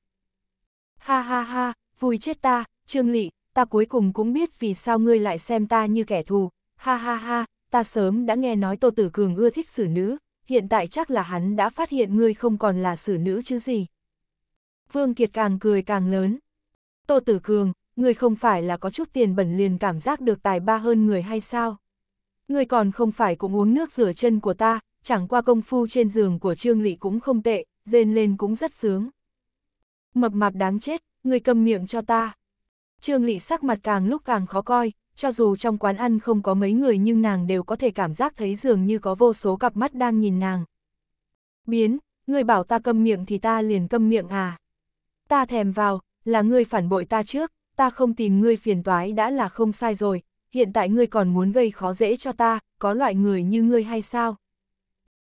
Ha ha ha, vui chết ta, Trương Lị, ta cuối cùng cũng biết vì sao ngươi lại xem ta như kẻ thù, ha ha ha, ta sớm đã nghe nói Tô Tử Cường ưa thích xử nữ, hiện tại chắc là hắn đã phát hiện ngươi không còn là xử nữ chứ gì. Vương Kiệt càng cười càng lớn. Tô Tử Cường, người không phải là có chút tiền bẩn liền cảm giác được tài ba hơn người hay sao? Người còn không phải cũng uống nước rửa chân của ta, chẳng qua công phu trên giường của Trương Lị cũng không tệ, rên lên cũng rất sướng. Mập mạp đáng chết, người cầm miệng cho ta. Trương Lị sắc mặt càng lúc càng khó coi, cho dù trong quán ăn không có mấy người nhưng nàng đều có thể cảm giác thấy dường như có vô số cặp mắt đang nhìn nàng. Biến, người bảo ta cầm miệng thì ta liền cầm miệng à. Ta thèm vào, là ngươi phản bội ta trước, ta không tìm ngươi phiền toái đã là không sai rồi, hiện tại ngươi còn muốn gây khó dễ cho ta, có loại người như ngươi hay sao?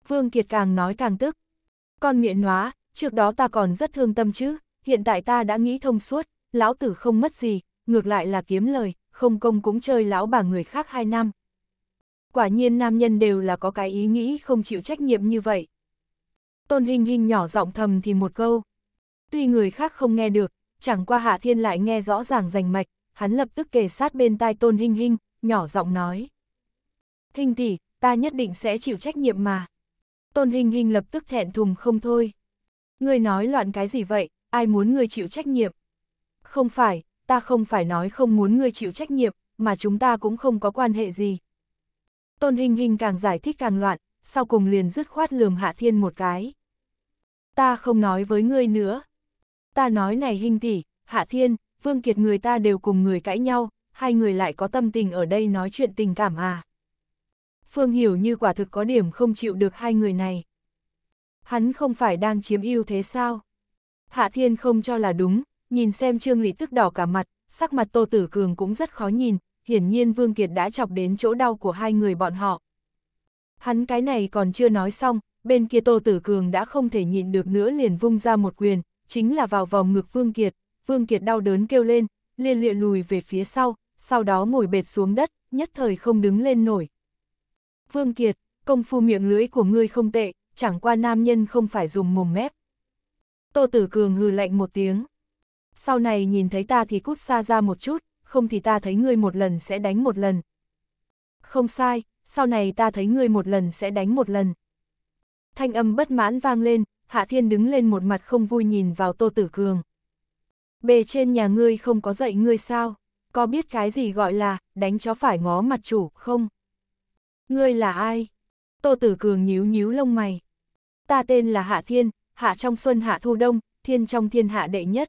Vương Kiệt càng nói càng tức. Con miệng nóa, trước đó ta còn rất thương tâm chứ, hiện tại ta đã nghĩ thông suốt, lão tử không mất gì, ngược lại là kiếm lời, không công cũng chơi lão bà người khác hai năm. Quả nhiên nam nhân đều là có cái ý nghĩ không chịu trách nhiệm như vậy. Tôn hình hình nhỏ giọng thầm thì một câu. Tuy người khác không nghe được, chẳng qua Hạ Thiên lại nghe rõ ràng rành mạch, hắn lập tức kề sát bên tai Tôn Hinh Hinh, nhỏ giọng nói. Hinh tỷ, ta nhất định sẽ chịu trách nhiệm mà. Tôn Hinh Hinh lập tức thẹn thùng không thôi. Ngươi nói loạn cái gì vậy, ai muốn ngươi chịu trách nhiệm? Không phải, ta không phải nói không muốn ngươi chịu trách nhiệm, mà chúng ta cũng không có quan hệ gì. Tôn Hinh Hinh càng giải thích càng loạn, sau cùng liền dứt khoát lườm Hạ Thiên một cái. Ta không nói với ngươi nữa, ta nói này hình tỷ, hạ thiên, vương kiệt người ta đều cùng người cãi nhau, hai người lại có tâm tình ở đây nói chuyện tình cảm à. Phương hiểu như quả thực có điểm không chịu được hai người này. Hắn không phải đang chiếm ưu thế sao? Hạ thiên không cho là đúng, nhìn xem trương lý tức đỏ cả mặt, sắc mặt tô tử cường cũng rất khó nhìn, hiển nhiên Vương Kiệt đã chọc đến chỗ đau của hai người bọn họ. Hắn cái này còn chưa nói xong, bên kia Tô Tử Cường đã không thể nhịn được nữa liền vung ra một quyền, chính là vào vòng ngực Vương Kiệt, Vương Kiệt đau đớn kêu lên, liên lịa lùi về phía sau, sau đó ngồi bệt xuống đất, nhất thời không đứng lên nổi. Vương Kiệt, công phu miệng lưỡi của ngươi không tệ, chẳng qua nam nhân không phải dùng mồm mép. Tô Tử Cường hừ lạnh một tiếng. Sau này nhìn thấy ta thì cút xa ra một chút, không thì ta thấy ngươi một lần sẽ đánh một lần. Không sai, sau này ta thấy ngươi một lần sẽ đánh một lần. Thanh âm bất mãn vang lên, Hạ Thiên đứng lên một mặt không vui nhìn vào Tô Tử Cường. Bề trên nhà ngươi không có dạy ngươi sao, có biết cái gì gọi là đánh chó phải ngó mặt chủ không? Ngươi là ai? Tô Tử Cường nhíu nhíu lông mày. Ta tên là Hạ Thiên, Hạ trong xuân Hạ thu đông, Thiên trong thiên hạ đệ nhất.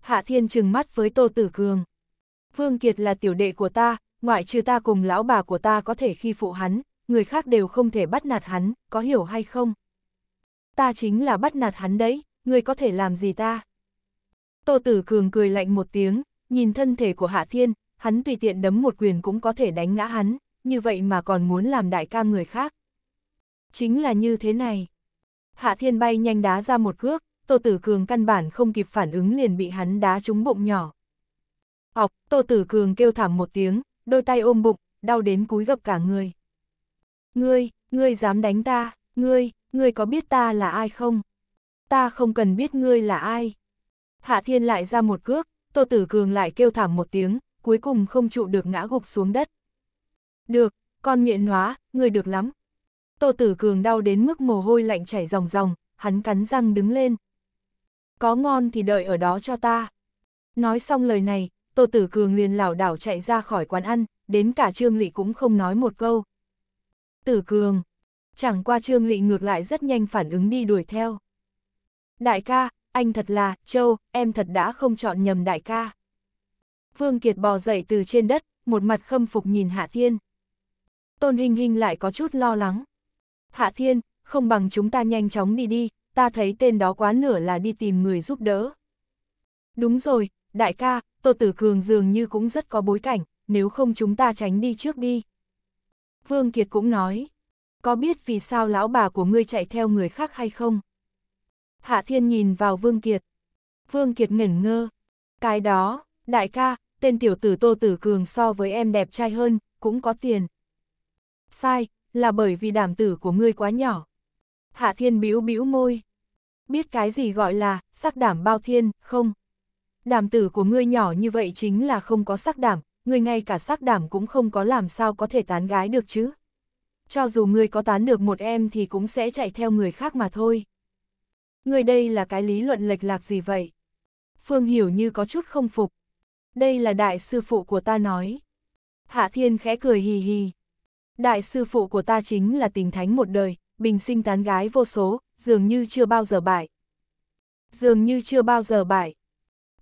Hạ Thiên trừng mắt với Tô Tử Cường. Vương Kiệt là tiểu đệ của ta, ngoại trừ ta cùng lão bà của ta có thể khi phụ hắn, người khác đều không thể bắt nạt hắn, có hiểu hay không? ta chính là bắt nạt hắn đấy, ngươi có thể làm gì ta? Tô Tử Cường cười lạnh một tiếng, nhìn thân thể của Hạ Thiên, hắn tùy tiện đấm một quyền cũng có thể đánh ngã hắn, như vậy mà còn muốn làm đại ca người khác. Chính là như thế này. Hạ Thiên bay nhanh đá ra một cước, Tô Tử Cường căn bản không kịp phản ứng liền bị hắn đá trúng bụng nhỏ. Học, Tô Tử Cường kêu thảm một tiếng, đôi tay ôm bụng, đau đến cúi gập cả người. Ngươi, ngươi dám đánh ta, ngươi, ngươi có biết ta là ai không? Ta không cần biết ngươi là ai. Hạ thiên lại ra một cước, tô tử cường lại kêu thảm một tiếng, cuối cùng không trụ được ngã gục xuống đất. Được, con miệng hóa, ngươi được lắm. Tô tử cường đau đến mức mồ hôi lạnh chảy ròng ròng, hắn cắn răng đứng lên. Có ngon thì đợi ở đó cho ta. Nói xong lời này, Tô Tử Cường liền lảo đảo chạy ra khỏi quán ăn, đến cả Trương Lị cũng không nói một câu. Tử Cường, chẳng qua Trương Lị ngược lại rất nhanh phản ứng đi đuổi theo. Đại ca, anh thật là, Châu, em thật đã không chọn nhầm đại ca. Vương Kiệt bò dậy từ trên đất, một mặt khâm phục nhìn Hạ Thiên. Tôn Hình Hình lại có chút lo lắng. Hạ Thiên, không bằng chúng ta nhanh chóng đi đi, ta thấy tên đó quá nửa là đi tìm người giúp đỡ. Đúng rồi, đại ca, Tô Tử Cường dường như cũng rất có bối cảnh, nếu không chúng ta tránh đi trước đi. Vương Kiệt cũng nói. Có biết vì sao lão bà của ngươi chạy theo người khác hay không? Hạ Thiên nhìn vào Vương Kiệt. Vương Kiệt ngẩn ngơ. Cái đó, đại ca, tên tiểu tử Tô Tử Cường so với em đẹp trai hơn, cũng có tiền. Sai, là bởi vì đảm tử của ngươi quá nhỏ. Hạ Thiên bĩu bĩu môi. Biết cái gì gọi là sắc đảm bao thiên, không? Đảm tử của ngươi nhỏ như vậy chính là không có sắc đảm, ngươi ngay cả sắc đảm cũng không có làm sao có thể tán gái được chứ cho dù ngươi có tán được một em thì cũng sẽ chạy theo người khác mà thôi. Ngươi đây là cái lý luận lệch lạc gì vậy? Phương Hiểu như có chút không phục. Đây là đại sư phụ của ta nói. Hạ Thiên khẽ cười hì hì. Đại sư phụ của ta chính là tình thánh một đời, bình sinh tán gái vô số, dường như chưa bao giờ bại. Dường như chưa bao giờ bại.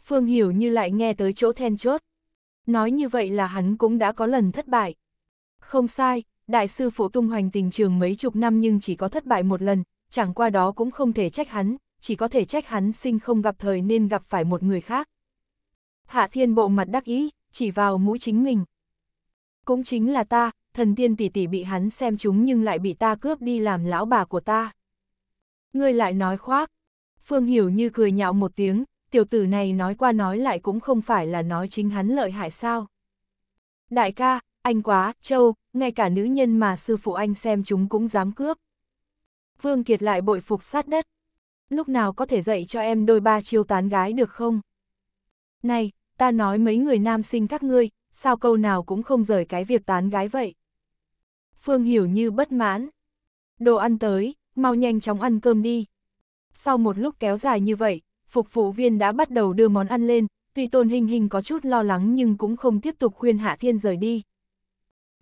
Phương Hiểu như lại nghe tới chỗ then chốt. Nói như vậy là hắn cũng đã có lần thất bại. Không sai, Đại sư phụ tung hoành tình trường mấy chục năm nhưng chỉ có thất bại một lần, chẳng qua đó cũng không thể trách hắn, chỉ có thể trách hắn sinh không gặp thời nên gặp phải một người khác. Hạ thiên bộ mặt đắc ý, chỉ vào mũi chính mình. Cũng chính là ta, thần tiên tỷ tỷ bị hắn xem chúng nhưng lại bị ta cướp đi làm lão bà của ta. Ngươi lại nói khoác. Phương Hiểu như cười nhạo một tiếng, tiểu tử này nói qua nói lại cũng không phải là nói chính hắn lợi hại sao. Đại ca, anh quá, châu, ngay cả nữ nhân mà sư phụ anh xem chúng cũng dám cướp. Vương Kiệt lại bội phục sát đất. Lúc nào có thể dạy cho em đôi ba chiêu tán gái được không? Này, ta nói mấy người nam sinh các ngươi, sao câu nào cũng không rời cái việc tán gái vậy? Phương hiểu như bất mãn. Đồ ăn tới, mau nhanh chóng ăn cơm đi. Sau một lúc kéo dài như vậy, phục vụ viên đã bắt đầu đưa món ăn lên, tuy Tôn Hình Hình có chút lo lắng nhưng cũng không tiếp tục khuyên Hạ Thiên rời đi.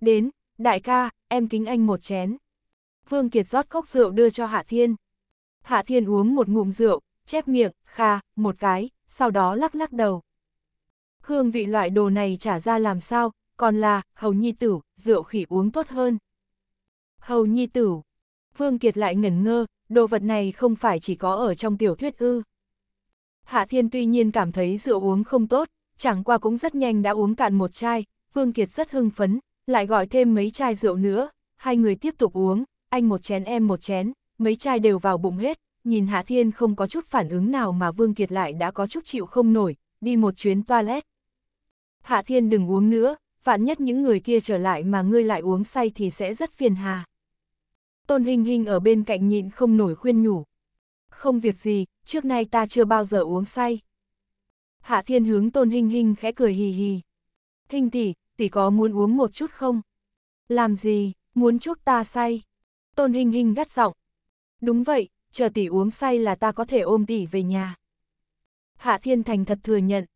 Đến, đại ca, em kính anh một chén. Vương Kiệt rót cốc rượu đưa cho Hạ Thiên. Hạ Thiên uống một ngụm rượu, chép miệng, kha, một cái, sau đó lắc lắc đầu. Hương vị loại đồ này trả ra làm sao, còn là, hầu nhi tử, rượu khỉ uống tốt hơn. Hầu nhi tử, Vương Kiệt lại ngẩn ngơ, đồ vật này không phải chỉ có ở trong tiểu thuyết ư. Hạ Thiên tuy nhiên cảm thấy rượu uống không tốt, chẳng qua cũng rất nhanh đã uống cạn một chai, Vương Kiệt rất hưng phấn, lại gọi thêm mấy chai rượu nữa, hai người tiếp tục uống, anh một chén em một chén, mấy chai đều vào bụng hết, nhìn Hạ Thiên không có chút phản ứng nào mà Vương Kiệt lại đã có chút chịu không nổi, đi một chuyến toilet. Hạ Thiên đừng uống nữa, vạn nhất những người kia trở lại mà ngươi lại uống say thì sẽ rất phiền hà. Tôn Hình Hình ở bên cạnh nhịn không nổi khuyên nhủ. Không việc gì, trước nay ta chưa bao giờ uống say. Hạ Thiên hướng Tôn Hình Hình khẽ cười hì hì. Hình tỷ, tỷ có muốn uống một chút không? Làm gì, muốn chuốc ta say? Tôn Hình Hình gắt giọng. Đúng vậy, chờ tỷ uống say là ta có thể ôm tỷ về nhà. Hạ Thiên Thành thật thừa nhận.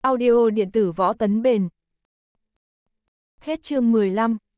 Audio điện tử võ tấn bền. Hết chương 15.